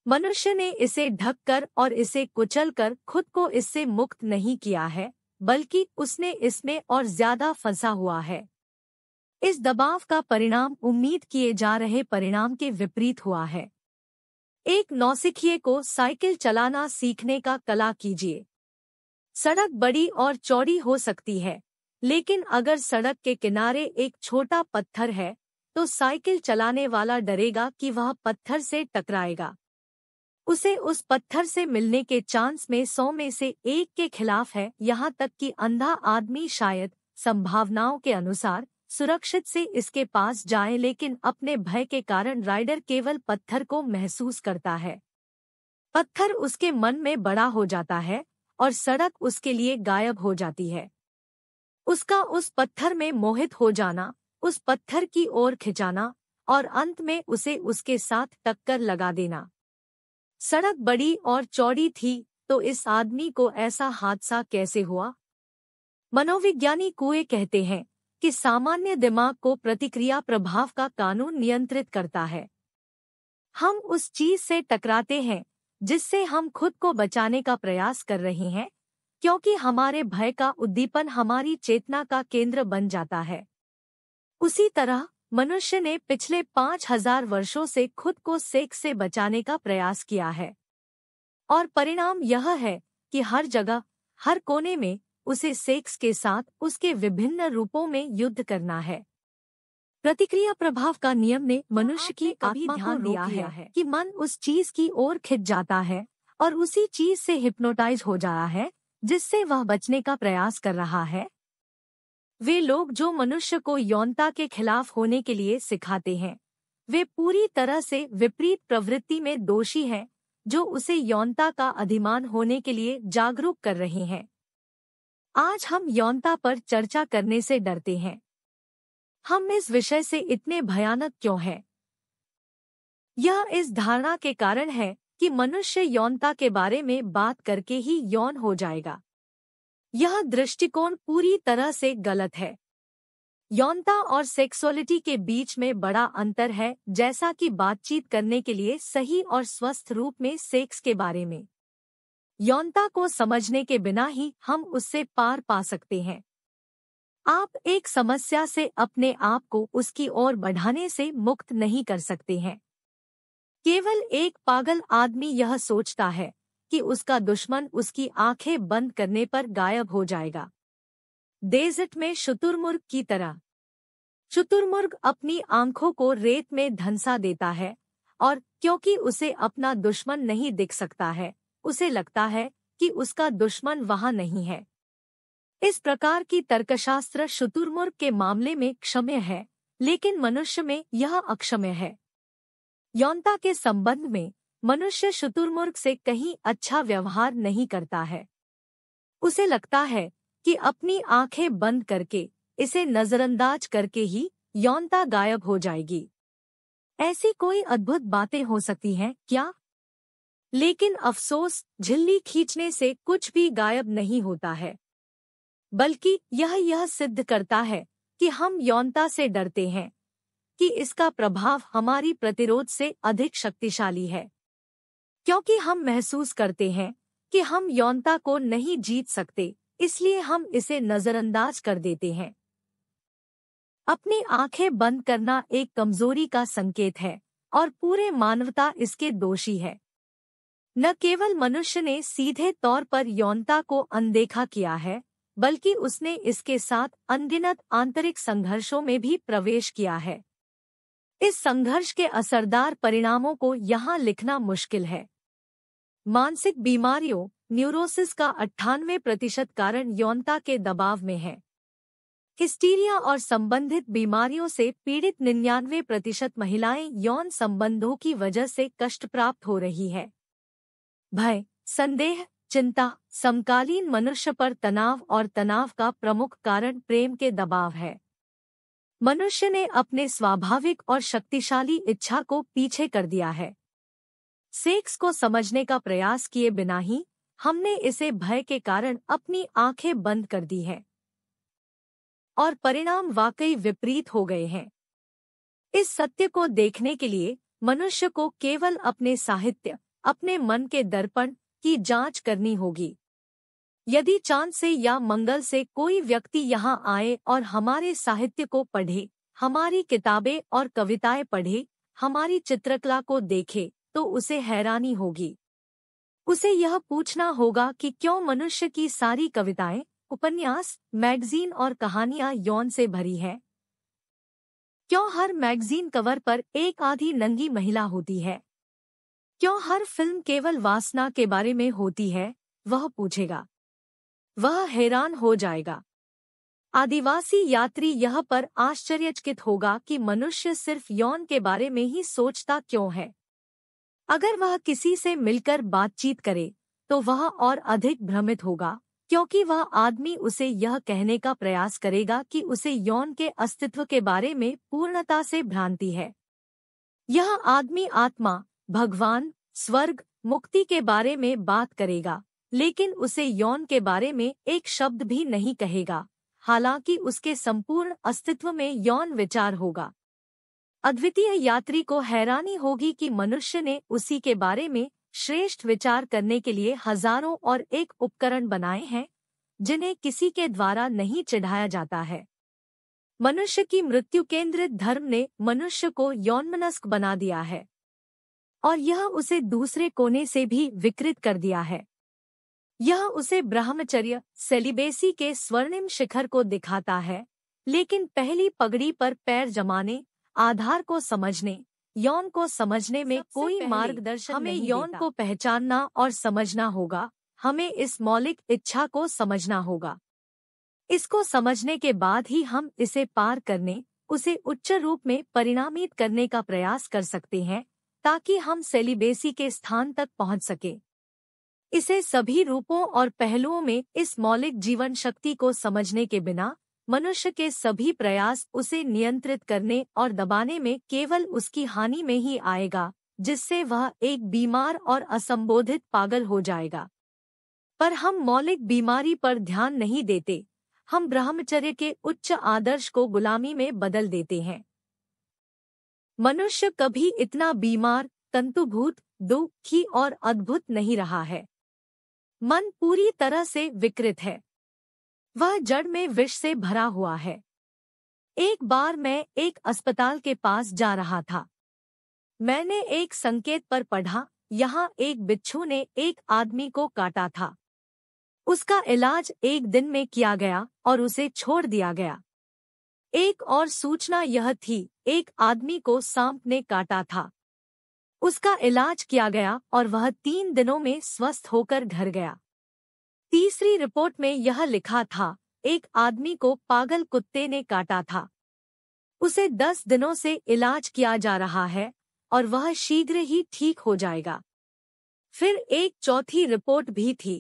मनुष्य ने इसे ढककर और इसे कुचलकर खुद को इससे मुक्त नहीं किया है बल्कि उसने इसमें और ज्यादा फंसा हुआ है इस दबाव का परिणाम उम्मीद किए जा रहे परिणाम के विपरीत हुआ है एक नौसिखिए को साइकिल चलाना सीखने का कला कीजिए सड़क बड़ी और चौड़ी हो सकती है लेकिन अगर सड़क के किनारे एक छोटा पत्थर है तो साइकिल चलाने वाला डरेगा कि वह पत्थर से टकराएगा उसे उस पत्थर से मिलने के चांस में सौ में से एक के खिलाफ है यहाँ तक कि अंधा आदमी शायद संभावनाओं के अनुसार सुरक्षित से इसके पास जाए लेकिन अपने भय के कारण राइडर केवल पत्थर को महसूस करता है पत्थर उसके मन में बड़ा हो जाता है और सड़क उसके लिए गायब हो जाती है उसका उस पत्थर में मोहित हो जाना उस पत्थर की ओर खिंचाना और अंत में उसे उसके साथ टक्कर लगा देना सड़क बड़ी और चौड़ी थी तो इस आदमी को ऐसा हादसा कैसे हुआ मनोविज्ञानी कुए कहते हैं कि सामान्य दिमाग को प्रतिक्रिया प्रभाव का कानून नियंत्रित करता है हम उस चीज से टकराते हैं जिससे हम खुद को बचाने का प्रयास कर रहे हैं क्योंकि हमारे भय का उद्दीपन हमारी चेतना का केंद्र बन जाता है उसी तरह मनुष्य ने पिछले पांच हजार वर्षो से खुद को सेक से बचाने का प्रयास किया है और परिणाम यह है कि हर जगह हर कोने में उसे सेक्स के साथ उसके विभिन्न रूपों में युद्ध करना है प्रतिक्रिया प्रभाव का नियम ने मनुष्य की आत्मा ध्यान दिया है, है कि मन उस चीज की ओर खिंच जाता है और उसी चीज से हिप्नोटाइज हो जाता है जिससे वह बचने का प्रयास कर रहा है वे लोग जो मनुष्य को यौनता के खिलाफ होने के लिए सिखाते हैं वे पूरी तरह से विपरीत प्रवृत्ति में दोषी हैं जो उसे यौनता का अधिमान होने के लिए जागरूक कर रहे हैं आज हम यौनता पर चर्चा करने से डरते हैं हम इस विषय से इतने भयानक क्यों हैं यह इस धारणा के कारण है कि मनुष्य यौनता के बारे में बात करके ही यौन हो जाएगा यह दृष्टिकोण पूरी तरह से गलत है यौनता और सेक्सुअलिटी के बीच में बड़ा अंतर है जैसा कि बातचीत करने के लिए सही और स्वस्थ रूप में सेक्स के बारे में यौनता को समझने के बिना ही हम उससे पार पा सकते हैं आप एक समस्या से अपने आप को उसकी ओर बढ़ाने से मुक्त नहीं कर सकते हैं केवल एक पागल आदमी यह सोचता है कि उसका दुश्मन उसकी आंखें बंद करने पर गायब हो जाएगा डेजर्ट में शुतुरमुर्ग की तरह शुतुरमुर्ग अपनी आंखों को रेत में धंसा देता है और क्योंकि उसे अपना दुश्मन नहीं दिख सकता है उसे लगता है कि उसका दुश्मन वहां नहीं है इस प्रकार की तर्कशास्त्र शुतुरमुर्ग के मामले में क्षम्य है लेकिन मनुष्य में यह अक्षम्य है यौनता के संबंध में मनुष्य शुतुर्मुर्ग से कहीं अच्छा व्यवहार नहीं करता है उसे लगता है कि अपनी आंखें बंद करके इसे नजरअंदाज करके ही यौनता गायब हो जाएगी ऐसी कोई अद्भुत बातें हो सकती हैं क्या लेकिन अफसोस झिल्ली खींचने से कुछ भी गायब नहीं होता है बल्कि यह यह सिद्ध करता है कि हम यौनता से डरते हैं कि इसका प्रभाव हमारी प्रतिरोध से अधिक शक्तिशाली है क्योंकि हम महसूस करते हैं कि हम यौनता को नहीं जीत सकते इसलिए हम इसे नज़रअंदाज कर देते हैं अपनी आंखें बंद करना एक कमजोरी का संकेत है और पूरे मानवता इसके दोषी है न केवल मनुष्य ने सीधे तौर पर यौनता को अनदेखा किया है बल्कि उसने इसके साथ अनगिनत आंतरिक संघर्षों में भी प्रवेश किया है इस संघर्ष के असरदार परिणामों को यहाँ लिखना मुश्किल है मानसिक बीमारियों न्यूरोसिस का अट्ठानवे प्रतिशत कारण यौनता के दबाव में है हिस्टीरिया और संबंधित बीमारियों से पीड़ित निन्यानवे प्रतिशत महिलाएं यौन संबंधों की वजह से कष्ट प्राप्त हो रही है भय संदेह चिंता समकालीन मनुष्य पर तनाव और तनाव का प्रमुख कारण प्रेम के दबाव है मनुष्य ने अपने स्वाभाविक और शक्तिशाली इच्छा को पीछे कर दिया है सेक्स को समझने का प्रयास किए बिना ही हमने इसे भय के कारण अपनी आंखें बंद कर दी हैं और परिणाम वाकई विपरीत हो गए हैं इस सत्य को देखने के लिए मनुष्य को केवल अपने साहित्य अपने मन के दर्पण की जांच करनी होगी यदि चांद से या मंगल से कोई व्यक्ति यहाँ आए और हमारे साहित्य को पढ़े हमारी किताबें और कविताएं पढ़े हमारी चित्रकला को देखे तो उसे हैरानी होगी उसे यह पूछना होगा कि क्यों मनुष्य की सारी कविताएं उपन्यास मैगजीन और कहानियां यौन से भरी हैं क्यों हर मैगजीन कवर पर एक आधी नंगी महिला होती है क्यों हर फिल्म केवल वासना के बारे में होती है वह पूछेगा वह हैरान हो जाएगा आदिवासी यात्री यह पर आश्चर्यचकित होगा कि मनुष्य सिर्फ यौन के बारे में ही सोचता क्यों है अगर वह किसी से मिलकर बातचीत करे तो वह और अधिक भ्रमित होगा क्योंकि वह आदमी उसे यह कहने का प्रयास करेगा कि उसे यौन के अस्तित्व के बारे में पूर्णता से भ्रांति है यह आदमी आत्मा भगवान स्वर्ग मुक्ति के बारे में बात करेगा लेकिन उसे यौन के बारे में एक शब्द भी नहीं कहेगा हालांकि उसके संपूर्ण अस्तित्व में यौन विचार होगा अद्वितीय यात्री को हैरानी होगी कि मनुष्य ने उसी के बारे में श्रेष्ठ विचार करने के लिए हजारों और एक उपकरण बनाए हैं जिन्हें किसी के द्वारा नहीं चढ़ाया जाता है मनुष्य की मृत्यु केंद्रित धर्म ने मनुष्य को यौनमनस्क बना दिया है और यह उसे दूसरे कोने से भी विकृत कर दिया है यह उसे ब्रह्मचर्य सेलिबेसी के स्वर्णिम शिखर को दिखाता है लेकिन पहली पगड़ी पर पैर जमाने आधार को समझने यौन को समझने में कोई मार्गदर्शन हमें यौन को पहचानना और समझना होगा हमें इस मौलिक इच्छा को समझना होगा इसको समझने के बाद ही हम इसे पार करने उसे उच्च रूप में परिणामित करने का प्रयास कर सकते हैं ताकि हम सेलिबेसी के स्थान तक पहुंच सके इसे सभी रूपों और पहलुओं में इस मौलिक जीवन शक्ति को समझने के बिना मनुष्य के सभी प्रयास उसे नियंत्रित करने और दबाने में केवल उसकी हानि में ही आएगा जिससे वह एक बीमार और असंबोधित पागल हो जाएगा पर हम मौलिक बीमारी पर ध्यान नहीं देते हम ब्रह्मचर्य के उच्च आदर्श को गुलामी में बदल देते हैं मनुष्य कभी इतना बीमार तंतुभूत दुखी और अद्भुत नहीं रहा है मन पूरी तरह से विकृत है वह जड़ में विष से भरा हुआ है एक बार मैं एक अस्पताल के पास जा रहा था मैंने एक संकेत पर पढ़ा यहाँ एक बिच्छू ने एक आदमी को काटा था उसका इलाज एक दिन में किया गया और उसे छोड़ दिया गया एक और सूचना यह थी एक आदमी को सांप ने काटा था उसका इलाज किया गया और वह तीन दिनों में स्वस्थ होकर घर गया तीसरी रिपोर्ट में यह लिखा था एक आदमी को पागल कुत्ते ने काटा था उसे दस दिनों से इलाज किया जा रहा है और वह शीघ्र ही ठीक हो जाएगा फिर एक चौथी रिपोर्ट भी थी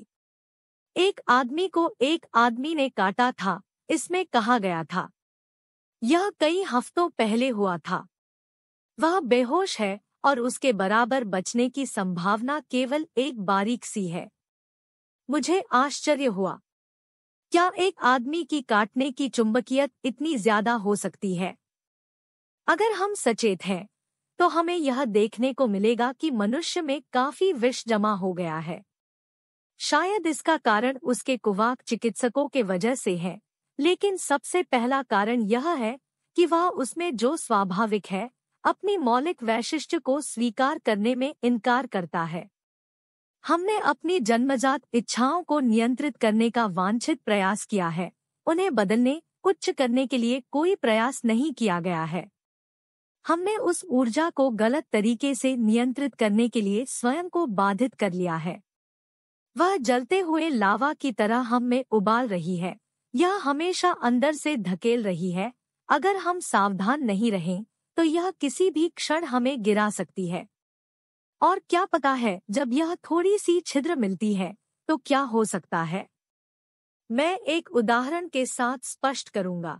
एक आदमी को एक आदमी ने काटा था इसमें कहा गया था यह कई हफ्तों पहले हुआ था वह बेहोश है और उसके बराबर बचने की संभावना केवल एक बारीक सी है मुझे आश्चर्य हुआ क्या एक आदमी की काटने की चुंबकीयत इतनी ज्यादा हो सकती है अगर हम सचेत हैं तो हमें यह देखने को मिलेगा कि मनुष्य में काफी विष जमा हो गया है शायद इसका कारण उसके कुवाक चिकित्सकों के वजह से है लेकिन सबसे पहला कारण यह है कि वह उसमें जो स्वाभाविक है अपनी मौलिक वैशिष्ट्य को स्वीकार करने में इनकार करता है हमने अपनी जन्मजात इच्छाओं को नियंत्रित करने का वांछित प्रयास किया है उन्हें बदलने उच्च करने के लिए कोई प्रयास नहीं किया गया है हमने उस ऊर्जा को गलत तरीके से नियंत्रित करने के लिए स्वयं को बाधित कर लिया है वह जलते हुए लावा की तरह हम में उबाल रही है यह हमेशा अंदर से धकेल रही है अगर हम सावधान नहीं रहें तो यह किसी भी क्षण हमें गिरा सकती है और क्या पता है जब यह थोड़ी सी छिद्र मिलती है तो क्या हो सकता है मैं एक उदाहरण के साथ स्पष्ट करूंगा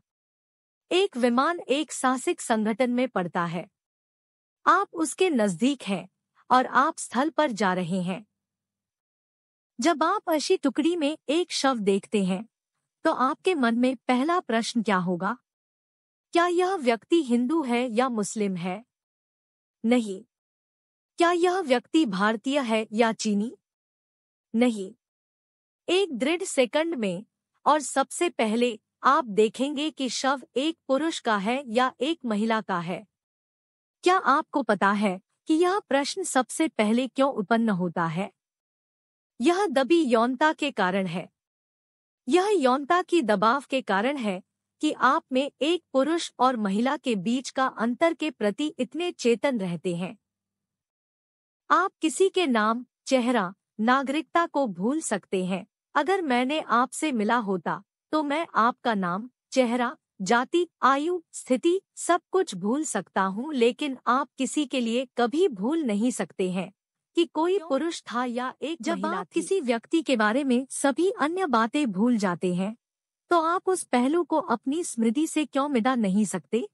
एक विमान एक साहसिक संगठन में पड़ता है आप उसके नजदीक हैं और आप स्थल पर जा रहे हैं जब आप अशी टुकड़ी में एक शव देखते हैं तो आपके मन में पहला प्रश्न क्या होगा क्या यह व्यक्ति हिंदू है या मुस्लिम है नहीं क्या यह व्यक्ति भारतीय है या चीनी नहीं एक दृढ़ सेकंड में और सबसे पहले आप देखेंगे कि शव एक पुरुष का है या एक महिला का है क्या आपको पता है कि यह प्रश्न सबसे पहले क्यों उत्पन्न होता है यह दबी यौनता के कारण है यह यौनता की दबाव के कारण है कि आप में एक पुरुष और महिला के बीच का अंतर के प्रति इतने चेतन रहते हैं आप किसी के नाम चेहरा नागरिकता को भूल सकते हैं अगर मैंने आपसे मिला होता तो मैं आपका नाम चेहरा जाति आयु स्थिति सब कुछ भूल सकता हूँ लेकिन आप किसी के लिए कभी भूल नहीं सकते हैं कि कोई पुरुष था या एक जब आप किसी व्यक्ति के बारे में सभी अन्य बातें भूल जाते हैं तो आप उस पहलू को अपनी स्मृति से क्यों मिटा नहीं सकते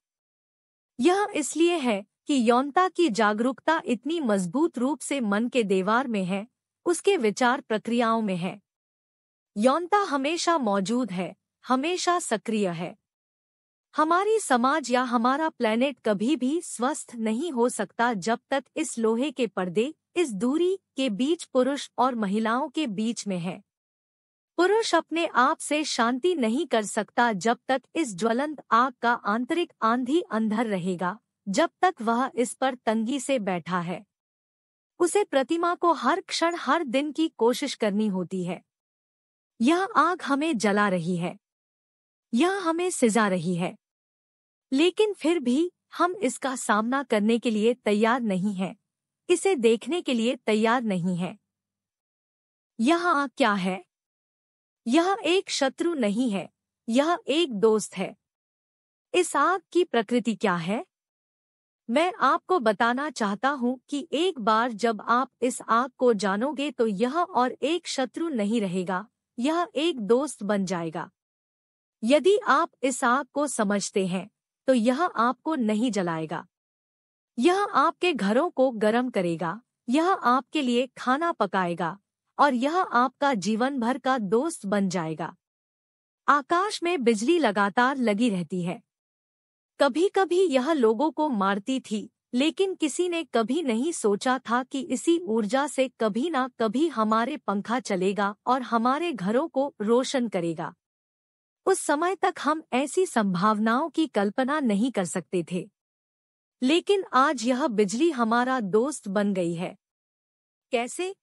यह इसलिए है कि यौनता की जागरूकता इतनी मजबूत रूप से मन के देवार में है उसके विचार प्रक्रियाओं में है यौनता हमेशा मौजूद है हमेशा सक्रिय है हमारी समाज या हमारा प्लेनेट कभी भी स्वस्थ नहीं हो सकता जब तक इस लोहे के पर्दे इस दूरी के बीच पुरुष और महिलाओं के बीच में है पुरुष अपने आप से शांति नहीं कर सकता जब तक इस ज्वलंत आग का आंतरिक आंधी अंधर रहेगा जब तक वह इस पर तंगी से बैठा है उसे प्रतिमा को हर क्षण हर दिन की कोशिश करनी होती है यह आग हमें जला रही है यह हमें सिजा रही है लेकिन फिर भी हम इसका सामना करने के लिए तैयार नहीं हैं इसे देखने के लिए तैयार नहीं हैं यह आग क्या है यह एक शत्रु नहीं है यह एक दोस्त है इस आग की प्रकृति क्या है मैं आपको बताना चाहता हूँ कि एक बार जब आप इस आग को जानोगे तो यह और एक शत्रु नहीं रहेगा यह एक दोस्त बन जाएगा यदि आप इस आग को समझते हैं तो यह आपको नहीं जलाएगा यह आपके घरों को गर्म करेगा यह आपके लिए खाना पकाएगा और यह आपका जीवन भर का दोस्त बन जाएगा आकाश में बिजली लगातार लगी रहती है कभी कभी यह लोगों को मारती थी लेकिन किसी ने कभी नहीं सोचा था कि इसी ऊर्जा से कभी ना कभी हमारे पंखा चलेगा और हमारे घरों को रोशन करेगा उस समय तक हम ऐसी संभावनाओं की कल्पना नहीं कर सकते थे लेकिन आज यह बिजली हमारा दोस्त बन गई है कैसे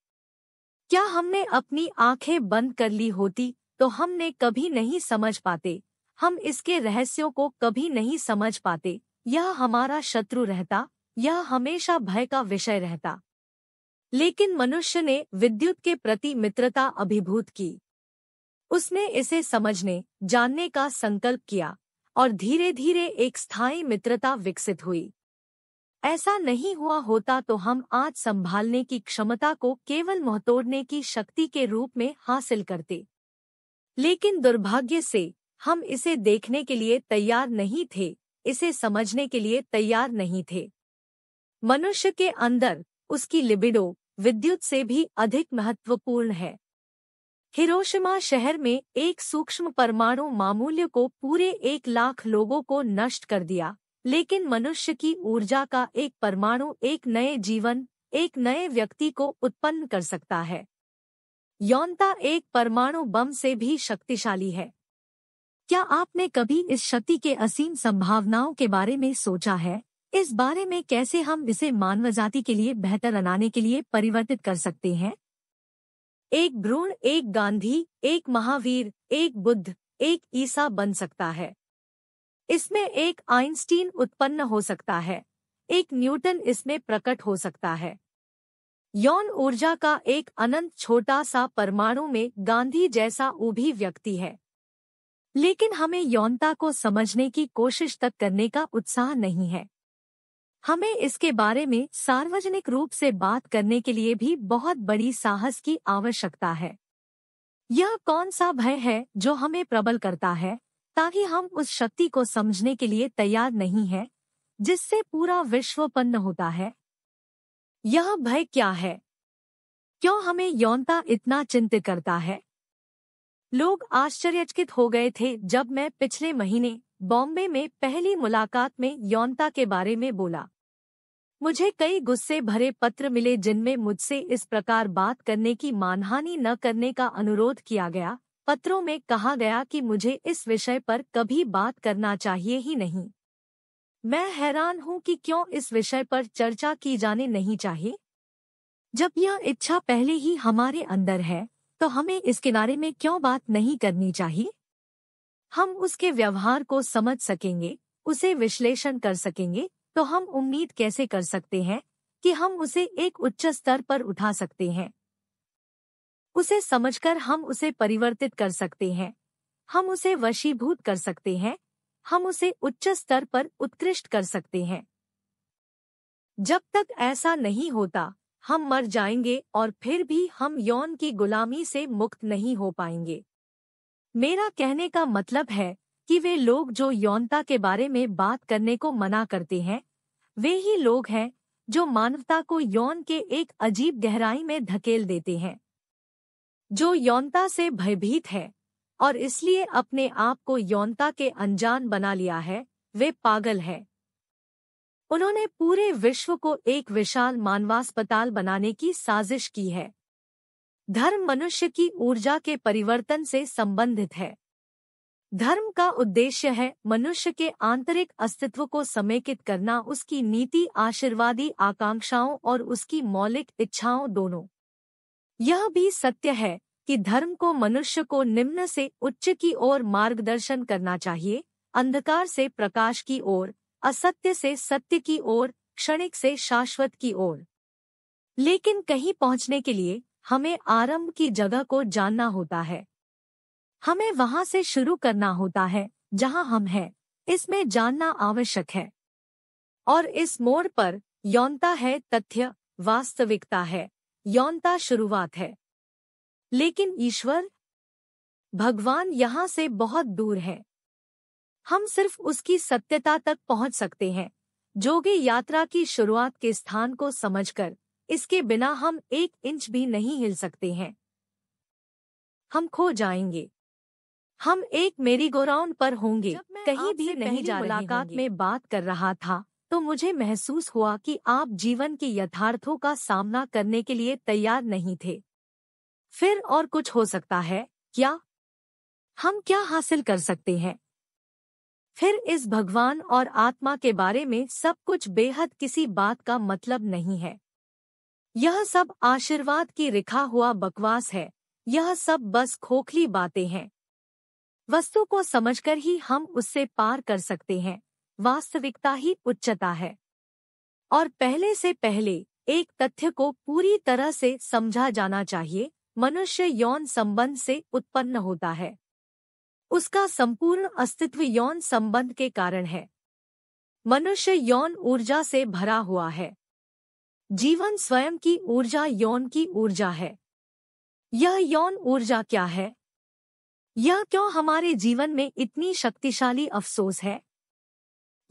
क्या हमने अपनी आंखें बंद कर ली होती तो हमने कभी नहीं समझ पाते हम इसके रहस्यों को कभी नहीं समझ पाते यह हमारा शत्रु रहता यह हमेशा भय का विषय रहता लेकिन मनुष्य ने विद्युत के प्रति मित्रता अभिभूत की उसने इसे समझने जानने का संकल्प किया और धीरे धीरे एक स्थायी मित्रता विकसित हुई ऐसा नहीं हुआ होता तो हम आज संभालने की क्षमता को केवल मोहतोड़ने की शक्ति के रूप में हासिल करते लेकिन दुर्भाग्य से हम इसे देखने के लिए तैयार नहीं थे इसे समझने के लिए तैयार नहीं थे मनुष्य के अंदर उसकी लिबिडो विद्युत से भी अधिक महत्वपूर्ण है हिरोशिमा शहर में एक सूक्ष्म परमाणु मामूल्य को पूरे एक लाख लोगों को नष्ट कर दिया लेकिन मनुष्य की ऊर्जा का एक परमाणु एक नए जीवन एक नए व्यक्ति को उत्पन्न कर सकता है यौनता एक परमाणु बम से भी शक्तिशाली है क्या आपने कभी इस शक्ति के असीम संभावनाओं के बारे में सोचा है इस बारे में कैसे हम इसे मानव जाति के लिए बेहतर बनाने के लिए परिवर्तित कर सकते हैं एक भ्रूण एक गांधी एक महावीर एक बुद्ध एक ईसा बन सकता है इसमें एक आइंस्टीन उत्पन्न हो सकता है एक न्यूटन इसमें प्रकट हो सकता है यौन ऊर्जा का एक अनंत छोटा सा परमाणु में गांधी जैसा भी व्यक्ति है लेकिन हमें यौनता को समझने की कोशिश तक करने का उत्साह नहीं है हमें इसके बारे में सार्वजनिक रूप से बात करने के लिए भी बहुत बड़ी साहस की आवश्यकता है यह कौन सा भय है जो हमें प्रबल करता है ताकि हम उस शक्ति को समझने के लिए तैयार नहीं है जिससे पूरा विश्वपन्न होता है यह भय क्या है क्यों हमें यौनता इतना चिंतित करता है लोग आश्चर्यचकित हो गए थे जब मैं पिछले महीने बॉम्बे में पहली मुलाकात में यौनता के बारे में बोला मुझे कई गुस्से भरे पत्र मिले जिनमें मुझसे इस प्रकार बात करने की मानहानि न करने का अनुरोध किया गया पत्रों में कहा गया कि मुझे इस विषय पर कभी बात करना चाहिए ही नहीं मैं हैरान हूं कि क्यों इस विषय पर चर्चा की जाने नहीं चाहिए जब यह इच्छा पहले ही हमारे अंदर है तो हमें इस किनारे में क्यों बात नहीं करनी चाहिए हम उसके व्यवहार को समझ सकेंगे उसे विश्लेषण कर सकेंगे तो हम उम्मीद कैसे कर सकते हैं कि हम उसे एक उच्च स्तर पर उठा सकते हैं उसे समझकर हम उसे परिवर्तित कर सकते हैं हम उसे वशीभूत कर सकते हैं हम उसे उच्च स्तर पर उत्कृष्ट कर सकते हैं जब तक ऐसा नहीं होता हम मर जाएंगे और फिर भी हम यौन की गुलामी से मुक्त नहीं हो पाएंगे मेरा कहने का मतलब है कि वे लोग जो यौनता के बारे में बात करने को मना करते हैं वे ही लोग हैं जो मानवता को यौन के एक अजीब गहराई में धकेल देते हैं जो यौनता से भयभीत है और इसलिए अपने आप को यौनता के अनजान बना लिया है वे पागल है उन्होंने पूरे विश्व को एक विशाल मानवास्पताल बनाने की साजिश की है धर्म मनुष्य की ऊर्जा के परिवर्तन से संबंधित है धर्म का उद्देश्य है मनुष्य के आंतरिक अस्तित्व को समेकित करना उसकी नीति आशीर्वादी आकांक्षाओं और उसकी मौलिक इच्छाओं दोनों यह भी सत्य है कि धर्म को मनुष्य को निम्न से उच्च की ओर मार्गदर्शन करना चाहिए अंधकार से प्रकाश की ओर असत्य से सत्य की ओर क्षणिक से शाश्वत की ओर लेकिन कहीं पहुंचने के लिए हमें आरंभ की जगह को जानना होता है हमें वहां से शुरू करना होता है जहां हम हैं इसमें जानना आवश्यक है और इस मोड़ पर यौनता है तथ्य वास्तविकता है यौनता शुरुआत है लेकिन ईश्वर भगवान यहाँ से बहुत दूर है हम सिर्फ उसकी सत्यता तक पहुंच सकते हैं जोगे यात्रा की शुरुआत के स्थान को समझकर इसके बिना हम एक इंच भी नहीं हिल सकते हैं हम खो जाएंगे हम एक मेरी गोराउंड पर होंगे कहीं भी नहीं जा मुलाकात में बात कर रहा था तो मुझे महसूस हुआ कि आप जीवन के यथार्थों का सामना करने के लिए तैयार नहीं थे फिर और कुछ हो सकता है क्या हम क्या हासिल कर सकते हैं फिर इस भगवान और आत्मा के बारे में सब कुछ बेहद किसी बात का मतलब नहीं है यह सब आशीर्वाद की रिखा हुआ बकवास है यह सब बस खोखली बातें हैं वस्तु को समझकर ही हम उससे पार कर सकते हैं वास्तविकता ही उच्चता है और पहले से पहले एक तथ्य को पूरी तरह से समझा जाना चाहिए मनुष्य यौन संबंध से उत्पन्न होता है उसका संपूर्ण अस्तित्व यौन संबंध के कारण है मनुष्य यौन ऊर्जा से भरा हुआ है जीवन स्वयं की ऊर्जा यौन की ऊर्जा है यह यौन ऊर्जा क्या है यह क्यों हमारे जीवन में इतनी शक्तिशाली अफसोस है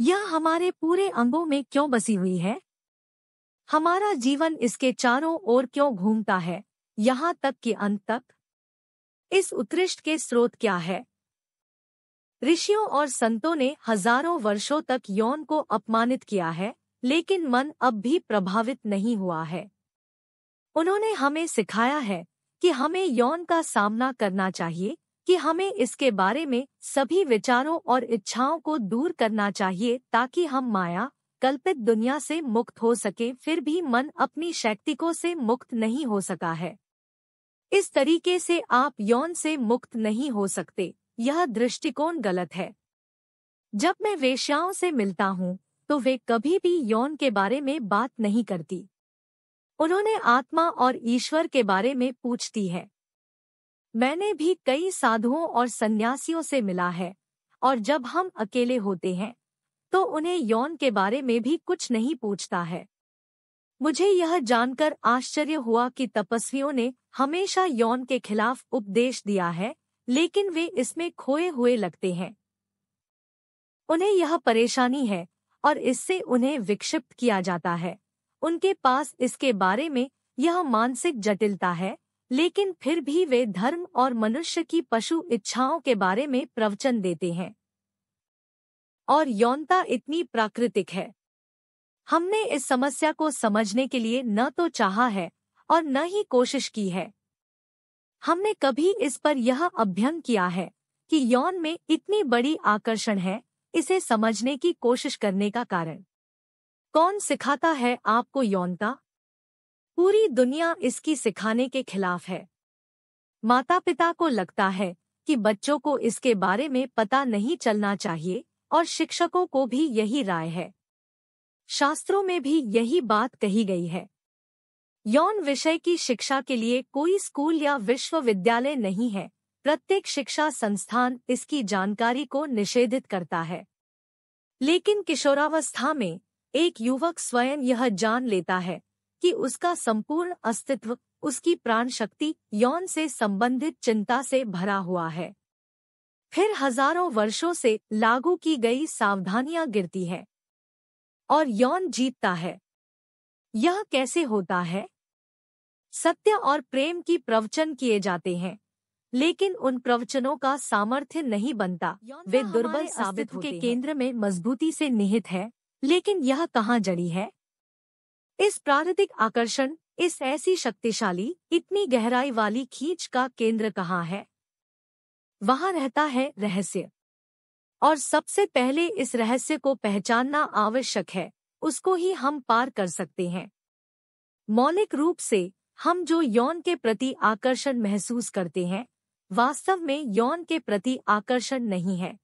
यह हमारे पूरे अंगों में क्यों बसी हुई है हमारा जीवन इसके चारों ओर क्यों घूमता है यहां तक कि अंत तक इस उत्कृष्ट के स्रोत क्या है ऋषियों और संतों ने हजारों वर्षों तक यौन को अपमानित किया है लेकिन मन अब भी प्रभावित नहीं हुआ है उन्होंने हमें सिखाया है कि हमें यौन का सामना करना चाहिए कि हमें इसके बारे में सभी विचारों और इच्छाओं को दूर करना चाहिए ताकि हम माया कल्पित दुनिया से मुक्त हो सके फिर भी मन अपनी शैक्तिकों से मुक्त नहीं हो सका है इस तरीके से आप यौन से मुक्त नहीं हो सकते यह दृष्टिकोण गलत है जब मैं वेश्याओं से मिलता हूँ तो वे कभी भी यौन के बारे में बात नहीं करती उन्होंने आत्मा और ईश्वर के बारे में पूछती है मैंने भी कई साधुओं और सन्यासियों से मिला है और जब हम अकेले होते हैं तो उन्हें यौन के बारे में भी कुछ नहीं पूछता है मुझे यह जानकर आश्चर्य हुआ कि तपस्वियों ने हमेशा यौन के खिलाफ उपदेश दिया है लेकिन वे इसमें खोए हुए लगते हैं उन्हें यह परेशानी है और इससे उन्हें विक्षिप्त किया जाता है उनके पास इसके बारे में यह मानसिक जटिलता है लेकिन फिर भी वे धर्म और मनुष्य की पशु इच्छाओं के बारे में प्रवचन देते हैं और यौनता इतनी प्राकृतिक है हमने इस समस्या को समझने के लिए न तो चाहा है और न ही कोशिश की है हमने कभी इस पर यह अभ्यन किया है कि यौन में इतनी बड़ी आकर्षण है इसे समझने की कोशिश करने का कारण कौन सिखाता है आपको यौनता पूरी दुनिया इसकी सिखाने के खिलाफ है माता पिता को लगता है कि बच्चों को इसके बारे में पता नहीं चलना चाहिए और शिक्षकों को भी यही राय है शास्त्रों में भी यही बात कही गई है यौन विषय की शिक्षा के लिए कोई स्कूल या विश्वविद्यालय नहीं है प्रत्येक शिक्षा संस्थान इसकी जानकारी को निषेधित करता है लेकिन किशोरावस्था में एक युवक स्वयं यह जान लेता है कि उसका संपूर्ण अस्तित्व उसकी प्राण शक्ति यौन से संबंधित चिंता से भरा हुआ है फिर हजारों वर्षों से लागू की गई सावधानियां गिरती है और यौन जीतता है यह कैसे होता है सत्य और प्रेम की प्रवचन किए जाते हैं लेकिन उन प्रवचनों का सामर्थ्य नहीं बनता वे दुर्बल साबित के केंद्र में मजबूती से निहित है लेकिन यह कहाँ जड़ी है इस प्रारतिक आकर्षण इस ऐसी शक्तिशाली इतनी गहराई वाली खींच का केंद्र कहाँ है वहां रहता है रहस्य और सबसे पहले इस रहस्य को पहचानना आवश्यक है उसको ही हम पार कर सकते हैं मौलिक रूप से हम जो यौन के प्रति आकर्षण महसूस करते हैं वास्तव में यौन के प्रति आकर्षण नहीं है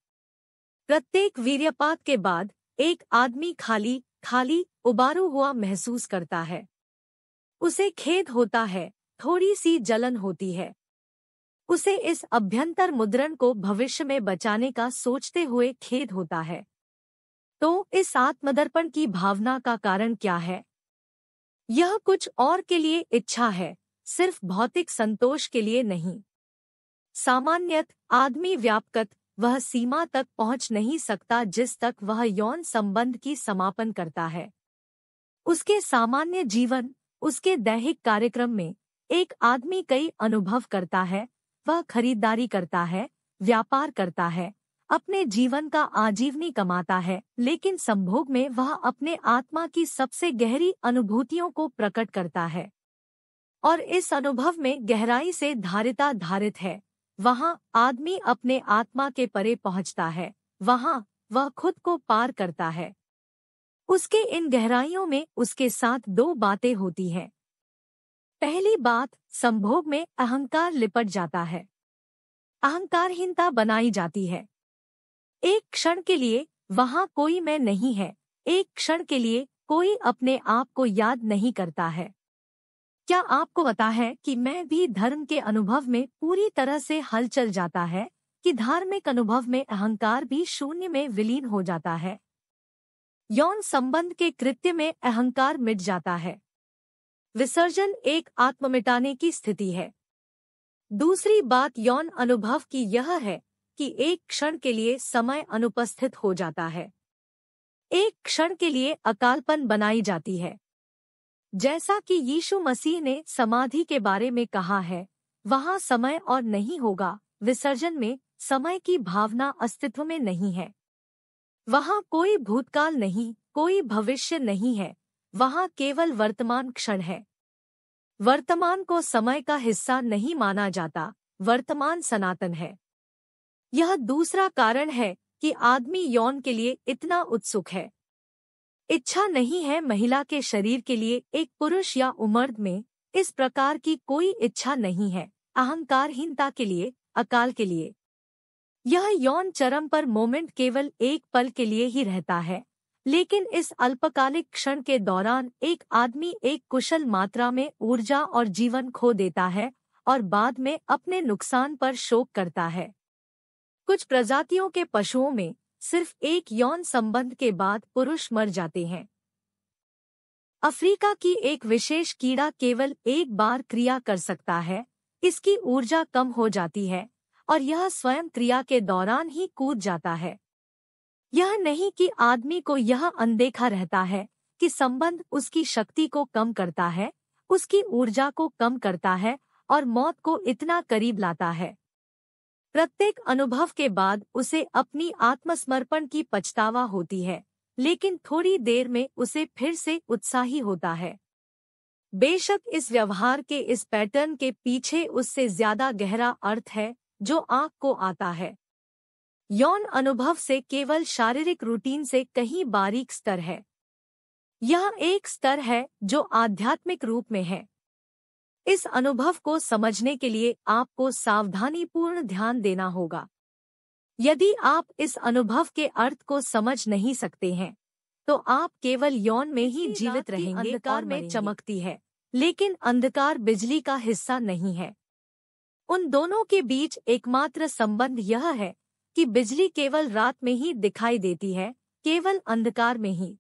प्रत्येक वीर्यपात के बाद एक आदमी खाली खाली उबारू हुआ महसूस करता है उसे खेद होता है थोड़ी सी जलन होती है उसे इस अभ्यंतर मुद्रण को भविष्य में बचाने का सोचते हुए खेद होता है तो इस आत्मदर्पण की भावना का कारण क्या है यह कुछ और के लिए इच्छा है सिर्फ भौतिक संतोष के लिए नहीं सामान्यत आदमी व्यापकत वह सीमा तक पहुंच नहीं सकता जिस तक वह यौन संबंध की समापन करता है उसके सामान्य जीवन उसके दैहिक कार्यक्रम में एक आदमी कई अनुभव करता है वह खरीदारी करता है व्यापार करता है अपने जीवन का आजीवनी कमाता है लेकिन संभोग में वह अपने आत्मा की सबसे गहरी अनुभूतियों को प्रकट करता है और इस अनुभव में गहराई से धारिता धारित है वहाँ आदमी अपने आत्मा के परे पहुँचता है वहाँ वह खुद को पार करता है उसके इन गहराइयों में उसके साथ दो बातें होती हैं पहली बात संभोग में अहंकार लिपट जाता है अहंकारहीनता बनाई जाती है एक क्षण के लिए वहाँ कोई मैं नहीं है एक क्षण के लिए कोई अपने आप को याद नहीं करता है क्या आपको पता है कि मैं भी धर्म के अनुभव में पूरी तरह से हलचल जाता है कि धार्मिक अनुभव में अहंकार भी शून्य में विलीन हो जाता है यौन संबंध के कृत्य में अहंकार मिट जाता है विसर्जन एक आत्म मिटाने की स्थिति है दूसरी बात यौन अनुभव की यह है कि एक क्षण के लिए समय अनुपस्थित हो जाता है एक क्षण के लिए अकालपन बनाई जाती है जैसा कि यीशु मसीह ने समाधि के बारे में कहा है वहाँ समय और नहीं होगा विसर्जन में समय की भावना अस्तित्व में नहीं है वहां कोई भूतकाल नहीं कोई भविष्य नहीं है वहाँ केवल वर्तमान क्षण है वर्तमान को समय का हिस्सा नहीं माना जाता वर्तमान सनातन है यह दूसरा कारण है कि आदमी यौन के लिए इतना उत्सुक है इच्छा नहीं है महिला के शरीर के लिए एक पुरुष या उमर्द में इस प्रकार की कोई इच्छा नहीं है अहंकारहीनता के लिए अकाल के लिए यह यौन चरम पर मोमेंट केवल एक पल के लिए ही रहता है लेकिन इस अल्पकालिक क्षण के दौरान एक आदमी एक कुशल मात्रा में ऊर्जा और जीवन खो देता है और बाद में अपने नुकसान पर शोक करता है कुछ प्रजातियों के पशुओं में सिर्फ एक यौन संबंध के बाद पुरुष मर जाते हैं अफ्रीका की एक विशेष कीड़ा केवल एक बार क्रिया कर सकता है इसकी ऊर्जा कम हो जाती है और यह स्वयं क्रिया के दौरान ही कूद जाता है यह नहीं कि आदमी को यह अनदेखा रहता है कि संबंध उसकी शक्ति को कम करता है उसकी ऊर्जा को कम करता है और मौत को इतना करीब लाता है प्रत्येक अनुभव के बाद उसे अपनी आत्मसमर्पण की पछतावा होती है लेकिन थोड़ी देर में उसे फिर से उत्साही होता है बेशक इस व्यवहार के इस पैटर्न के पीछे उससे ज्यादा गहरा अर्थ है जो आंख को आता है यौन अनुभव से केवल शारीरिक रूटीन से कहीं बारीक स्तर है यह एक स्तर है जो आध्यात्मिक रूप में है इस अनुभव को समझने के लिए आपको सावधानीपूर्ण ध्यान देना होगा यदि आप इस अनुभव के अर्थ को समझ नहीं सकते हैं तो आप केवल यौन में ही जीवित रहेंगे अंधकार में चमकती है लेकिन अंधकार बिजली का हिस्सा नहीं है उन दोनों के बीच एकमात्र संबंध यह है कि बिजली केवल रात में ही दिखाई देती है केवल अंधकार में ही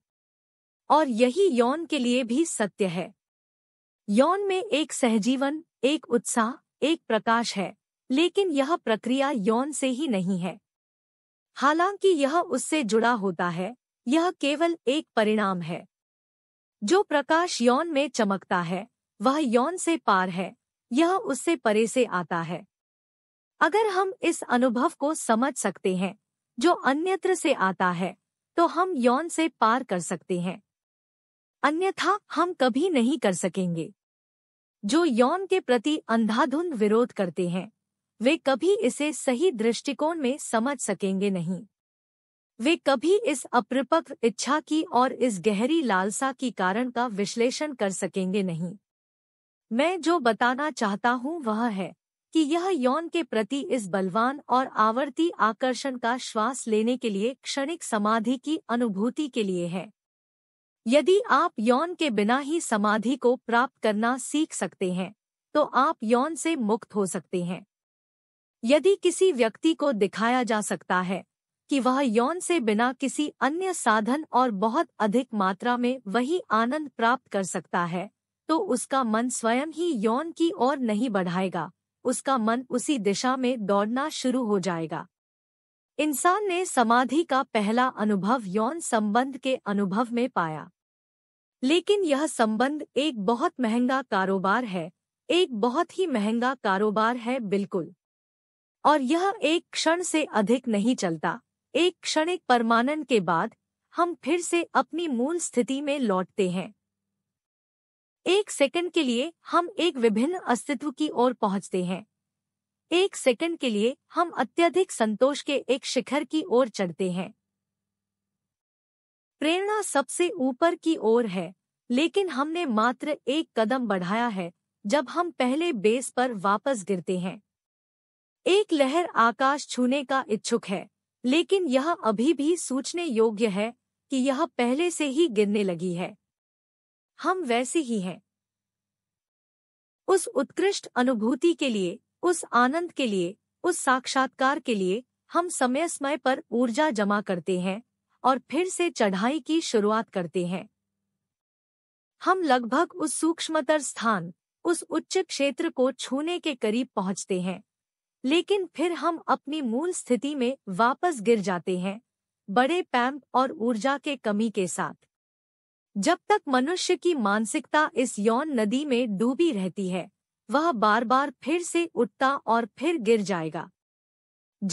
और यही यौन के लिए भी सत्य है यौन में एक सहजीवन एक उत्साह एक प्रकाश है लेकिन यह प्रक्रिया यौन से ही नहीं है हालांकि यह उससे जुड़ा होता है यह केवल एक परिणाम है जो प्रकाश यौन में चमकता है वह यौन से पार है यह उससे परे से आता है अगर हम इस अनुभव को समझ सकते हैं जो अन्यत्र से आता है तो हम यौन से पार कर सकते हैं अन्यथा हम कभी नहीं कर सकेंगे जो यौन के प्रति अंधाधुंध विरोध करते हैं वे कभी इसे सही दृष्टिकोण में समझ सकेंगे नहीं वे कभी इस अपरिपक्व इच्छा की और इस गहरी लालसा की कारण का विश्लेषण कर सकेंगे नहीं मैं जो बताना चाहता हूं वह है कि यह यौन के प्रति इस बलवान और आवर्ती आकर्षण का श्वास लेने के लिए क्षणिक समाधि की अनुभूति के लिए है यदि आप यौन के बिना ही समाधि को प्राप्त करना सीख सकते हैं तो आप यौन से मुक्त हो सकते हैं यदि किसी व्यक्ति को दिखाया जा सकता है कि वह यौन से बिना किसी अन्य साधन और बहुत अधिक मात्रा में वही आनंद प्राप्त कर सकता है तो उसका मन स्वयं ही यौन की ओर नहीं बढ़ाएगा उसका मन उसी दिशा में दौड़ना शुरू हो जाएगा इंसान ने समाधि का पहला अनुभव यौन संबंध के अनुभव में पाया लेकिन यह संबंध एक बहुत महंगा कारोबार है एक बहुत ही महंगा कारोबार है बिल्कुल और यह एक क्षण से अधिक नहीं चलता एक क्षणिक परमानन के बाद हम फिर से अपनी मूल स्थिति में लौटते हैं एक सेकंड के लिए हम एक विभिन्न अस्तित्व की ओर पहुंचते हैं एक सेकंड के लिए हम अत्यधिक संतोष के एक शिखर की ओर चढ़ते हैं प्रेरणा सबसे ऊपर की ओर है लेकिन हमने मात्र एक कदम बढ़ाया है जब हम पहले बेस पर वापस गिरते हैं एक लहर आकाश छूने का इच्छुक है लेकिन यह अभी भी सोचने योग्य है कि यह पहले से ही गिरने लगी है हम वैसे ही हैं उस उत्कृष्ट अनुभूति के लिए उस आनंद के लिए उस साक्षात्कार के लिए हम समय समय पर ऊर्जा जमा करते हैं और फिर से चढ़ाई की शुरुआत करते हैं हम लगभग उस सूक्ष्मतर स्थान उस उच्च क्षेत्र को छूने के करीब पहुंचते हैं लेकिन फिर हम अपनी मूल स्थिति में वापस गिर जाते हैं बड़े पैम्प और ऊर्जा के कमी के साथ जब तक मनुष्य की मानसिकता इस यौन नदी में डूबी रहती है वह बार बार फिर से उठता और फिर गिर जाएगा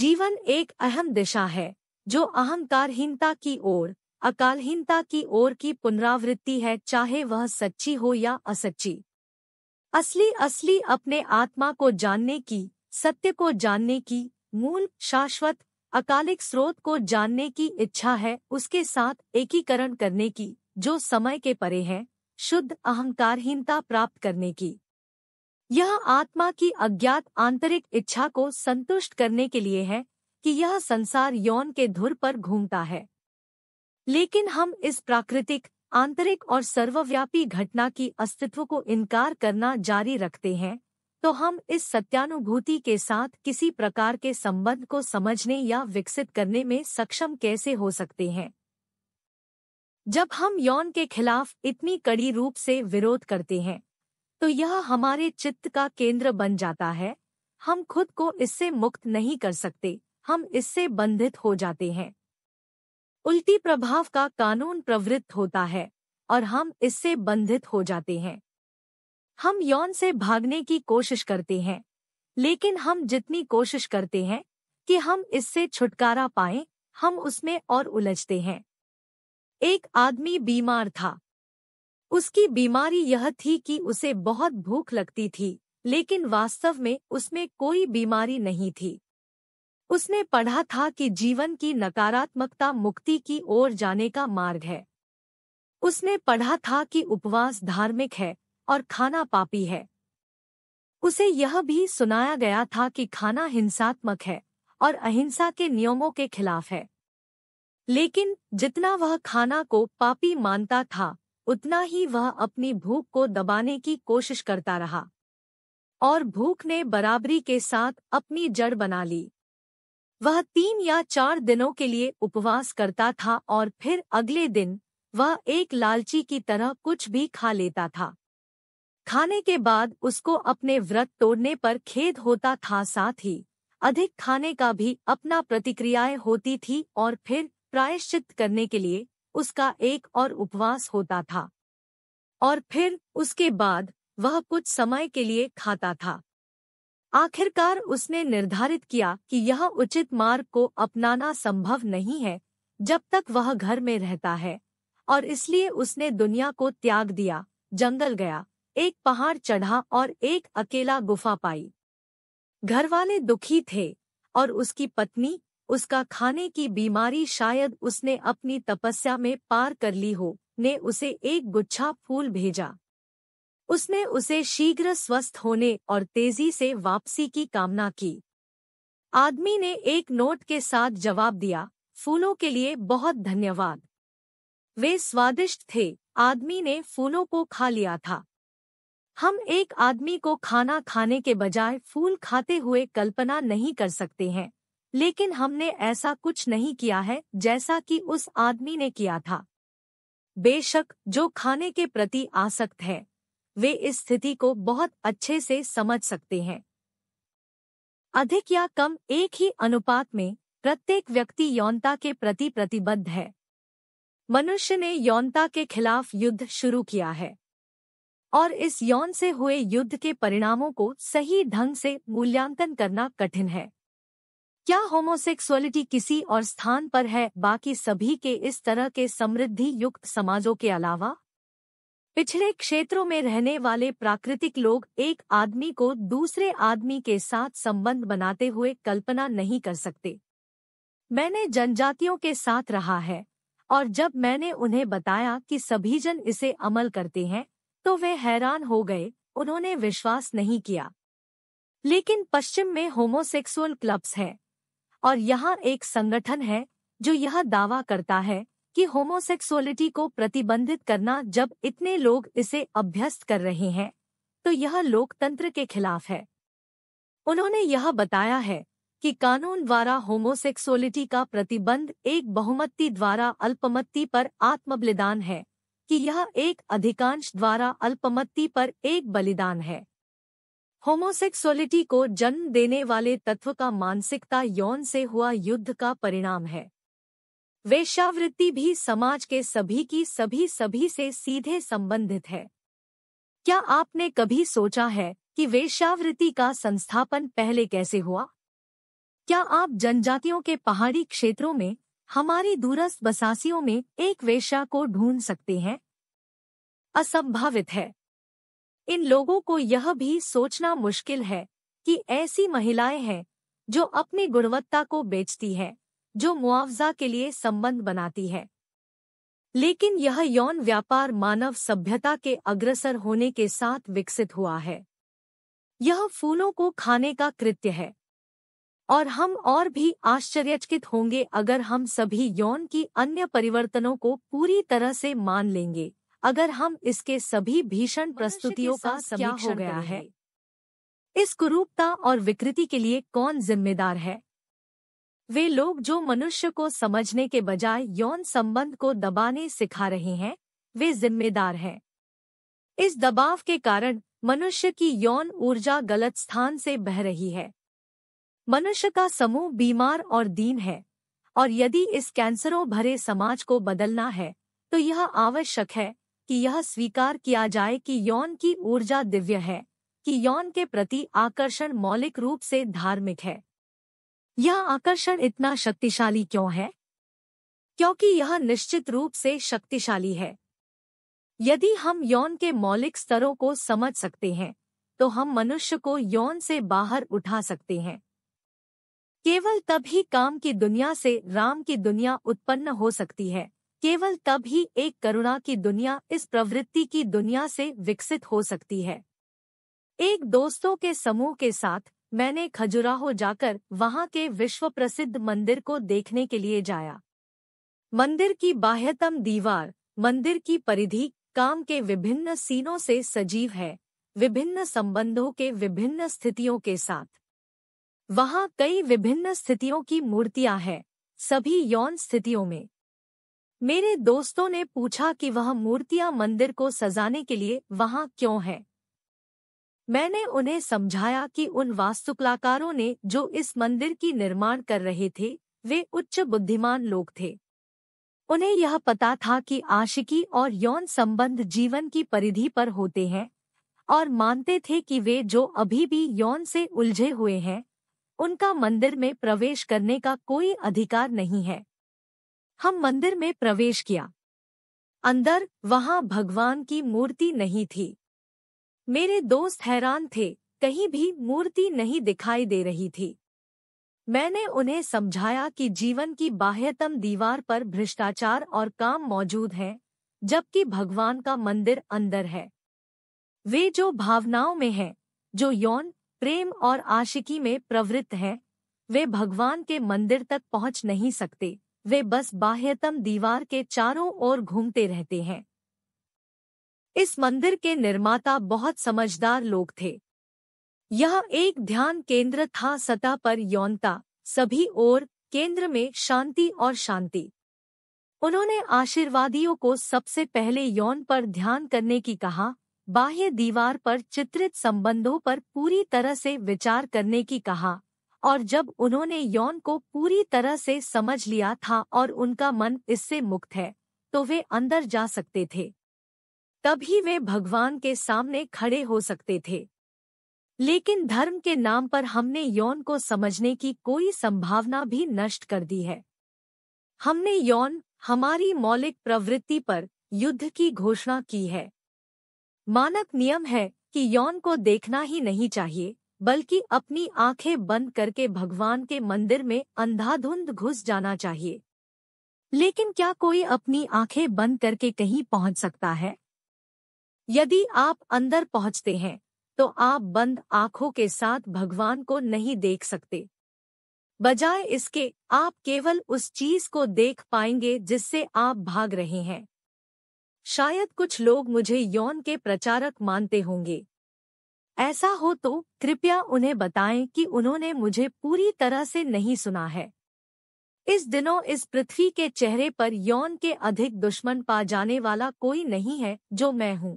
जीवन एक अहम दिशा है जो अहंकारहीनता की ओर अकालहीनता की ओर की पुनरावृत्ति है चाहे वह सच्ची हो या असच्ची असली असली अपने आत्मा को जानने की सत्य को जानने की मूल शाश्वत अकालिक स्रोत को जानने की इच्छा है उसके साथ एकीकरण करने की जो समय के परे है शुद्ध अहंकारहीनता प्राप्त करने की यह आत्मा की अज्ञात आंतरिक इच्छा को संतुष्ट करने के लिए है कि यह संसार यौन के धुर पर घूमता है लेकिन हम इस प्राकृतिक आंतरिक और सर्वव्यापी घटना की अस्तित्व को इनकार करना जारी रखते हैं तो हम इस सत्यानुभूति के साथ किसी प्रकार के संबंध को समझने या विकसित करने में सक्षम कैसे हो सकते हैं जब हम यौन के खिलाफ इतनी कड़ी रूप से विरोध करते हैं तो यह हमारे चित्त का केंद्र बन जाता है हम खुद को इससे मुक्त नहीं कर सकते हम इससे बंधित हो जाते हैं उल्टी प्रभाव का कानून प्रवृत्त होता है और हम इससे बंधित हो जाते हैं हम यौन से भागने की कोशिश करते हैं लेकिन हम जितनी कोशिश करते हैं कि हम इससे छुटकारा पाएं, हम उसमें और उलझते हैं एक आदमी बीमार था उसकी बीमारी यह थी कि उसे बहुत भूख लगती थी लेकिन वास्तव में उसमें कोई बीमारी नहीं थी उसने पढ़ा था कि जीवन की नकारात्मकता मुक्ति की ओर जाने का मार्ग है उसने पढ़ा था कि उपवास धार्मिक है और खाना पापी है उसे यह भी सुनाया गया था कि खाना हिंसात्मक है और अहिंसा के नियमों के खिलाफ है लेकिन जितना वह खाना को पापी मानता था उतना ही वह अपनी भूख को दबाने की कोशिश करता रहा और भूख ने बराबरी के साथ अपनी जड़ बना ली वह तीन या चार दिनों के लिए उपवास करता था और फिर अगले दिन वह एक लालची की तरह कुछ भी खा लेता था खाने के बाद उसको अपने व्रत तोड़ने पर खेद होता था साथ ही अधिक खाने का भी अपना प्रतिक्रियाएं होती थी और फिर प्रायश्चित करने के लिए उसका एक और उपवास होता था और फिर उसके बाद वह कुछ समय के लिए खाता था आखिरकार उसने निर्धारित किया कि यह उचित मार्ग को अपनाना संभव नहीं है जब तक वह घर में रहता है और इसलिए उसने दुनिया को त्याग दिया जंगल गया एक पहाड़ चढ़ा और एक अकेला गुफा पाई घरवाले दुखी थे और उसकी पत्नी उसका खाने की बीमारी शायद उसने अपनी तपस्या में पार कर ली हो ने उसे एक गुच्छा फूल भेजा उसने उसे शीघ्र स्वस्थ होने और तेजी से वापसी की कामना की आदमी ने एक नोट के साथ जवाब दिया फूलों के लिए बहुत धन्यवाद वे स्वादिष्ट थे आदमी ने फूलों को खा लिया था हम एक आदमी को खाना खाने के बजाय फूल खाते हुए कल्पना नहीं कर सकते हैं लेकिन हमने ऐसा कुछ नहीं किया है जैसा कि उस आदमी ने किया था बेशक जो खाने के प्रति आसक्त है वे इस स्थिति को बहुत अच्छे से समझ सकते हैं अधिक या कम एक ही अनुपात में प्रत्येक व्यक्ति यौनता के प्रति प्रतिबद्ध है मनुष्य ने यौनता के खिलाफ युद्ध शुरू किया है और इस यौन से हुए युद्ध के परिणामों को सही ढंग से मूल्यांकन करना कठिन है क्या होमोसेक्सुअलिटी किसी और स्थान पर है बाकी सभी के इस तरह के समृद्धि युक्त समाजों के अलावा पिछड़े क्षेत्रों में रहने वाले प्राकृतिक लोग एक आदमी को दूसरे आदमी के साथ संबंध बनाते हुए कल्पना नहीं कर सकते मैंने जनजातियों के साथ रहा है और जब मैंने उन्हें बताया कि सभी जन इसे अमल करते हैं तो वे हैरान हो गए उन्होंने विश्वास नहीं किया लेकिन पश्चिम में होमोसेक्सुअल क्लब्स हैं और यहाँ एक संगठन है जो यह दावा करता है कि होमोसेक्सुअलिटी को प्रतिबंधित करना जब इतने लोग इसे अभ्यस्त कर रहे हैं तो यह लोकतंत्र के खिलाफ है उन्होंने यह बताया है कि कानून द्वारा होमोसेक्सुअलिटी का प्रतिबंध एक बहुमति द्वारा अल्पमत्ती पर आत्मबलिदान है कि यह एक अधिकांश द्वारा अल्पमत्ती पर एक बलिदान है होमोसेक्सुअलिटी को जन्म देने वाले तत्व का मानसिकता यौन से हुआ युद्ध का परिणाम है वेश्यावृत्ति भी समाज के सभी की सभी सभी से सीधे संबंधित है क्या आपने कभी सोचा है कि वेश्यावृत्ति का संस्थापन पहले कैसे हुआ क्या आप जनजातियों के पहाड़ी क्षेत्रों में हमारी दूरस्थ बसासियों में एक वेश्या को ढूंढ सकते हैं असंभावित है इन लोगों को यह भी सोचना मुश्किल है कि ऐसी महिलाएं हैं जो अपनी गुणवत्ता को बेचती हैं जो मुआवजा के लिए संबंध बनाती है लेकिन यह यौन व्यापार मानव सभ्यता के अग्रसर होने के साथ विकसित हुआ है यह फूलों को खाने का कृत्य है और हम और भी आश्चर्यचकित होंगे अगर हम सभी यौन की अन्य परिवर्तनों को पूरी तरह से मान लेंगे अगर हम इसके सभी भीषण प्रस्तुतियों का समीक्षण हो गया है इस कुरूपता और विकृति के लिए कौन जिम्मेदार है वे लोग जो मनुष्य को समझने के बजाय यौन संबंध को दबाने सिखा रहे हैं वे जिम्मेदार हैं इस दबाव के कारण मनुष्य की यौन ऊर्जा गलत स्थान से बह रही है मनुष्य का समूह बीमार और दीन है और यदि इस कैंसरों भरे समाज को बदलना है तो यह आवश्यक है कि यह स्वीकार किया जाए कि यौन की ऊर्जा दिव्य है कि यौन के प्रति आकर्षण मौलिक रूप से धार्मिक है यह आकर्षण इतना शक्तिशाली क्यों है क्योंकि यह निश्चित रूप से शक्तिशाली है यदि हम यौन के मौलिक स्तरों को समझ सकते हैं तो हम मनुष्य को यौन से बाहर उठा सकते हैं केवल तब ही काम की दुनिया से राम की दुनिया उत्पन्न हो सकती है केवल तब ही एक करुणा की दुनिया इस प्रवृत्ति की दुनिया से विकसित हो सकती है एक दोस्तों के समूह के साथ मैंने खजुराहो जाकर वहां के विश्व प्रसिद्ध मंदिर को देखने के लिए जाया मंदिर की बाह्यतम दीवार मंदिर की परिधि काम के विभिन्न सीनों से सजीव है विभिन्न संबंधों के विभिन्न स्थितियों के साथ वहाँ कई विभिन्न स्थितियों की मूर्तियां हैं सभी यौन स्थितियों में मेरे दोस्तों ने पूछा कि वह मूर्तियां मंदिर को सजाने के लिए वहां क्यों हैं मैंने उन्हें समझाया कि उन वास्तुकलाकारों ने जो इस मंदिर की निर्माण कर रहे थे वे उच्च बुद्धिमान लोग थे उन्हें यह पता था कि आशिकी और यौन संबंध जीवन की परिधि पर होते हैं और मानते थे कि वे जो अभी भी यौन से उलझे हुए हैं उनका मंदिर में प्रवेश करने का कोई अधिकार नहीं है हम मंदिर में प्रवेश किया अंदर वहां भगवान की मूर्ति नहीं थी मेरे दोस्त हैरान थे कहीं भी मूर्ति नहीं दिखाई दे रही थी मैंने उन्हें समझाया कि जीवन की बाह्यतम दीवार पर भ्रष्टाचार और काम मौजूद हैं, जबकि भगवान का मंदिर अंदर है वे जो भावनाओं में हैं, जो यौन प्रेम और आशिकी में प्रवृत्त हैं वे भगवान के मंदिर तक पहुंच नहीं सकते वे बस बाह्यतम दीवार के चारों ओर घूमते रहते हैं इस मंदिर के निर्माता बहुत समझदार लोग थे यह एक ध्यान केंद्र था सतह पर यौनता सभी ओर केंद्र में शांति और शांति उन्होंने आशीर्वादियों को सबसे पहले यौन पर ध्यान करने की कहा बाह्य दीवार पर चित्रित संबंधों पर पूरी तरह से विचार करने की कहा और जब उन्होंने यौन को पूरी तरह से समझ लिया था और उनका मन इससे मुक्त है तो वे अंदर जा सकते थे तभी वे भगवान के सामने खड़े हो सकते थे लेकिन धर्म के नाम पर हमने यौन को समझने की कोई संभावना भी नष्ट कर दी है हमने यौन हमारी मौलिक प्रवृत्ति पर युद्ध की घोषणा की है मानक नियम है कि यौन को देखना ही नहीं चाहिए बल्कि अपनी आंखें बंद करके भगवान के मंदिर में अंधाधुंध घुस जाना चाहिए लेकिन क्या कोई अपनी आंखें बंद करके कहीं पहुंच सकता है यदि आप अंदर पहुंचते हैं तो आप बंद आंखों के साथ भगवान को नहीं देख सकते बजाय इसके आप केवल उस चीज को देख पाएंगे जिससे आप भाग रहे हैं शायद कुछ लोग मुझे यौन के प्रचारक मानते होंगे ऐसा हो तो कृपया उन्हें बताएं कि उन्होंने मुझे पूरी तरह से नहीं सुना है इस दिनों इस पृथ्वी के चेहरे पर यौन के अधिक दुश्मन पा जाने वाला कोई नहीं है जो मैं हूं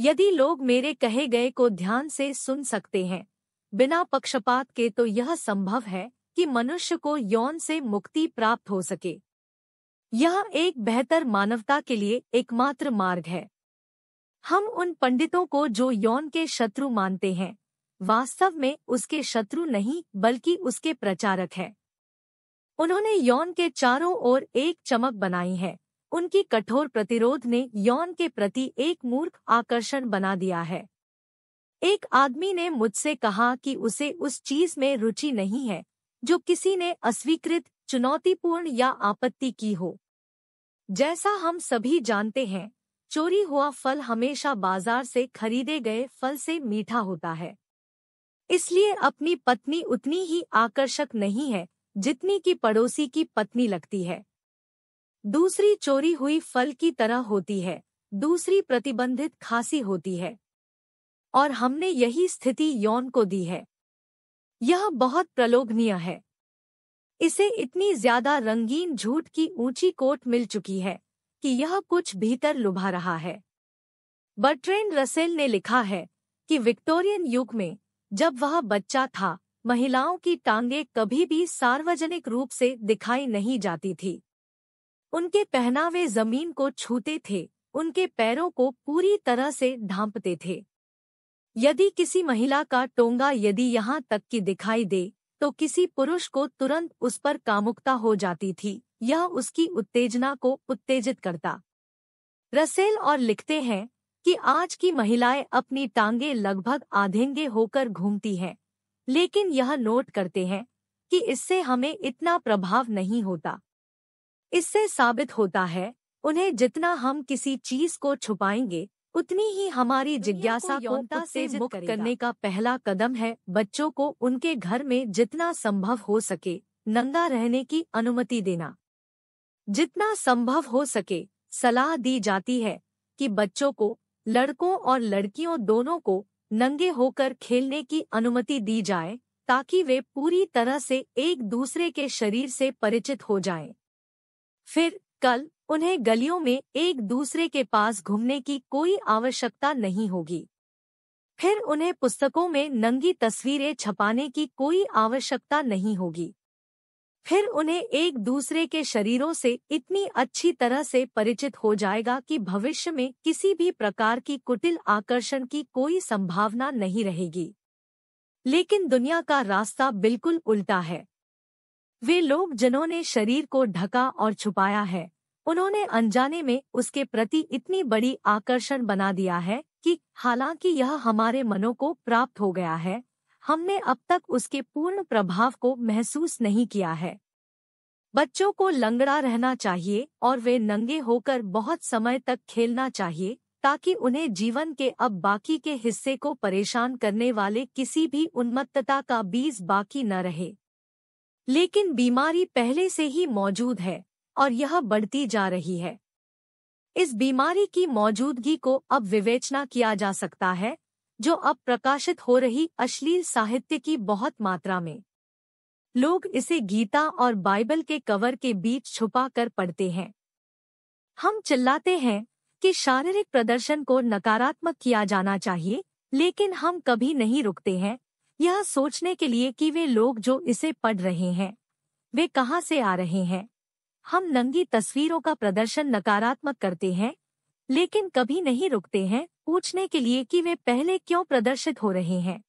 यदि लोग मेरे कहे गए को ध्यान से सुन सकते हैं बिना पक्षपात के तो यह संभव है कि मनुष्य को यौन से मुक्ति प्राप्त हो सके यह एक बेहतर मानवता के लिए एकमात्र मार्ग है हम उन पंडितों को जो यौन के शत्रु मानते हैं वास्तव में उसके शत्रु नहीं बल्कि उसके प्रचारक हैं उन्होंने यौन के चारों ओर एक चमक बनाई है उनकी कठोर प्रतिरोध ने यौन के प्रति एक मूर्ख आकर्षण बना दिया है एक आदमी ने मुझसे कहा कि उसे उस चीज में रुचि नहीं है जो किसी ने अस्वीकृत चुनौतीपूर्ण या आपत्ति की हो जैसा हम सभी जानते हैं चोरी हुआ फल हमेशा बाजार से खरीदे गए फल से मीठा होता है इसलिए अपनी पत्नी उतनी ही आकर्षक नहीं है जितनी की पड़ोसी की पत्नी लगती है दूसरी चोरी हुई फल की तरह होती है दूसरी प्रतिबंधित खांसी होती है और हमने यही स्थिति यौन को दी है यह बहुत प्रलोभनीय है इसे इतनी ज्यादा रंगीन झूठ की ऊंची कोट मिल चुकी है कि यह कुछ भीतर लुभा रहा है बर्ट्रेन रसेल ने लिखा है कि विक्टोरियन युग में जब वह बच्चा था महिलाओं की टांगे कभी भी सार्वजनिक रूप से दिखाई नहीं जाती थी उनके पहनावे जमीन को छूते थे उनके पैरों को पूरी तरह से ढांपते थे यदि किसी महिला का टोंगा यदि यहाँ तक कि दिखाई दे तो किसी पुरुष को तुरंत उस पर कामुकता हो जाती थी यह उसकी उत्तेजना को उत्तेजित करता रसेल और लिखते हैं कि आज की महिलाएं अपनी टांगे लगभग आधेंगे होकर घूमती हैं लेकिन यह नोट करते हैं कि इससे हमें इतना प्रभाव नहीं होता इससे साबित होता है उन्हें जितना हम किसी चीज को छुपाएंगे उतनी ही हमारी जिज्ञासा को से मुक्त करने का पहला कदम है बच्चों को उनके घर में जितना संभव हो सके नंगा रहने की अनुमति देना जितना संभव हो सके सलाह दी जाती है कि बच्चों को लड़कों और लड़कियों दोनों को नंगे होकर खेलने की अनुमति दी जाए ताकि वे पूरी तरह से एक दूसरे के शरीर से परिचित हो जाएं। फिर कल उन्हें गलियों में एक दूसरे के पास घूमने की कोई आवश्यकता नहीं होगी फिर उन्हें पुस्तकों में नंगी तस्वीरें छपाने की कोई आवश्यकता नहीं होगी फिर उन्हें एक दूसरे के शरीरों से इतनी अच्छी तरह से परिचित हो जाएगा कि भविष्य में किसी भी प्रकार की कुटिल आकर्षण की कोई संभावना नहीं रहेगी लेकिन दुनिया का रास्ता बिल्कुल उल्टा है वे लोग जिन्होंने शरीर को ढका और छुपाया है उन्होंने अनजाने में उसके प्रति इतनी बड़ी आकर्षण बना दिया है कि हालांकि यह हमारे मनों को प्राप्त हो गया है हमने अब तक उसके पूर्ण प्रभाव को महसूस नहीं किया है बच्चों को लंगड़ा रहना चाहिए और वे नंगे होकर बहुत समय तक खेलना चाहिए ताकि उन्हें जीवन के अब बाकी के हिस्से को परेशान करने वाले किसी भी उन्मत्तता का बीज बाकी न रहे लेकिन बीमारी पहले से ही मौजूद है और यह बढ़ती जा रही है इस बीमारी की मौजूदगी को अब विवेचना किया जा सकता है जो अब प्रकाशित हो रही अश्लील साहित्य की बहुत मात्रा में लोग इसे गीता और बाइबल के कवर के बीच छुपा कर पढ़ते हैं हम चिल्लाते हैं कि शारीरिक प्रदर्शन को नकारात्मक किया जाना चाहिए लेकिन हम कभी नहीं रुकते हैं यह सोचने के लिए कि वे लोग जो इसे पढ़ रहे हैं वे कहाँ से आ रहे हैं हम नंगी तस्वीरों का प्रदर्शन नकारात्मक करते हैं लेकिन कभी नहीं रुकते हैं पूछने के लिए कि वे पहले क्यों प्रदर्शित हो रहे हैं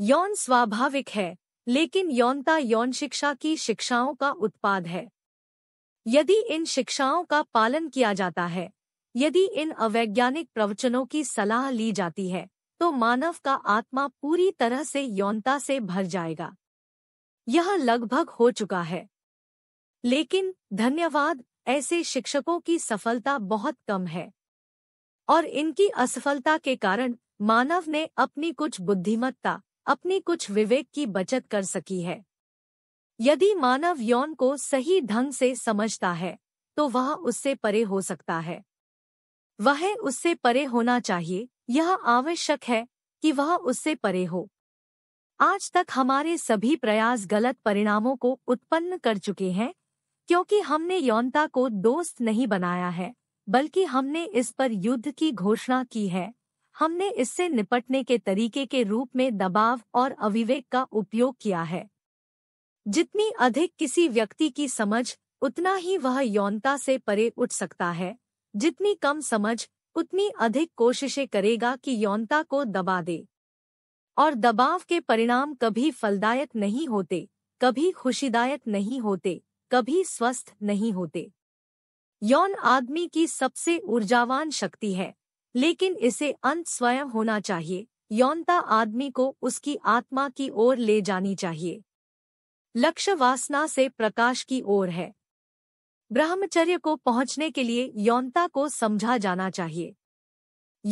यौन स्वाभाविक है लेकिन यौनता यौन शिक्षा की शिक्षाओं का उत्पाद है यदि इन शिक्षाओं का पालन किया जाता है यदि इन अवैज्ञानिक प्रवचनों की सलाह ली जाती है तो मानव का आत्मा पूरी तरह से यौनता से भर जाएगा यह लगभग हो चुका है लेकिन धन्यवाद ऐसे शिक्षकों की सफलता बहुत कम है और इनकी असफलता के कारण मानव ने अपनी कुछ बुद्धिमत्ता अपनी कुछ विवेक की बचत कर सकी है यदि मानव यौन को सही ढंग से समझता है तो वह उससे परे हो सकता है वह उससे परे होना चाहिए यह आवश्यक है कि वह उससे परे हो आज तक हमारे सभी प्रयास गलत परिणामों को उत्पन्न कर चुके हैं क्योंकि हमने यौनता को दोस्त नहीं बनाया है बल्कि हमने इस पर युद्ध की घोषणा की है हमने इससे निपटने के तरीके के रूप में दबाव और अविवेक का उपयोग किया है जितनी अधिक किसी व्यक्ति की समझ उतना ही वह यौनता से परे उठ सकता है जितनी कम समझ उतनी अधिक कोशिशें करेगा कि यौनता को दबा दे और दबाव के परिणाम कभी फलदायक नहीं होते कभी खुशीदायक नहीं होते कभी स्वस्थ नहीं होते यौन आदमी की सबसे ऊर्जावान शक्ति है लेकिन इसे अंत स्वयं होना चाहिए यौनता आदमी को उसकी आत्मा की ओर ले जानी चाहिए लक्ष्य वासना से प्रकाश की ओर है ब्रह्मचर्य को पहुंचने के लिए यौनता को समझा जाना चाहिए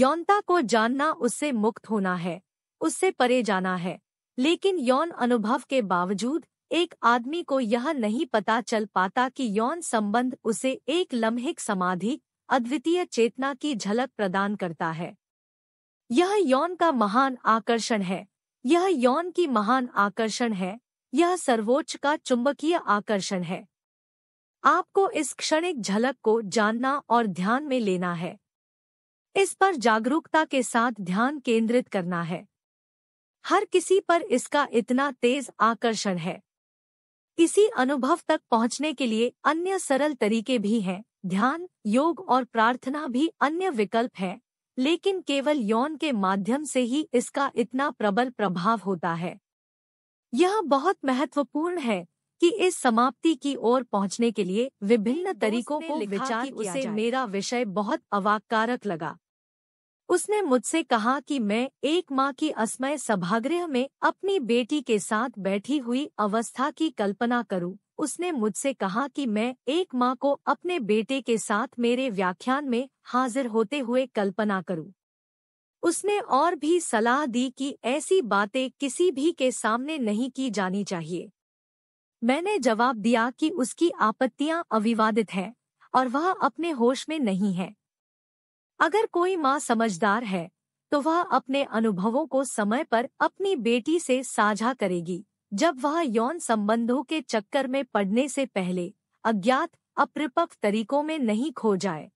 यौनता को जानना उससे मुक्त होना है उससे परे जाना है लेकिन यौन अनुभव के बावजूद एक आदमी को यह नहीं पता चल पाता कि यौन संबंध उसे एक लम्हिक समाधि अद्वितीय चेतना की झलक प्रदान करता है यह यौन का महान आकर्षण है यह यौन की महान आकर्षण है यह सर्वोच्च का चुंबकीय आकर्षण है आपको इस क्षणिक झलक को जानना और ध्यान में लेना है इस पर जागरूकता के साथ ध्यान केंद्रित करना है हर किसी पर इसका इतना तेज आकर्षण है किसी अनुभव तक पहुंचने के लिए अन्य सरल तरीके भी हैं ध्यान योग और प्रार्थना भी अन्य विकल्प हैं लेकिन केवल यौन के माध्यम से ही इसका इतना प्रबल प्रभाव होता है यह बहुत महत्वपूर्ण है कि इस समाप्ति की ओर पहुंचने के लिए विभिन्न तरीकों को विचार कि उसे मेरा विषय बहुत अवाककारक लगा उसने मुझसे कहा कि मैं एक माँ की असमय सभागृह में अपनी बेटी के साथ बैठी हुई अवस्था की कल्पना करूं। उसने मुझसे कहा कि मैं एक माँ को अपने बेटे के साथ मेरे व्याख्यान में हाजिर होते हुए कल्पना करूं। उसने और भी सलाह दी कि ऐसी बातें किसी भी के सामने नहीं की जानी चाहिए मैंने जवाब दिया कि उसकी आपत्तियां अविवादित हैं और वह अपने होश में नहीं है अगर कोई माँ समझदार है तो वह अपने अनुभवों को समय पर अपनी बेटी से साझा करेगी जब वह यौन संबंधों के चक्कर में पड़ने से पहले अज्ञात अपरिपक्व तरीकों में नहीं खो जाए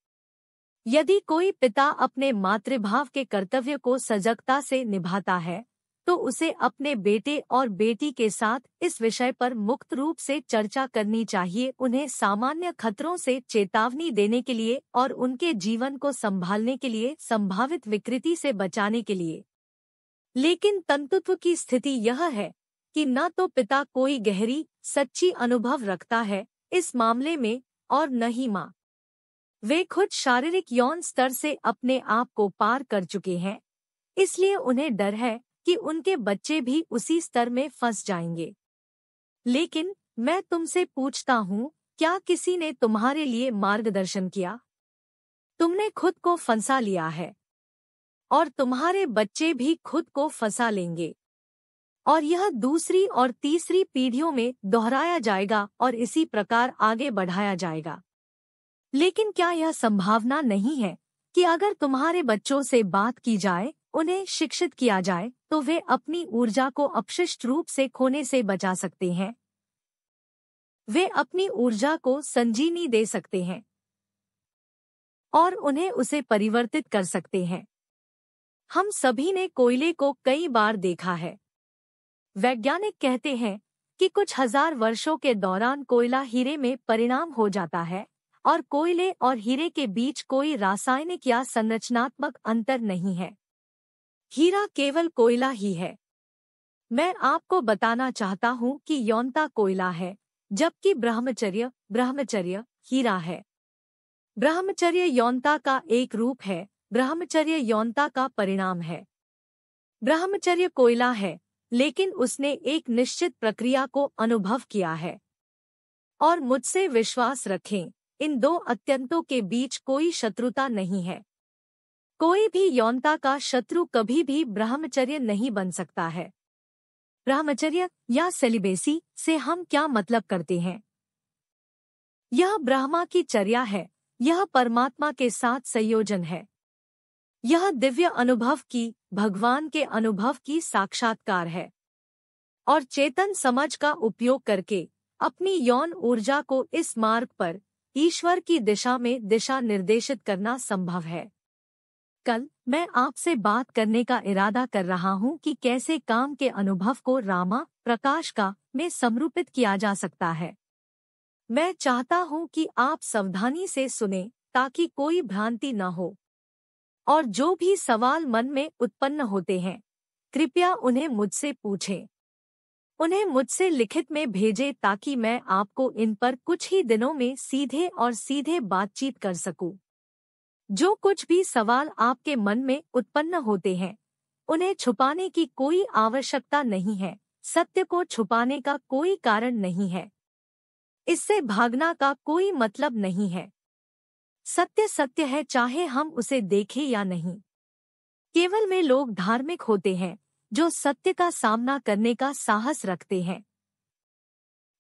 यदि कोई पिता अपने मातृभाव के कर्तव्य को सजगता से निभाता है तो उसे अपने बेटे और बेटी के साथ इस विषय पर मुक्त रूप से चर्चा करनी चाहिए उन्हें सामान्य खतरों से चेतावनी देने के लिए और उनके जीवन को संभालने के लिए संभावित विकृति से बचाने के लिए लेकिन तंतुत्व की स्थिति यह है कि न तो पिता कोई गहरी सच्ची अनुभव रखता है इस मामले में और न ही माँ वे खुद शारीरिक यौन स्तर से अपने आप को पार कर चुके हैं इसलिए उन्हें डर है कि उनके बच्चे भी उसी स्तर में फंस जाएंगे लेकिन मैं तुमसे पूछता हूँ क्या किसी ने तुम्हारे लिए मार्गदर्शन किया तुमने खुद को फंसा लिया है और तुम्हारे बच्चे भी खुद को फंसा लेंगे और यह दूसरी और तीसरी पीढ़ियों में दोहराया जाएगा और इसी प्रकार आगे बढ़ाया जाएगा लेकिन क्या यह संभावना नहीं है कि अगर तुम्हारे बच्चों से बात की जाए उन्हें शिक्षित किया जाए तो वे अपनी ऊर्जा को अपशिष्ट रूप से खोने से बचा सकते हैं वे अपनी ऊर्जा को संजीनी दे सकते हैं और उन्हें उसे परिवर्तित कर सकते हैं हम सभी ने कोयले को कई बार देखा है वैज्ञानिक कहते हैं कि कुछ हजार वर्षों के दौरान कोयला हीरे में परिणाम हो जाता है और कोयले और हीरे के बीच कोई रासायनिक या संरचनात्मक अंतर नहीं है हीरा केवल कोयला ही है मैं आपको बताना चाहता हूँ कि यौनता कोयला है जबकि ब्रह्मचर्य ब्रह्मचर्य हीरा है ब्रह्मचर्य यौनता का एक रूप है ब्रह्मचर्य यौनता का परिणाम है ब्रह्मचर्य कोयला है लेकिन उसने एक निश्चित प्रक्रिया को अनुभव किया है और मुझसे विश्वास रखें इन दो अत्यंतों के बीच कोई शत्रुता नहीं है कोई भी यौनता का शत्रु कभी भी ब्रह्मचर्य नहीं बन सकता है ब्रह्मचर्य या सेलिबेसी से हम क्या मतलब करते हैं यह ब्रह्मा की चर्या है यह परमात्मा के साथ संयोजन है यह दिव्य अनुभव की भगवान के अनुभव की साक्षात्कार है और चेतन समझ का उपयोग करके अपनी यौन ऊर्जा को इस मार्ग पर ईश्वर की दिशा में दिशा निर्देशित करना संभव है कल मैं आपसे बात करने का इरादा कर रहा हूं कि कैसे काम के अनुभव को रामा प्रकाश का में समरूपित किया जा सकता है मैं चाहता हूं कि आप सावधानी से सुने ताकि कोई भ्रांति न हो और जो भी सवाल मन में उत्पन्न होते हैं कृपया उन्हें मुझसे पूछें उन्हें मुझसे लिखित में भेजें ताकि मैं आपको इन पर कुछ ही दिनों में सीधे और सीधे बातचीत कर सकूं। जो कुछ भी सवाल आपके मन में उत्पन्न होते हैं उन्हें छुपाने की कोई आवश्यकता नहीं है सत्य को छुपाने का कोई कारण नहीं है इससे भागना का कोई मतलब नहीं है सत्य सत्य है चाहे हम उसे देखें या नहीं केवल में लोग धार्मिक होते हैं जो सत्य का सामना करने का साहस रखते हैं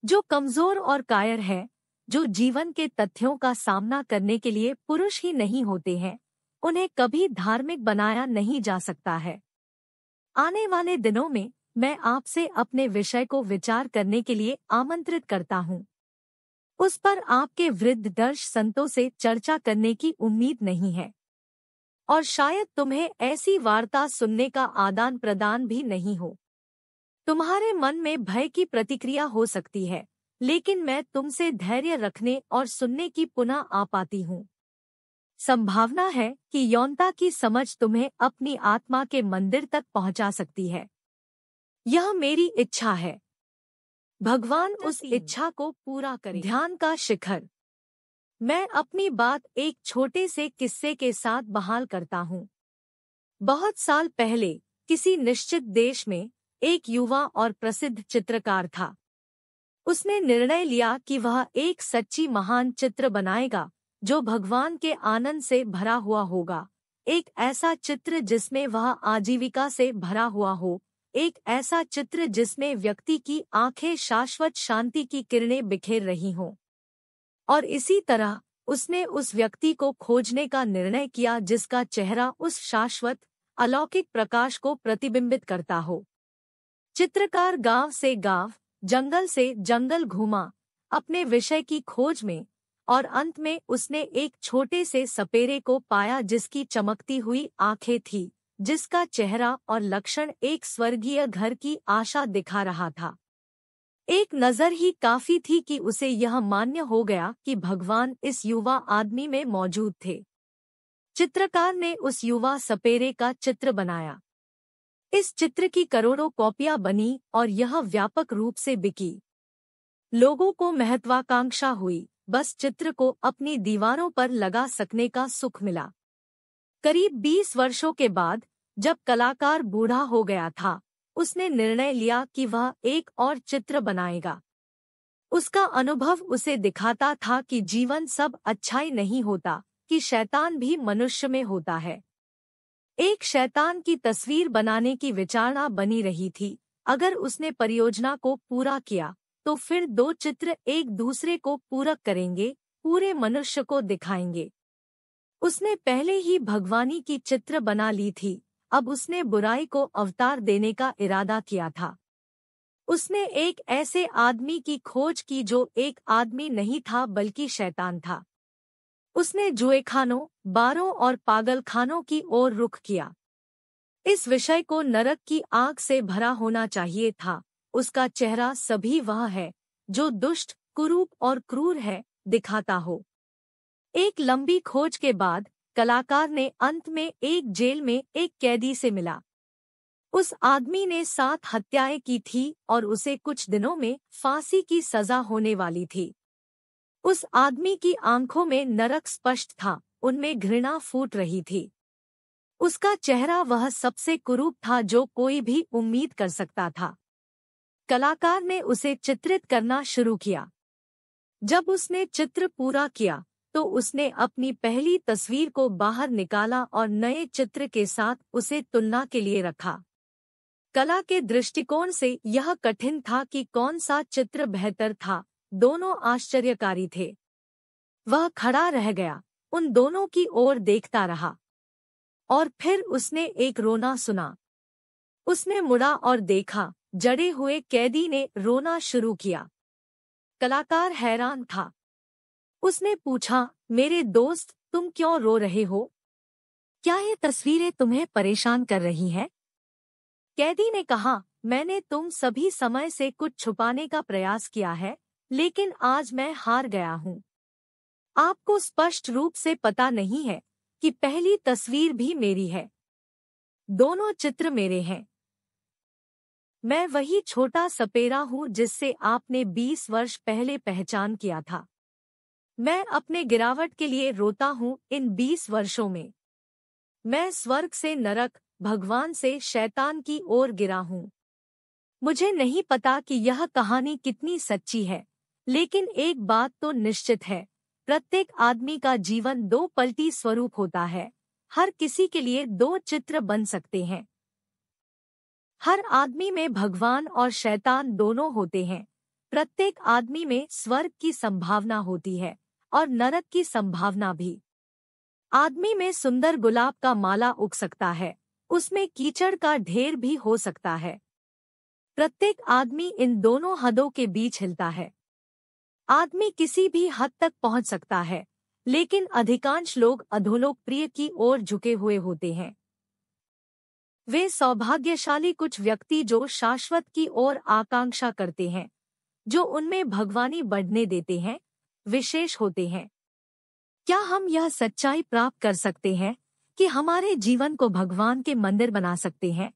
जो कमजोर और कायर है जो जीवन के तथ्यों का सामना करने के लिए पुरुष ही नहीं होते हैं उन्हें कभी धार्मिक बनाया नहीं जा सकता है आने वाले दिनों में मैं आपसे अपने विषय को विचार करने के लिए आमंत्रित करता हूँ उस पर आपके वृद्ध दर्श संतों से चर्चा करने की उम्मीद नहीं है और शायद तुम्हें ऐसी वार्ता सुनने का आदान प्रदान भी नहीं हो तुम्हारे मन में भय की प्रतिक्रिया हो सकती है लेकिन मैं तुमसे धैर्य रखने और सुनने की पुनः आ पाती हूँ संभावना है कि यौनता की समझ तुम्हें अपनी आत्मा के मंदिर तक पहुंचा सकती है यह मेरी इच्छा है भगवान उस इच्छा को पूरा करे ध्यान का शिखर मैं अपनी बात एक छोटे से किस्से के साथ बहाल करता हूँ बहुत साल पहले किसी निश्चित देश में एक युवा और प्रसिद्ध चित्रकार था उसने निर्णय लिया कि वह एक सच्ची महान चित्र बनाएगा जो भगवान के आनंद से भरा हुआ होगा एक ऐसा चित्र जिसमें वह आजीविका से भरा हुआ हो एक ऐसा चित्र जिसमें व्यक्ति की आंखें शाश्वत शांति की किरणें बिखेर रही हों और इसी तरह उसने उस व्यक्ति को खोजने का निर्णय किया जिसका चेहरा उस शाश्वत अलौकिक प्रकाश को प्रतिबिंबित करता हो चित्रकार गांव से गांव जंगल से जंगल घूमा अपने विषय की खोज में और अंत में उसने एक छोटे से सपेरे को पाया जिसकी चमकती हुई आंखें थी जिसका चेहरा और लक्षण एक स्वर्गीय घर की आशा दिखा रहा था एक नज़र ही काफी थी कि उसे यह मान्य हो गया कि भगवान इस युवा आदमी में मौजूद थे चित्रकार ने उस युवा सपेरे का चित्र बनाया इस चित्र की करोड़ों कॉपियां बनी और यह व्यापक रूप से बिकी लोगों को महत्वाकांक्षा हुई बस चित्र को अपनी दीवारों पर लगा सकने का सुख मिला करीब 20 वर्षों के बाद जब कलाकार बूढ़ा हो गया था उसने निर्णय लिया कि वह एक और चित्र बनाएगा उसका अनुभव उसे दिखाता था कि जीवन सब अच्छाई नहीं होता कि शैतान भी मनुष्य में होता है एक शैतान की तस्वीर बनाने की विचारणा बनी रही थी अगर उसने परियोजना को पूरा किया तो फिर दो चित्र एक दूसरे को पूरक करेंगे पूरे मनुष्य को दिखाएंगे उसने पहले ही भगवानी की चित्र बना ली थी अब उसने बुराई को अवतार देने का इरादा किया था उसने एक ऐसे आदमी की खोज की जो एक आदमी नहीं था बल्कि शैतान था उसने जुए खानों बारों और पागल खानों की ओर रुख किया इस विषय को नरक की आग से भरा होना चाहिए था उसका चेहरा सभी वह है जो दुष्ट कुरूप और क्रूर है दिखाता हो एक लंबी खोज के बाद कलाकार ने अंत में एक जेल में एक कैदी से मिला उस आदमी ने सात हत्याएं की थी और उसे कुछ दिनों में फांसी की सजा होने वाली थी उस आदमी की आंखों में नरक स्पष्ट था उनमें घृणा फूट रही थी उसका चेहरा वह सबसे कुरूप था जो कोई भी उम्मीद कर सकता था कलाकार ने उसे चित्रित करना शुरू किया जब उसने चित्र पूरा किया तो उसने अपनी पहली तस्वीर को बाहर निकाला और नए चित्र के साथ उसे तुलना के लिए रखा कला के दृष्टिकोण से यह कठिन था कि कौन सा चित्र बेहतर था दोनों आश्चर्यकारी थे वह खड़ा रह गया उन दोनों की ओर देखता रहा और फिर उसने एक रोना सुना उसने मुड़ा और देखा जड़े हुए कैदी ने रोना शुरू किया कलाकार हैरान था उसने पूछा मेरे दोस्त तुम क्यों रो रहे हो क्या ये तस्वीरें तुम्हें परेशान कर रही हैं कैदी ने कहा मैंने तुम सभी समय से कुछ छुपाने का प्रयास किया है लेकिन आज मैं हार गया हूँ आपको स्पष्ट रूप से पता नहीं है कि पहली तस्वीर भी मेरी है दोनों चित्र मेरे हैं मैं वही छोटा सपेरा हूँ जिससे आपने 20 वर्ष पहले पहचान किया था मैं अपने गिरावट के लिए रोता हूँ इन 20 वर्षों में मैं स्वर्ग से नरक भगवान से शैतान की ओर गिरा हूँ मुझे नहीं पता कि यह कहानी कितनी सच्ची है लेकिन एक बात तो निश्चित है प्रत्येक आदमी का जीवन दो पलटी स्वरूप होता है हर किसी के लिए दो चित्र बन सकते हैं हर आदमी में भगवान और शैतान दोनों होते हैं प्रत्येक आदमी में स्वर्ग की संभावना होती है और नरक की संभावना भी आदमी में सुंदर गुलाब का माला उग सकता है उसमें कीचड़ का ढेर भी हो सकता है प्रत्येक आदमी इन दोनों हदों के बीच हिलता है आदमी किसी भी हद तक पहुंच सकता है लेकिन अधिकांश लोग अधोलोक प्रिय की ओर झुके हुए होते हैं वे सौभाग्यशाली कुछ व्यक्ति जो शाश्वत की ओर आकांक्षा करते हैं जो उनमें भगवानी बढ़ने देते हैं विशेष होते हैं क्या हम यह सच्चाई प्राप्त कर सकते हैं कि हमारे जीवन को भगवान के मंदिर बना सकते हैं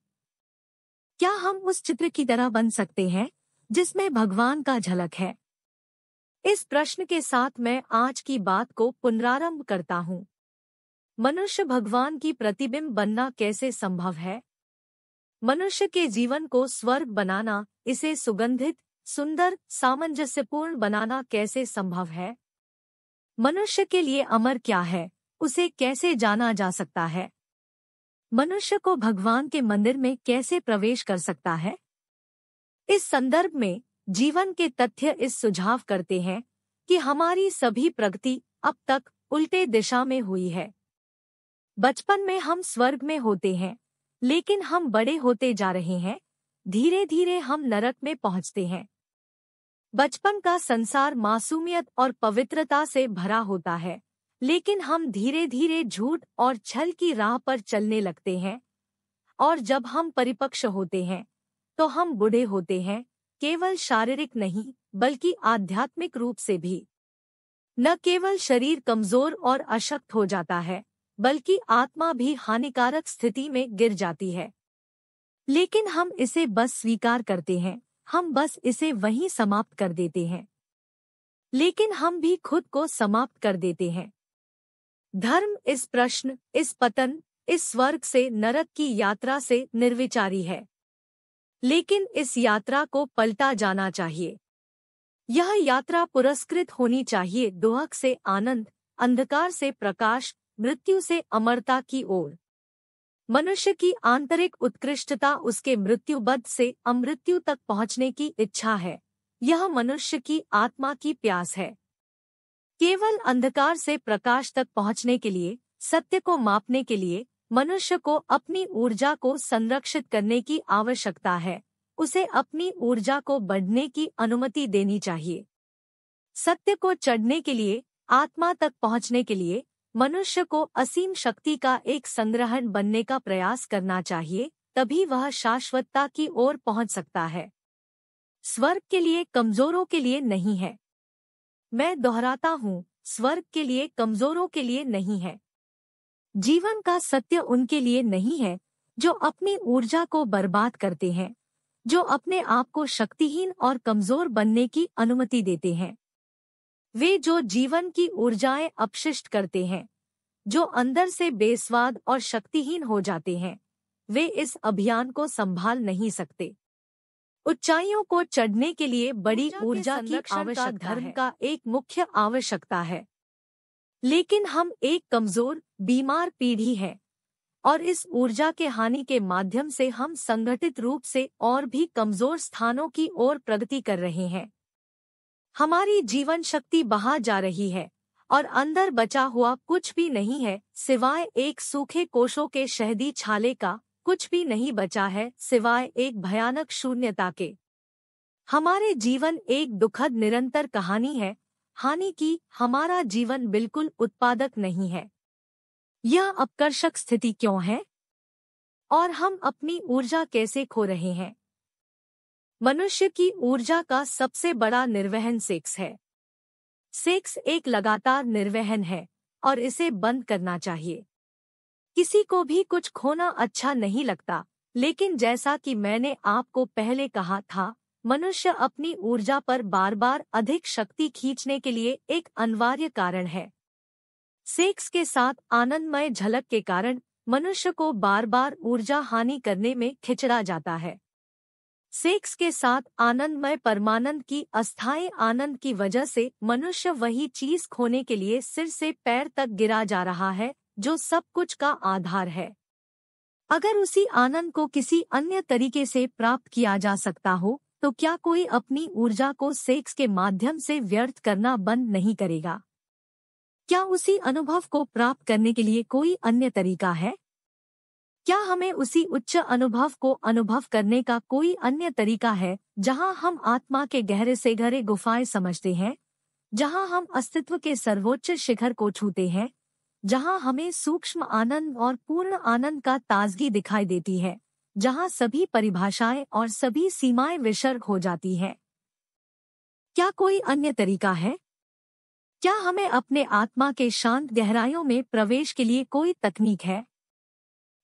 क्या हम उस चित्र की तरह बन सकते हैं जिसमें भगवान का झलक है इस प्रश्न के साथ मैं आज की बात को पुनरारंभ करता हूँ मनुष्य भगवान की प्रतिबिंब बनना कैसे संभव है मनुष्य के जीवन को स्वर्ग बनाना इसे सुगंधित सुंदर सामंजस्यपूर्ण बनाना कैसे संभव है मनुष्य के लिए अमर क्या है उसे कैसे जाना जा सकता है मनुष्य को भगवान के मंदिर में कैसे प्रवेश कर सकता है इस संदर्भ में जीवन के तथ्य इस सुझाव करते हैं कि हमारी सभी प्रगति अब तक उल्टे दिशा में हुई है बचपन में हम स्वर्ग में होते हैं लेकिन हम बड़े होते जा रहे हैं धीरे धीरे हम नरक में पहुंचते हैं बचपन का संसार मासूमियत और पवित्रता से भरा होता है लेकिन हम धीरे धीरे झूठ और छल की राह पर चलने लगते हैं और जब हम परिपक्ष होते हैं तो हम बूढ़े होते हैं केवल शारीरिक नहीं बल्कि आध्यात्मिक रूप से भी न केवल शरीर कमजोर और अशक्त हो जाता है बल्कि आत्मा भी हानिकारक स्थिति में गिर जाती है लेकिन हम इसे बस स्वीकार करते हैं हम बस इसे वहीं समाप्त कर देते हैं लेकिन हम भी खुद को समाप्त कर देते हैं धर्म इस प्रश्न इस पतन इस स्वर्ग से नरक की यात्रा से निर्विचारी है लेकिन इस यात्रा को पलटा जाना चाहिए यह यात्रा पुरस्कृत होनी चाहिए दुहक से आनंद अंधकार से प्रकाश मृत्यु से अमरता की ओर मनुष्य की आंतरिक उत्कृष्टता उसके मृत्युबद्ध से अमृत्यु तक पहुंचने की इच्छा है यह मनुष्य की आत्मा की प्यास है केवल अंधकार से प्रकाश तक पहुंचने के लिए सत्य को मापने के लिए मनुष्य को अपनी ऊर्जा को संरक्षित करने की आवश्यकता है उसे अपनी ऊर्जा को बढ़ने की अनुमति देनी चाहिए सत्य को चढ़ने के लिए आत्मा तक पहुंचने के लिए मनुष्य को असीम शक्ति का एक संग्रहण बनने का प्रयास करना चाहिए तभी वह शाश्वतता की ओर पहुंच सकता है स्वर्ग के लिए कमजोरों के लिए नहीं है मैं दोहराता हूँ स्वर्ग के लिए कमजोरों के लिए नहीं है जीवन का सत्य उनके लिए नहीं है जो अपनी ऊर्जा को बर्बाद करते हैं जो अपने आप को शक्तिहीन और कमजोर बनने की अनुमति देते हैं वे जो जीवन की ऊर्जाएं अपशिष्ट करते हैं जो अंदर से बेस्वाद और शक्तिहीन हो जाते हैं वे इस अभियान को संभाल नहीं सकते ऊंचाइयों को चढ़ने के लिए बड़ी ऊर्जा की आवश्यकता धर्म का एक मुख्य आवश्यकता है लेकिन हम एक कमजोर बीमार पीढ़ी है और इस ऊर्जा के हानि के माध्यम से हम संगठित रूप से और भी कमजोर स्थानों की ओर प्रगति कर रहे हैं हमारी जीवन शक्ति बहा जा रही है और अंदर बचा हुआ कुछ भी नहीं है सिवाय एक सूखे कोशों के शहदी छाले का कुछ भी नहीं बचा है सिवाय एक भयानक शून्यता के हमारे जीवन एक दुखद निरंतर कहानी है हानि की हमारा जीवन बिल्कुल उत्पादक नहीं है यह अपकर्षक स्थिति क्यों है और हम अपनी ऊर्जा कैसे खो रहे हैं मनुष्य की ऊर्जा का सबसे बड़ा निर्वहन सेक्स है सेक्स एक लगातार निर्वहन है और इसे बंद करना चाहिए किसी को भी कुछ खोना अच्छा नहीं लगता लेकिन जैसा कि मैंने आपको पहले कहा था मनुष्य अपनी ऊर्जा पर बार बार अधिक शक्ति खींचने के लिए एक अनिवार्य कारण है सेक्स के साथ आनंदमय झलक के कारण मनुष्य को बार बार ऊर्जा हानि करने में खिचड़ा जाता है सेक्स के साथ आनंदमय परमानंद की अस्थायी आनंद की वजह से मनुष्य वही चीज खोने के लिए सिर से पैर तक गिरा जा रहा है जो सब कुछ का आधार है अगर उसी आनंद को किसी अन्य तरीके से प्राप्त किया जा सकता हो तो क्या कोई अपनी ऊर्जा को सेक्स के माध्यम से व्यर्थ करना बंद नहीं करेगा क्या उसी अनुभव को प्राप्त करने के लिए कोई अन्य तरीका है क्या हमें उसी उच्च अनुभव को अनुभव करने का कोई अन्य तरीका है जहां हम आत्मा के गहरे से गहरे गुफाएं समझते हैं जहां हम अस्तित्व के सर्वोच्च शिखर को छूते हैं जहां हमें सूक्ष्म आनंद और पूर्ण आनंद का ताजगी दिखाई देती है जहां सभी परिभाषाएं और सभी सीमाएं विसर्ग हो जाती हैं क्या कोई अन्य तरीका है क्या हमें अपने आत्मा के शांत गहराइयों में प्रवेश के लिए कोई तकनीक है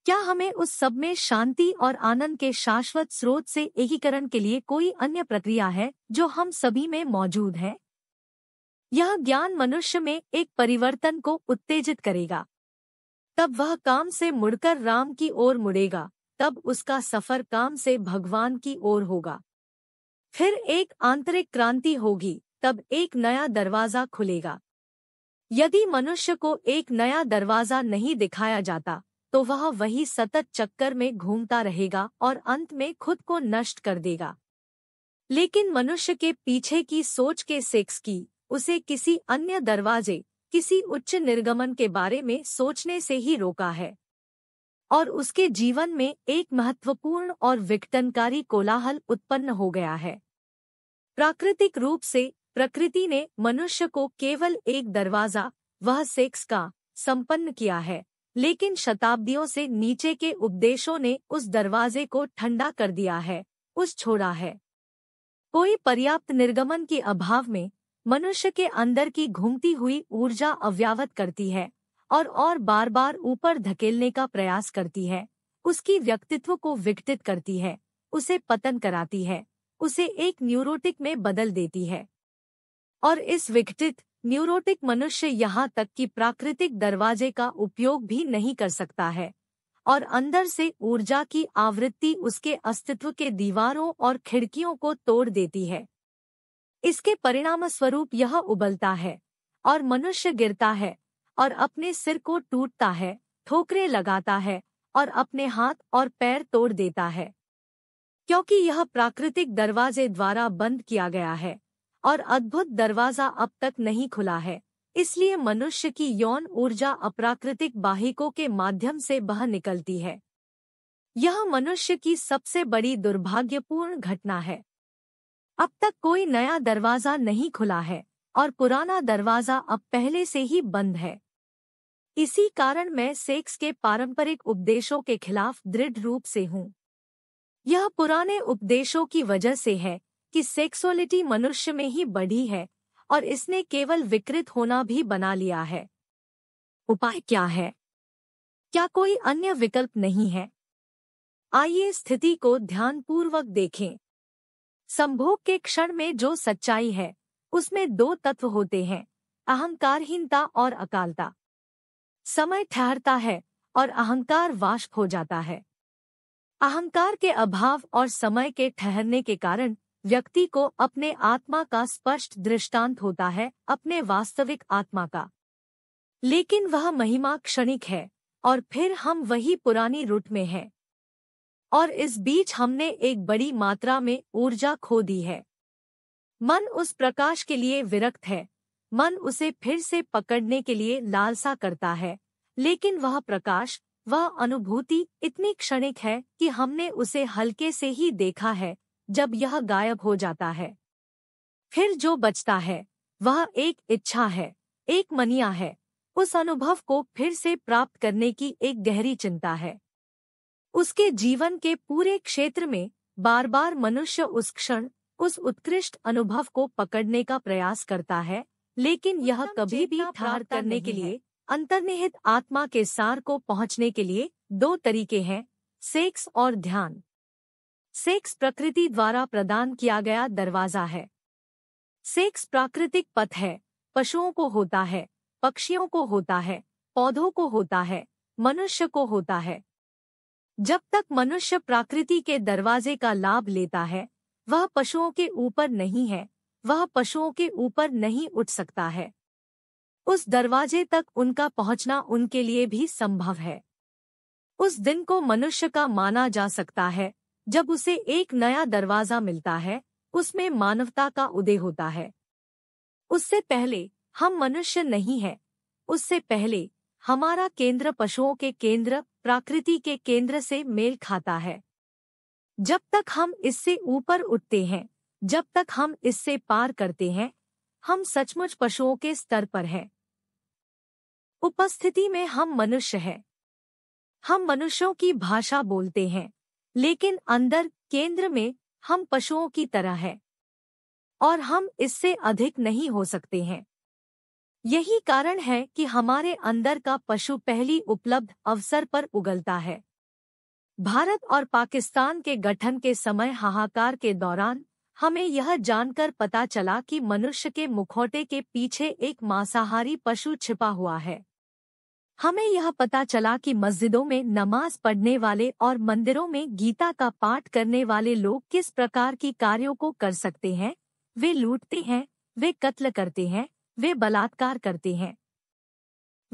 क्या हमें उस सब में शांति और आनंद के शाश्वत स्रोत से एकीकरण के लिए कोई अन्य प्रक्रिया है जो हम सभी में मौजूद है यह ज्ञान मनुष्य में एक परिवर्तन को उत्तेजित करेगा तब वह काम से मुड़कर राम की ओर मुड़ेगा तब उसका सफर काम से भगवान की ओर होगा फिर एक आंतरिक क्रांति होगी तब एक नया दरवाजा खुलेगा यदि मनुष्य को एक नया दरवाजा नहीं दिखाया जाता तो वह वही सतत चक्कर में घूमता रहेगा और अंत में खुद को नष्ट कर देगा लेकिन मनुष्य के पीछे की सोच के सेक्स की उसे किसी अन्य दरवाजे किसी उच्च निर्गमन के बारे में सोचने से ही रोका है और उसके जीवन में एक महत्वपूर्ण और विघटनकारी कोलाहल उत्पन्न हो गया है प्राकृतिक रूप से प्रकृति ने मनुष्य को केवल एक दरवाजा वह सेक्स का संपन्न किया है लेकिन शताब्दियों से नीचे के उपदेशों ने उस दरवाजे को ठंडा कर दिया है उस छोड़ा है कोई पर्याप्त निर्गमन के अभाव में मनुष्य के अंदर की घूमती हुई ऊर्जा अव्यावत करती है और और बार बार ऊपर धकेलने का प्रयास करती है उसकी व्यक्तित्व को विकटित करती है उसे पतन कराती है उसे एक न्यूरोटिक में बदल देती है और इस विकटित न्यूरोटिक मनुष्य यहाँ तक कि प्राकृतिक दरवाजे का उपयोग भी नहीं कर सकता है और अंदर से ऊर्जा की आवृत्ति उसके अस्तित्व के दीवारों और खिड़कियों को तोड़ देती है इसके परिणाम स्वरूप यह उबलता है और मनुष्य गिरता है और अपने सिर को टूटता है ठोकरे लगाता है और अपने हाथ और पैर तोड़ देता है क्योंकि यह प्राकृतिक दरवाजे द्वारा बंद किया गया है और अद्भुत दरवाजा अब तक नहीं खुला है इसलिए मनुष्य की यौन ऊर्जा अप्राकृतिक बाहिकों के माध्यम से बह निकलती है यह मनुष्य की सबसे बड़ी दुर्भाग्यपूर्ण घटना है अब तक कोई नया दरवाजा नहीं खुला है और पुराना दरवाजा अब पहले से ही बंद है इसी कारण मैं सेक्स के पारंपरिक उपदेशों के खिलाफ दृढ़ रूप से हूँ यह पुराने उपदेशों की वजह से है कि सेक्सुअलिटी मनुष्य में ही बढ़ी है और इसने केवल विकृत होना भी बना लिया है उपाय क्या है क्या कोई अन्य विकल्प नहीं है आइए स्थिति को ध्यानपूर्वक देखें संभोग के क्षण में जो सच्चाई है उसमें दो तत्व होते हैं अहंकारहीनता और अकालता समय ठहरता है और अहंकार वाष्प हो जाता है अहंकार के अभाव और समय के ठहरने के कारण व्यक्ति को अपने आत्मा का स्पष्ट दृष्टांत होता है अपने वास्तविक आत्मा का लेकिन वह महिमा क्षणिक है और फिर हम वही पुरानी रूट में हैं और इस बीच हमने एक बड़ी मात्रा में ऊर्जा खो दी है मन उस प्रकाश के लिए विरक्त है मन उसे फिर से पकड़ने के लिए लालसा करता है लेकिन वह प्रकाश वह अनुभूति इतनी क्षणिक है कि हमने उसे हल्के से ही देखा है जब यह गायब हो जाता है फिर जो बचता है वह एक इच्छा है एक मनिया है उस अनुभव को फिर से प्राप्त करने की एक गहरी चिंता है उसके जीवन के पूरे क्षेत्र में बार बार मनुष्य उस क्षण उस उत्कृष्ट अनुभव को पकड़ने का प्रयास करता है लेकिन यह कभी भी ठार करने के लिए अंतर्निहित आत्मा के सार को पहुंचने के लिए दो तरीके हैं सेक्स और ध्यान सेक्स प्रकृति द्वारा प्रदान किया गया दरवाजा है सेक्स प्राकृतिक पथ है पशुओं को होता है पक्षियों को होता है पौधों को होता है मनुष्य को होता है जब तक मनुष्य प्रकृति के दरवाजे का लाभ लेता है वह पशुओं के ऊपर नहीं है वह पशुओं के ऊपर नहीं उठ सकता है उस दरवाजे तक उनका पहुंचना उनके लिए भी संभव है उस दिन को मनुष्य का माना जा सकता है जब उसे एक नया दरवाजा मिलता है उसमें मानवता का उदय होता है उससे पहले हम मनुष्य नहीं है उससे पहले हमारा केंद्र पशुओं के केंद्र प्रकृति के केंद्र से मेल खाता है जब तक हम इससे ऊपर उठते हैं जब तक हम इससे पार करते हैं हम सचमुच पशुओं के स्तर पर हैं उपस्थिति में हम मनुष्य हैं हम मनुष्यों की भाषा बोलते हैं लेकिन अंदर केंद्र में हम पशुओं की तरह हैं और हम इससे अधिक नहीं हो सकते हैं यही कारण है कि हमारे अंदर का पशु पहली उपलब्ध अवसर पर उगलता है भारत और पाकिस्तान के गठन के समय हाहाकार के दौरान हमें यह जानकर पता चला कि मनुष्य के मुखौटे के पीछे एक मांसाहारी पशु छिपा हुआ है हमें यह पता चला कि मस्जिदों में नमाज पढ़ने वाले और मंदिरों में गीता का पाठ करने वाले लोग किस प्रकार की कार्यों को कर सकते हैं वे लूटते हैं वे कत्ल करते हैं वे बलात्कार करते हैं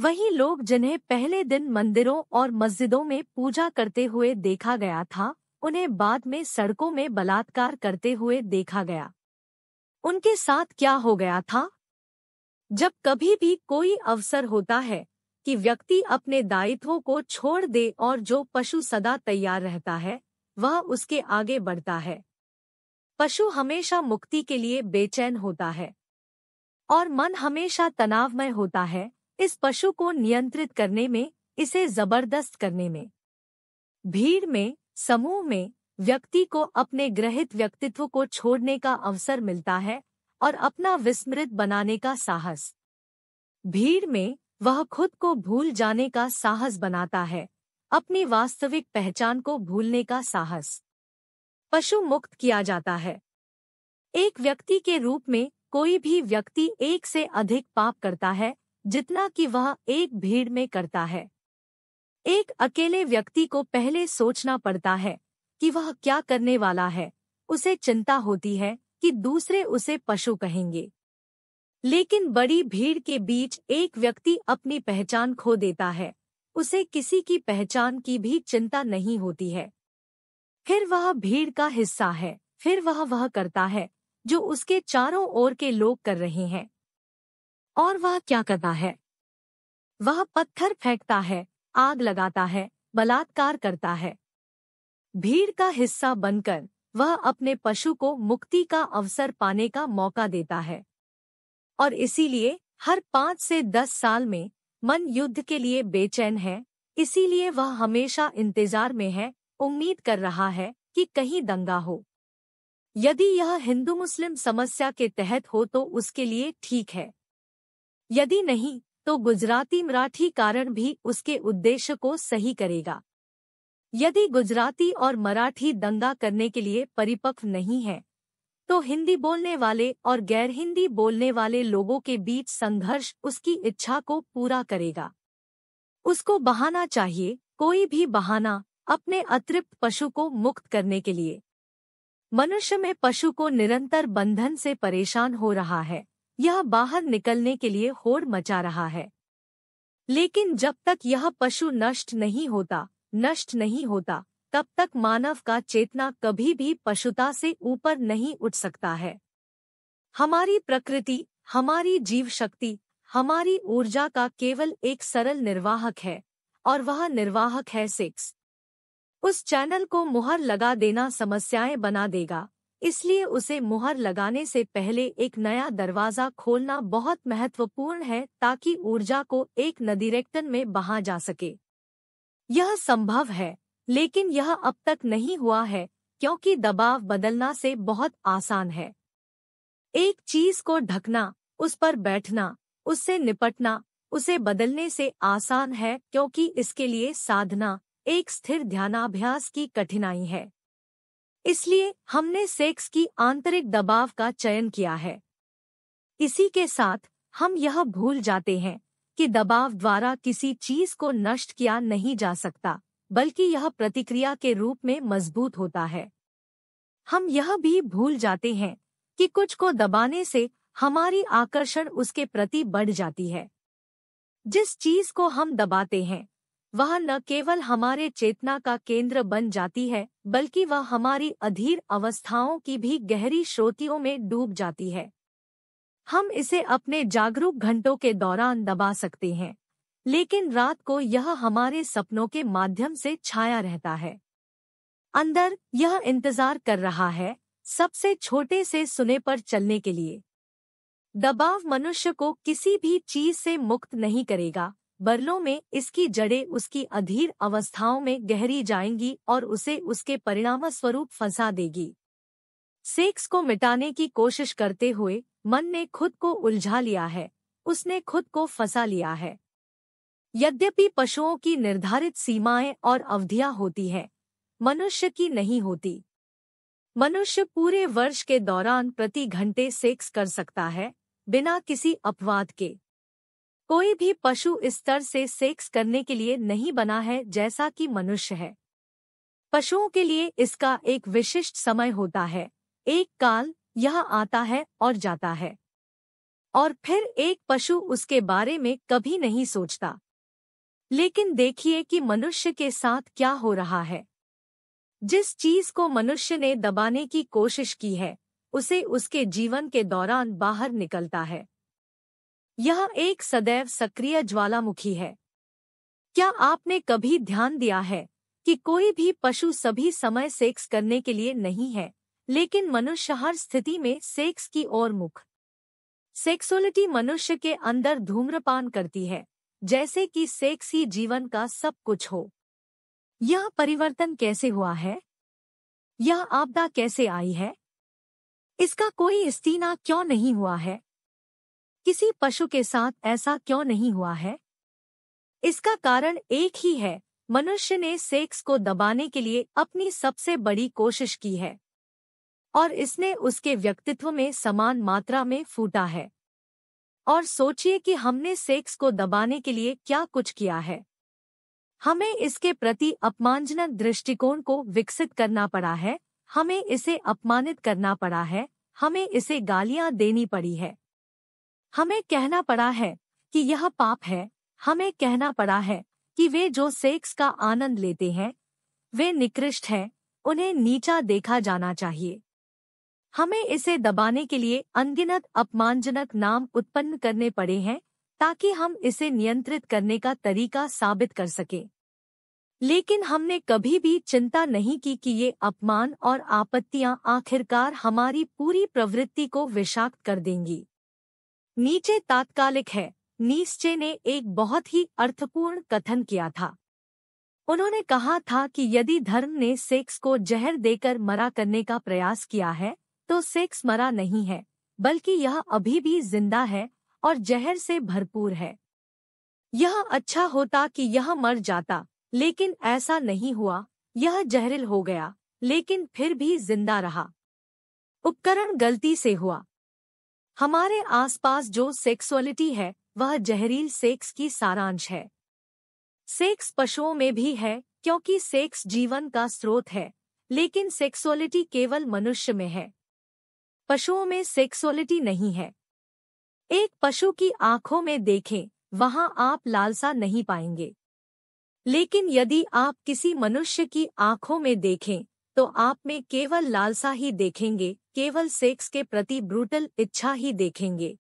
वही लोग जिन्हें पहले दिन मंदिरों और मस्जिदों में पूजा करते हुए देखा गया था उन्हें बाद में सड़कों में बलात्कार करते हुए देखा गया उनके साथ क्या हो गया था जब कभी भी कोई अवसर होता है कि व्यक्ति अपने दायित्वों को छोड़ दे और जो पशु सदा तैयार रहता है वह उसके आगे बढ़ता है पशु हमेशा मुक्ति के लिए बेचैन होता है और मन हमेशा तनावमय होता है इस पशु को नियंत्रित करने में इसे जबरदस्त करने में भीड़ में समूह में व्यक्ति को अपने ग्रहित व्यक्तित्व को छोड़ने का अवसर मिलता है और अपना विस्मृत बनाने का साहस भीड़ में वह खुद को भूल जाने का साहस बनाता है अपनी वास्तविक पहचान को भूलने का साहस पशु मुक्त किया जाता है एक व्यक्ति के रूप में कोई भी व्यक्ति एक से अधिक पाप करता है जितना कि वह एक भीड़ में करता है एक अकेले व्यक्ति को पहले सोचना पड़ता है कि वह क्या करने वाला है उसे चिंता होती है कि दूसरे उसे पशु कहेंगे लेकिन बड़ी भीड़ के बीच एक व्यक्ति अपनी पहचान खो देता है उसे किसी की पहचान की भी चिंता नहीं होती है फिर वह भीड़ का हिस्सा है फिर वह वह करता है जो उसके चारों ओर के लोग कर रहे हैं और वह क्या करता है वह पत्थर फेंकता है आग लगाता है बलात्कार करता है भीड़ का हिस्सा बनकर वह अपने पशु को मुक्ति का अवसर पाने का मौका देता है और इसीलिए हर पांच से दस साल में मन युद्ध के लिए बेचैन है इसीलिए वह हमेशा इंतजार में है उम्मीद कर रहा है कि कहीं दंगा हो यदि यह हिंदू मुस्लिम समस्या के तहत हो तो उसके लिए ठीक है यदि नहीं तो गुजराती मराठी कारण भी उसके उद्देश्य को सही करेगा यदि गुजराती और मराठी दंगा करने के लिए परिपक्व नहीं है तो हिंदी बोलने वाले और गैर हिंदी बोलने वाले लोगों के बीच संघर्ष उसकी इच्छा को पूरा करेगा उसको बहाना चाहिए कोई भी बहाना अपने अतृप्त पशु को मुक्त करने के लिए मनुष्य में पशु को निरंतर बंधन से परेशान हो रहा है यह बाहर निकलने के लिए होड़ मचा रहा है लेकिन जब तक यह पशु नष्ट नहीं होता नष्ट नहीं होता तब तक मानव का चेतना कभी भी पशुता से ऊपर नहीं उठ सकता है हमारी प्रकृति हमारी जीव शक्ति हमारी ऊर्जा का केवल एक सरल निर्वाहक है और वह निर्वाहक है सिक्स उस चैनल को मुहर लगा देना समस्याएं बना देगा इसलिए उसे मुहर लगाने से पहले एक नया दरवाज़ा खोलना बहुत महत्वपूर्ण है ताकि ऊर्जा को एक नदीरेक्टन में बहा जा सके यह संभव है लेकिन यह अब तक नहीं हुआ है क्योंकि दबाव बदलना से बहुत आसान है एक चीज को ढकना उस पर बैठना उससे निपटना उसे बदलने से आसान है क्योंकि इसके लिए साधना एक स्थिर ध्यानाभ्यास की कठिनाई है इसलिए हमने सेक्स की आंतरिक दबाव का चयन किया है इसी के साथ हम यह भूल जाते हैं कि दबाव द्वारा किसी चीज को नष्ट किया नहीं जा सकता बल्कि यह प्रतिक्रिया के रूप में मजबूत होता है हम यह भी भूल जाते हैं कि कुछ को दबाने से हमारी आकर्षण उसके प्रति बढ़ जाती है जिस चीज को हम दबाते हैं वह न केवल हमारे चेतना का केंद्र बन जाती है बल्कि वह हमारी अधीर अवस्थाओं की भी गहरी श्रोतियों में डूब जाती है हम इसे अपने जागरूक घंटों के दौरान दबा सकते हैं लेकिन रात को यह हमारे सपनों के माध्यम से छाया रहता है अंदर यह इंतजार कर रहा है सबसे छोटे से सुने पर चलने के लिए दबाव मनुष्य को किसी भी चीज से मुक्त नहीं करेगा बरलों में इसकी जड़ें उसकी अधीर अवस्थाओं में गहरी जाएंगी और उसे उसके परिणाम स्वरूप फंसा देगी सेक्स को मिटाने की कोशिश करते हुए मन ने खुद को उलझा लिया है उसने खुद को फंसा लिया है यद्यपि पशुओं की निर्धारित सीमाएं और अवधियां होती हैं मनुष्य की नहीं होती मनुष्य पूरे वर्ष के दौरान प्रति घंटे सेक्स कर सकता है बिना किसी अपवाद के कोई भी पशु स्तर से सेक्स करने के लिए नहीं बना है जैसा कि मनुष्य है पशुओं के लिए इसका एक विशिष्ट समय होता है एक काल यह आता है और जाता है और फिर एक पशु उसके बारे में कभी नहीं सोचता लेकिन देखिए कि मनुष्य के साथ क्या हो रहा है जिस चीज को मनुष्य ने दबाने की कोशिश की है उसे उसके जीवन के दौरान बाहर निकलता है यह एक सदैव सक्रिय ज्वालामुखी है क्या आपने कभी ध्यान दिया है कि कोई भी पशु सभी समय सेक्स करने के लिए नहीं है लेकिन मनुष्य हर स्थिति में सेक्स की ओर मुख सेक्सुअलिटी मनुष्य के अंदर धूम्रपान करती है जैसे कि सेक्स ही जीवन का सब कुछ हो यह परिवर्तन कैसे हुआ है यह आपदा कैसे आई है इसका कोई इस्तीना क्यों नहीं हुआ है किसी पशु के साथ ऐसा क्यों नहीं हुआ है इसका कारण एक ही है मनुष्य ने सेक्स को दबाने के लिए अपनी सबसे बड़ी कोशिश की है और इसने उसके व्यक्तित्व में समान मात्रा में फूटा है और सोचिए कि हमने सेक्स को दबाने के लिए क्या कुछ किया है हमें इसके प्रति अपमानजनक दृष्टिकोण को विकसित करना पड़ा है हमें इसे अपमानित करना पड़ा है हमें इसे गालियां देनी पड़ी है हमें कहना पड़ा है कि यह पाप है हमें कहना पड़ा है कि वे जो सेक्स का आनंद लेते हैं वे निकृष्ट हैं उन्हें नीचा देखा जाना चाहिए हमें इसे दबाने के लिए अनगिनत अपमानजनक नाम उत्पन्न करने पड़े हैं ताकि हम इसे नियंत्रित करने का तरीका साबित कर सके लेकिन हमने कभी भी चिंता नहीं की कि ये अपमान और आपत्तियां आखिरकार हमारी पूरी प्रवृत्ति को विषाक्त कर देंगी नीचे तात्कालिक है नीचे ने एक बहुत ही अर्थपूर्ण कथन किया था उन्होंने कहा था कि यदि धर्म ने सेक्स को जहर देकर मरा करने का प्रयास किया है तो सेक्स मरा नहीं है बल्कि यह अभी भी जिंदा है और जहर से भरपूर है यह अच्छा होता कि यह मर जाता लेकिन ऐसा नहीं हुआ यह जहरिल हो गया लेकिन फिर भी जिंदा रहा उपकरण गलती से हुआ हमारे आसपास जो सेक्सुअलिटी है वह जहरील सेक्स की सारांश है सेक्स पशुओं में भी है क्योंकि सेक्स जीवन का स्रोत है लेकिन सेक्सुअलिटी केवल मनुष्य में है पशुओं में सेक्सुअलिटी नहीं है एक पशु की आंखों में देखें वहां आप लालसा नहीं पाएंगे लेकिन यदि आप किसी मनुष्य की आंखों में देखें तो आप में केवल लालसा ही देखेंगे केवल सेक्स के प्रति ब्रूटल इच्छा ही देखेंगे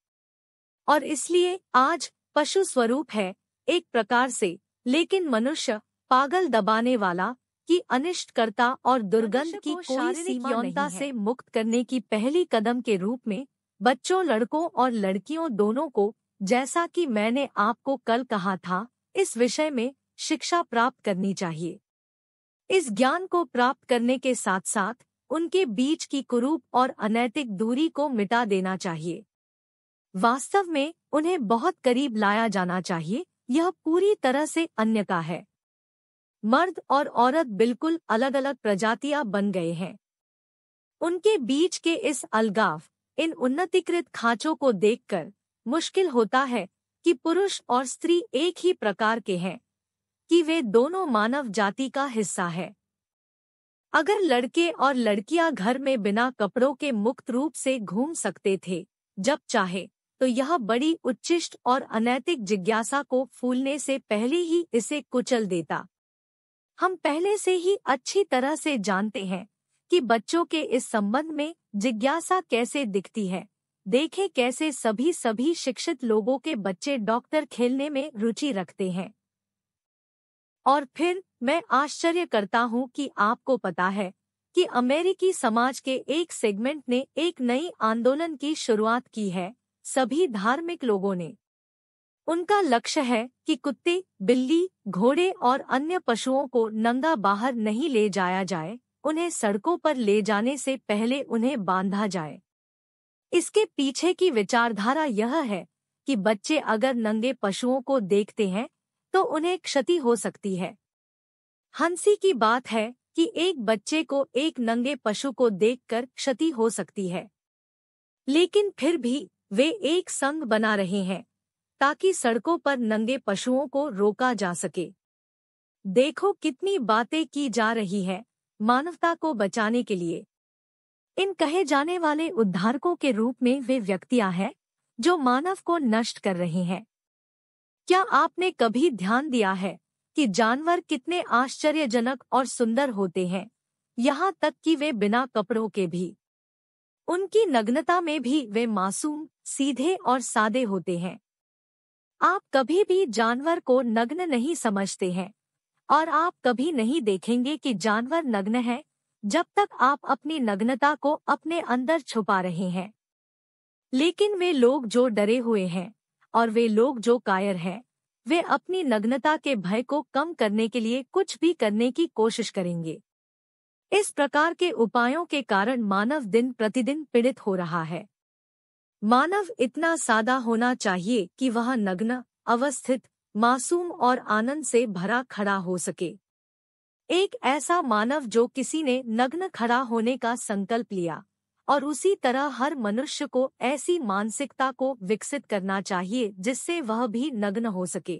और इसलिए आज पशु स्वरूप है एक प्रकार से लेकिन मनुष्य पागल दबाने वाला की अनिष्टकर्ता और दुर्गंध की कोई सीमाता से मुक्त करने की पहली कदम के रूप में बच्चों लड़कों और लड़कियों दोनों को जैसा कि मैंने आपको कल कहा था इस विषय में शिक्षा प्राप्त करनी चाहिए इस ज्ञान को प्राप्त करने के साथ साथ उनके बीच की कुरूप और अनैतिक दूरी को मिटा देना चाहिए वास्तव में उन्हें बहुत करीब लाया जाना चाहिए यह पूरी तरह से अन्य का है मर्द और औरत बिल्कुल अलग अलग प्रजातियां बन गए हैं उनके बीच के इस अलगाव इन उन्नतिकृत खांचों को देखकर मुश्किल होता है कि पुरुष और स्त्री एक ही प्रकार के हैं कि वे दोनों मानव जाति का हिस्सा है अगर लड़के और लड़कियां घर में बिना कपड़ों के मुक्त रूप से घूम सकते थे जब चाहे तो यह बड़ी उच्चिष्ट और अनैतिक जिज्ञासा को फूलने से पहले ही इसे कुचल देता हम पहले से ही अच्छी तरह से जानते हैं कि बच्चों के इस संबंध में जिज्ञासा कैसे दिखती है देखें कैसे सभी सभी शिक्षित लोगों के बच्चे डॉक्टर खेलने में रुचि रखते हैं और फिर मैं आश्चर्य करता हूँ कि आपको पता है कि अमेरिकी समाज के एक सेगमेंट ने एक नई आंदोलन की शुरुआत की है सभी धार्मिक लोगों ने उनका लक्ष्य है कि कुत्ते बिल्ली घोड़े और अन्य पशुओं को नंगा बाहर नहीं ले जाया जाए उन्हें सड़कों पर ले जाने से पहले उन्हें बांधा जाए इसके पीछे की विचारधारा यह है कि बच्चे अगर नंगे पशुओं को देखते हैं तो उन्हें क्षति हो सकती है हंसी की बात है कि एक बच्चे को एक नंगे पशु को देखकर क्षति हो सकती है लेकिन फिर भी वे एक संग बना रहे हैं ताकि सड़कों पर नंगे पशुओं को रोका जा सके देखो कितनी बातें की जा रही है मानवता को बचाने के लिए इन कहे जाने वाले उद्धारकों के रूप में वे व्यक्तियां हैं जो मानव को नष्ट कर रहे हैं क्या आपने कभी ध्यान दिया है कि जानवर कितने आश्चर्यजनक और सुंदर होते हैं यहाँ तक कि वे बिना कपड़ों के भी उनकी नग्नता में भी वे मासूम सीधे और सादे होते हैं आप कभी भी जानवर को नग्न नहीं समझते हैं और आप कभी नहीं देखेंगे कि जानवर नग्न है जब तक आप अपनी नग्नता को अपने अंदर छुपा रहे हैं लेकिन वे लोग जो डरे हुए हैं और वे लोग जो कायर हैं वे अपनी नग्नता के भय को कम करने के लिए कुछ भी करने की कोशिश करेंगे इस प्रकार के उपायों के कारण मानव दिन प्रतिदिन पीड़ित हो रहा है मानव इतना सादा होना चाहिए कि वह नग्न अवस्थित मासूम और आनंद से भरा खड़ा हो सके एक ऐसा मानव जो किसी ने नग्न खड़ा होने का संकल्प लिया और उसी तरह हर मनुष्य को ऐसी मानसिकता को विकसित करना चाहिए जिससे वह भी नग्न हो सके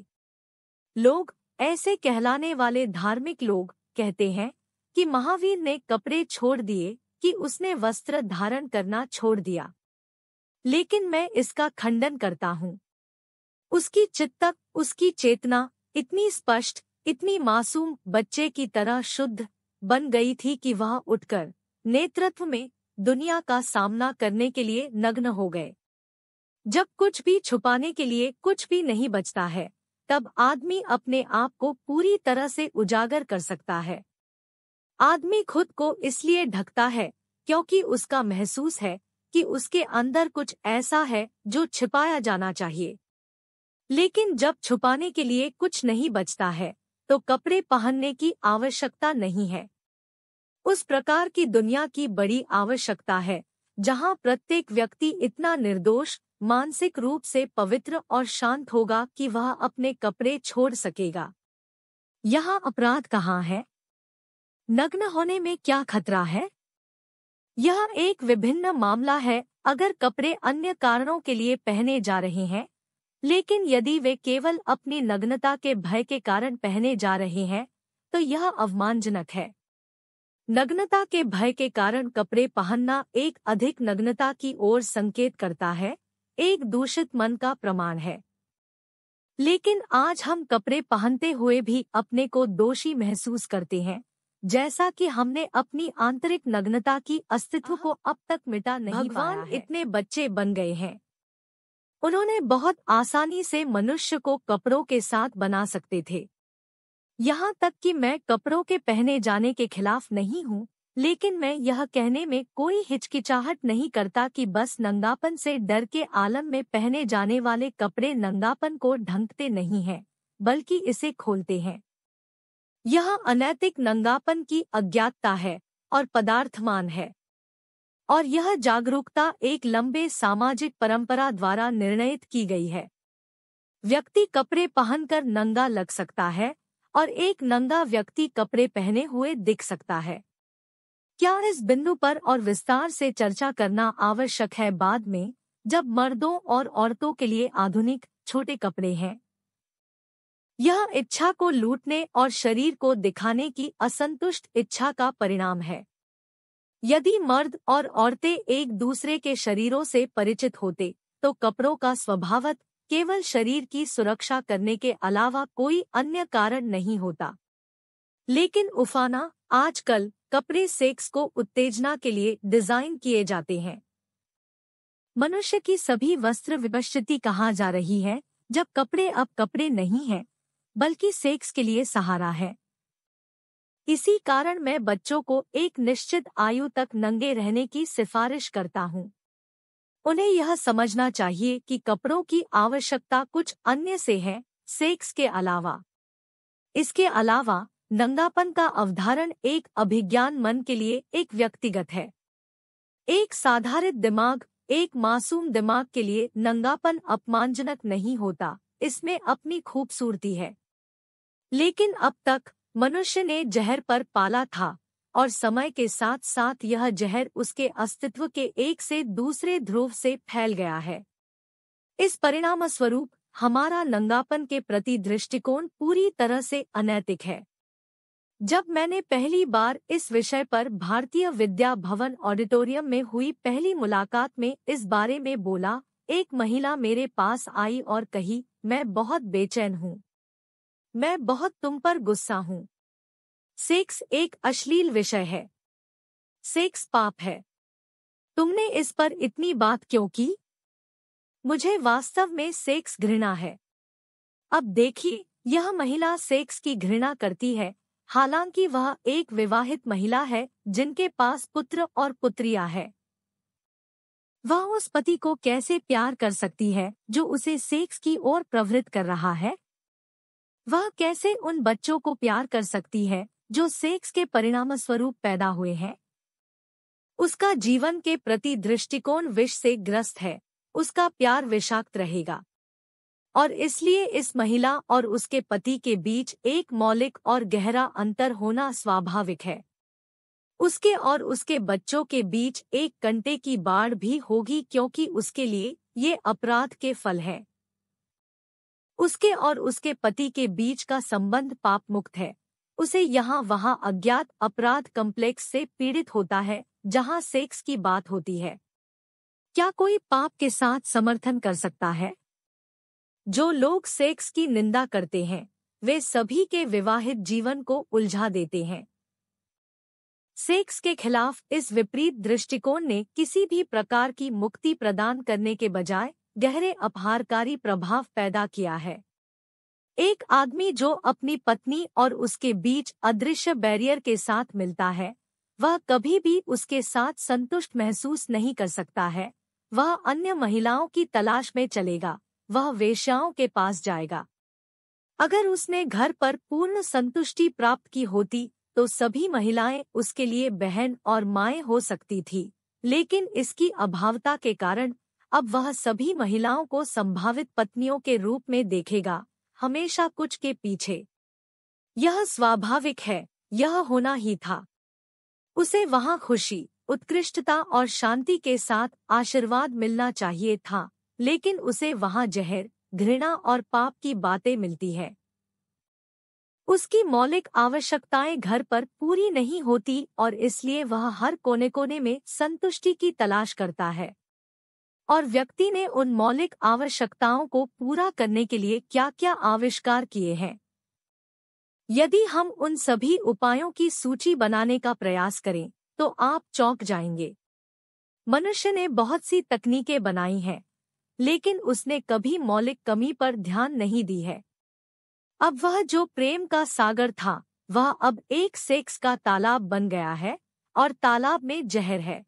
लोग ऐसे कहलाने वाले धार्मिक लोग कहते हैं कि महावीर ने कपड़े छोड़ दिए कि उसने वस्त्र धारण करना छोड़ दिया लेकिन मैं इसका खंडन करता हूँ उसकी चित्तक उसकी चेतना इतनी स्पष्ट इतनी मासूम बच्चे की तरह शुद्ध बन गई थी कि वह उठकर नेतृत्व में दुनिया का सामना करने के लिए नग्न हो गए जब कुछ भी छुपाने के लिए कुछ भी नहीं बचता है तब आदमी अपने आप को पूरी तरह से उजागर कर सकता है आदमी खुद को इसलिए ढकता है क्योंकि उसका महसूस है कि उसके अंदर कुछ ऐसा है जो छिपाया जाना चाहिए लेकिन जब छुपाने के लिए कुछ नहीं बचता है तो कपड़े पहनने की आवश्यकता नहीं है उस प्रकार की दुनिया की बड़ी आवश्यकता है जहां प्रत्येक व्यक्ति इतना निर्दोष मानसिक रूप से पवित्र और शांत होगा कि वह अपने कपड़े छोड़ सकेगा यहां अपराध कहाँ है नग्न होने में क्या खतरा है यह एक विभिन्न मामला है अगर कपड़े अन्य कारणों के लिए पहने जा रहे हैं लेकिन यदि वे केवल अपनी नग्नता के भय के कारण पहने जा रहे हैं तो यह अवमानजनक है नग्नता के भय के कारण कपड़े पहनना एक अधिक नग्नता की ओर संकेत करता है एक दूषित मन का प्रमाण है लेकिन आज हम कपड़े पहनते हुए भी अपने को दोषी महसूस करते हैं जैसा कि हमने अपनी आंतरिक नग्नता की अस्तित्व को अब तक मिटा नहीं भगवान इतने बच्चे बन गए हैं उन्होंने बहुत आसानी से मनुष्य को कपड़ों के साथ बना सकते थे यहाँ तक कि मैं कपड़ों के पहने जाने के खिलाफ नहीं हूँ लेकिन मैं यह कहने में कोई हिचकिचाहट नहीं करता कि बस नंगापन से डर के आलम में पहने जाने वाले कपड़े नंगापन को ढंकते नहीं हैं बल्कि इसे खोलते हैं यह अनैतिक नंगापन की अज्ञातता है और पदार्थमान है और यह जागरूकता एक लंबे सामाजिक परंपरा द्वारा निर्णयित की गई है व्यक्ति कपड़े पहनकर नंगा लग सकता है और एक नंगा व्यक्ति कपड़े पहने हुए दिख सकता है क्या इस बिंदु पर और विस्तार से चर्चा करना आवश्यक है बाद में जब मर्दों और औरतों के लिए आधुनिक छोटे कपड़े हैं यह इच्छा को लूटने और शरीर को दिखाने की असंतुष्ट इच्छा का परिणाम है यदि मर्द और औरतें एक दूसरे के शरीरों से परिचित होते तो कपड़ों का स्वभावत केवल शरीर की सुरक्षा करने के अलावा कोई अन्य कारण नहीं होता लेकिन उफाना आजकल कपड़े सेक्स को उत्तेजना के लिए डिजाइन किए जाते हैं मनुष्य की सभी वस्त्र विपश्चिति कहा जा रही है जब कपड़े अब कपड़े नहीं हैं बल्कि सेक्स के लिए सहारा है इसी कारण मैं बच्चों को एक निश्चित आयु तक नंगे रहने की सिफारिश करता हूँ उन्हें यह समझना चाहिए कि कपड़ों की आवश्यकता कुछ अन्य से है सेक्स के अलावा इसके अलावा नंगापन का अवधारण एक अभिज्ञान मन के लिए एक व्यक्तिगत है एक साधारित दिमाग एक मासूम दिमाग के लिए नंगापन अपमानजनक नहीं होता इसमें अपनी खूबसूरती है लेकिन अब तक मनुष्य ने जहर पर पाला था और समय के साथ साथ यह जहर उसके अस्तित्व के एक से दूसरे ध्रुव से फैल गया है इस परिणाम स्वरूप हमारा नंगापन के प्रति दृष्टिकोण पूरी तरह से अनैतिक है जब मैंने पहली बार इस विषय पर भारतीय विद्या भवन ऑडिटोरियम में हुई पहली मुलाकात में इस बारे में बोला एक महिला मेरे पास आई और कही मैं बहुत बेचैन हूँ मैं बहुत तुम पर गुस्सा हूँ सेक्स एक अश्लील विषय है सेक्स पाप है तुमने इस पर इतनी बात क्यों की मुझे वास्तव में सेक्स घृणा है अब देखिए यह महिला सेक्स की घृणा करती है हालांकि वह एक विवाहित महिला है जिनके पास पुत्र और पुत्रिया है वह उस पति को कैसे प्यार कर सकती है जो उसे सेक्स की ओर प्रवृत्त कर रहा है वह कैसे उन बच्चों को प्यार कर सकती है जो सेक्स के परिणाम स्वरूप पैदा हुए हैं उसका जीवन के प्रति दृष्टिकोण विष से ग्रस्त है उसका प्यार विषाक्त रहेगा और इसलिए इस महिला और उसके पति के बीच एक मौलिक और गहरा अंतर होना स्वाभाविक है उसके और उसके बच्चों के बीच एक कंटे की बाढ़ भी होगी क्योंकि उसके लिए ये अपराध के फल है उसके और उसके पति के बीच का संबंध पापमुक्त है उसे यहाँ वहाँ अज्ञात अपराध कम्प्लेक्स से पीड़ित होता है जहाँ सेक्स की बात होती है क्या कोई पाप के साथ समर्थन कर सकता है जो लोग सेक्स की निंदा करते हैं वे सभी के विवाहित जीवन को उलझा देते हैं सेक्स के खिलाफ इस विपरीत दृष्टिकोण ने किसी भी प्रकार की मुक्ति प्रदान करने के बजाय गहरे अपहारकारी प्रभाव पैदा किया है एक आदमी जो अपनी पत्नी और उसके बीच अदृश्य बैरियर के साथ मिलता है वह कभी भी उसके साथ संतुष्ट महसूस नहीं कर सकता है वह अन्य महिलाओं की तलाश में चलेगा वह वेश्याओं के पास जाएगा अगर उसने घर पर पूर्ण संतुष्टि प्राप्त की होती तो सभी महिलाएं उसके लिए बहन और माए हो सकती थी लेकिन इसकी अभावता के कारण अब वह सभी महिलाओं को संभावित पत्नियों के रूप में देखेगा हमेशा कुछ के पीछे यह स्वाभाविक है यह होना ही था उसे वहां खुशी उत्कृष्टता और शांति के साथ आशीर्वाद मिलना चाहिए था लेकिन उसे वहां जहर घृणा और पाप की बातें मिलती है उसकी मौलिक आवश्यकताएं घर पर पूरी नहीं होती और इसलिए वह हर कोने कोने में संतुष्टि की तलाश करता है और व्यक्ति ने उन मौलिक आवश्यकताओं को पूरा करने के लिए क्या क्या आविष्कार किए हैं यदि हम उन सभी उपायों की सूची बनाने का प्रयास करें तो आप चौंक जाएंगे मनुष्य ने बहुत सी तकनीकें बनाई हैं लेकिन उसने कभी मौलिक कमी पर ध्यान नहीं दी है अब वह जो प्रेम का सागर था वह अब एक सेक्स का तालाब बन गया है और तालाब में जहर है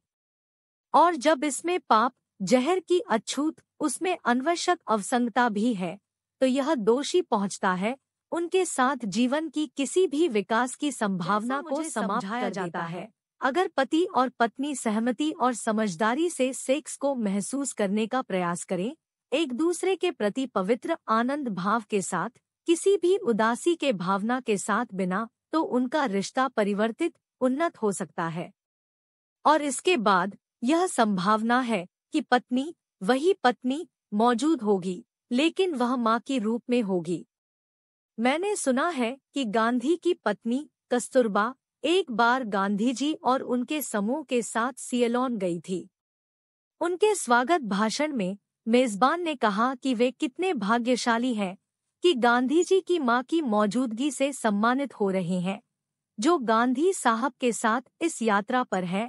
और जब इसमें पाप जहर की अछूत उसमें अनवश्यक अवसंगता भी है तो यह दोषी पहुंचता है उनके साथ जीवन की किसी भी विकास की संभावना को समाप्त कर जाता है अगर पति और पत्नी सहमति और समझदारी से सेक्स को महसूस करने का प्रयास करें एक दूसरे के प्रति पवित्र आनंद भाव के साथ किसी भी उदासी के भावना के साथ बिना तो उनका रिश्ता परिवर्तित उन्नत हो सकता है और इसके बाद यह संभावना है की पत्नी वही पत्नी मौजूद होगी लेकिन वह माँ के रूप में होगी मैंने सुना है कि गांधी की पत्नी कस्तूरबा एक बार गांधी जी और उनके समूह के साथ सियलोन गई थी उनके स्वागत भाषण में मेजबान ने कहा कि वे कितने भाग्यशाली हैं कि गांधी जी की मां की मौजूदगी से सम्मानित हो रहे हैं जो गांधी साहब के साथ इस यात्रा पर है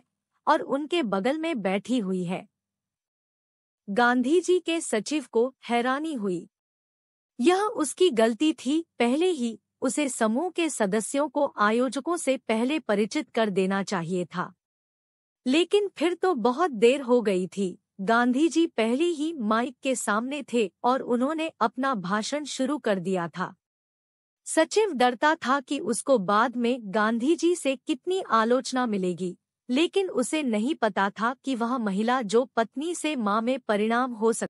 और उनके बगल में बैठी हुई है गांधी जी के सचिव को हैरानी हुई यह उसकी गलती थी पहले ही उसे समूह के सदस्यों को आयोजकों से पहले परिचित कर देना चाहिए था लेकिन फिर तो बहुत देर हो गई थी गांधी जी पहले ही माइक के सामने थे और उन्होंने अपना भाषण शुरू कर दिया था सचिव डरता था कि उसको बाद में गांधी जी से कितनी आलोचना मिलेगी लेकिन उसे नहीं पता था कि वह महिला जो पत्नी से मां में परिणाम हो सकता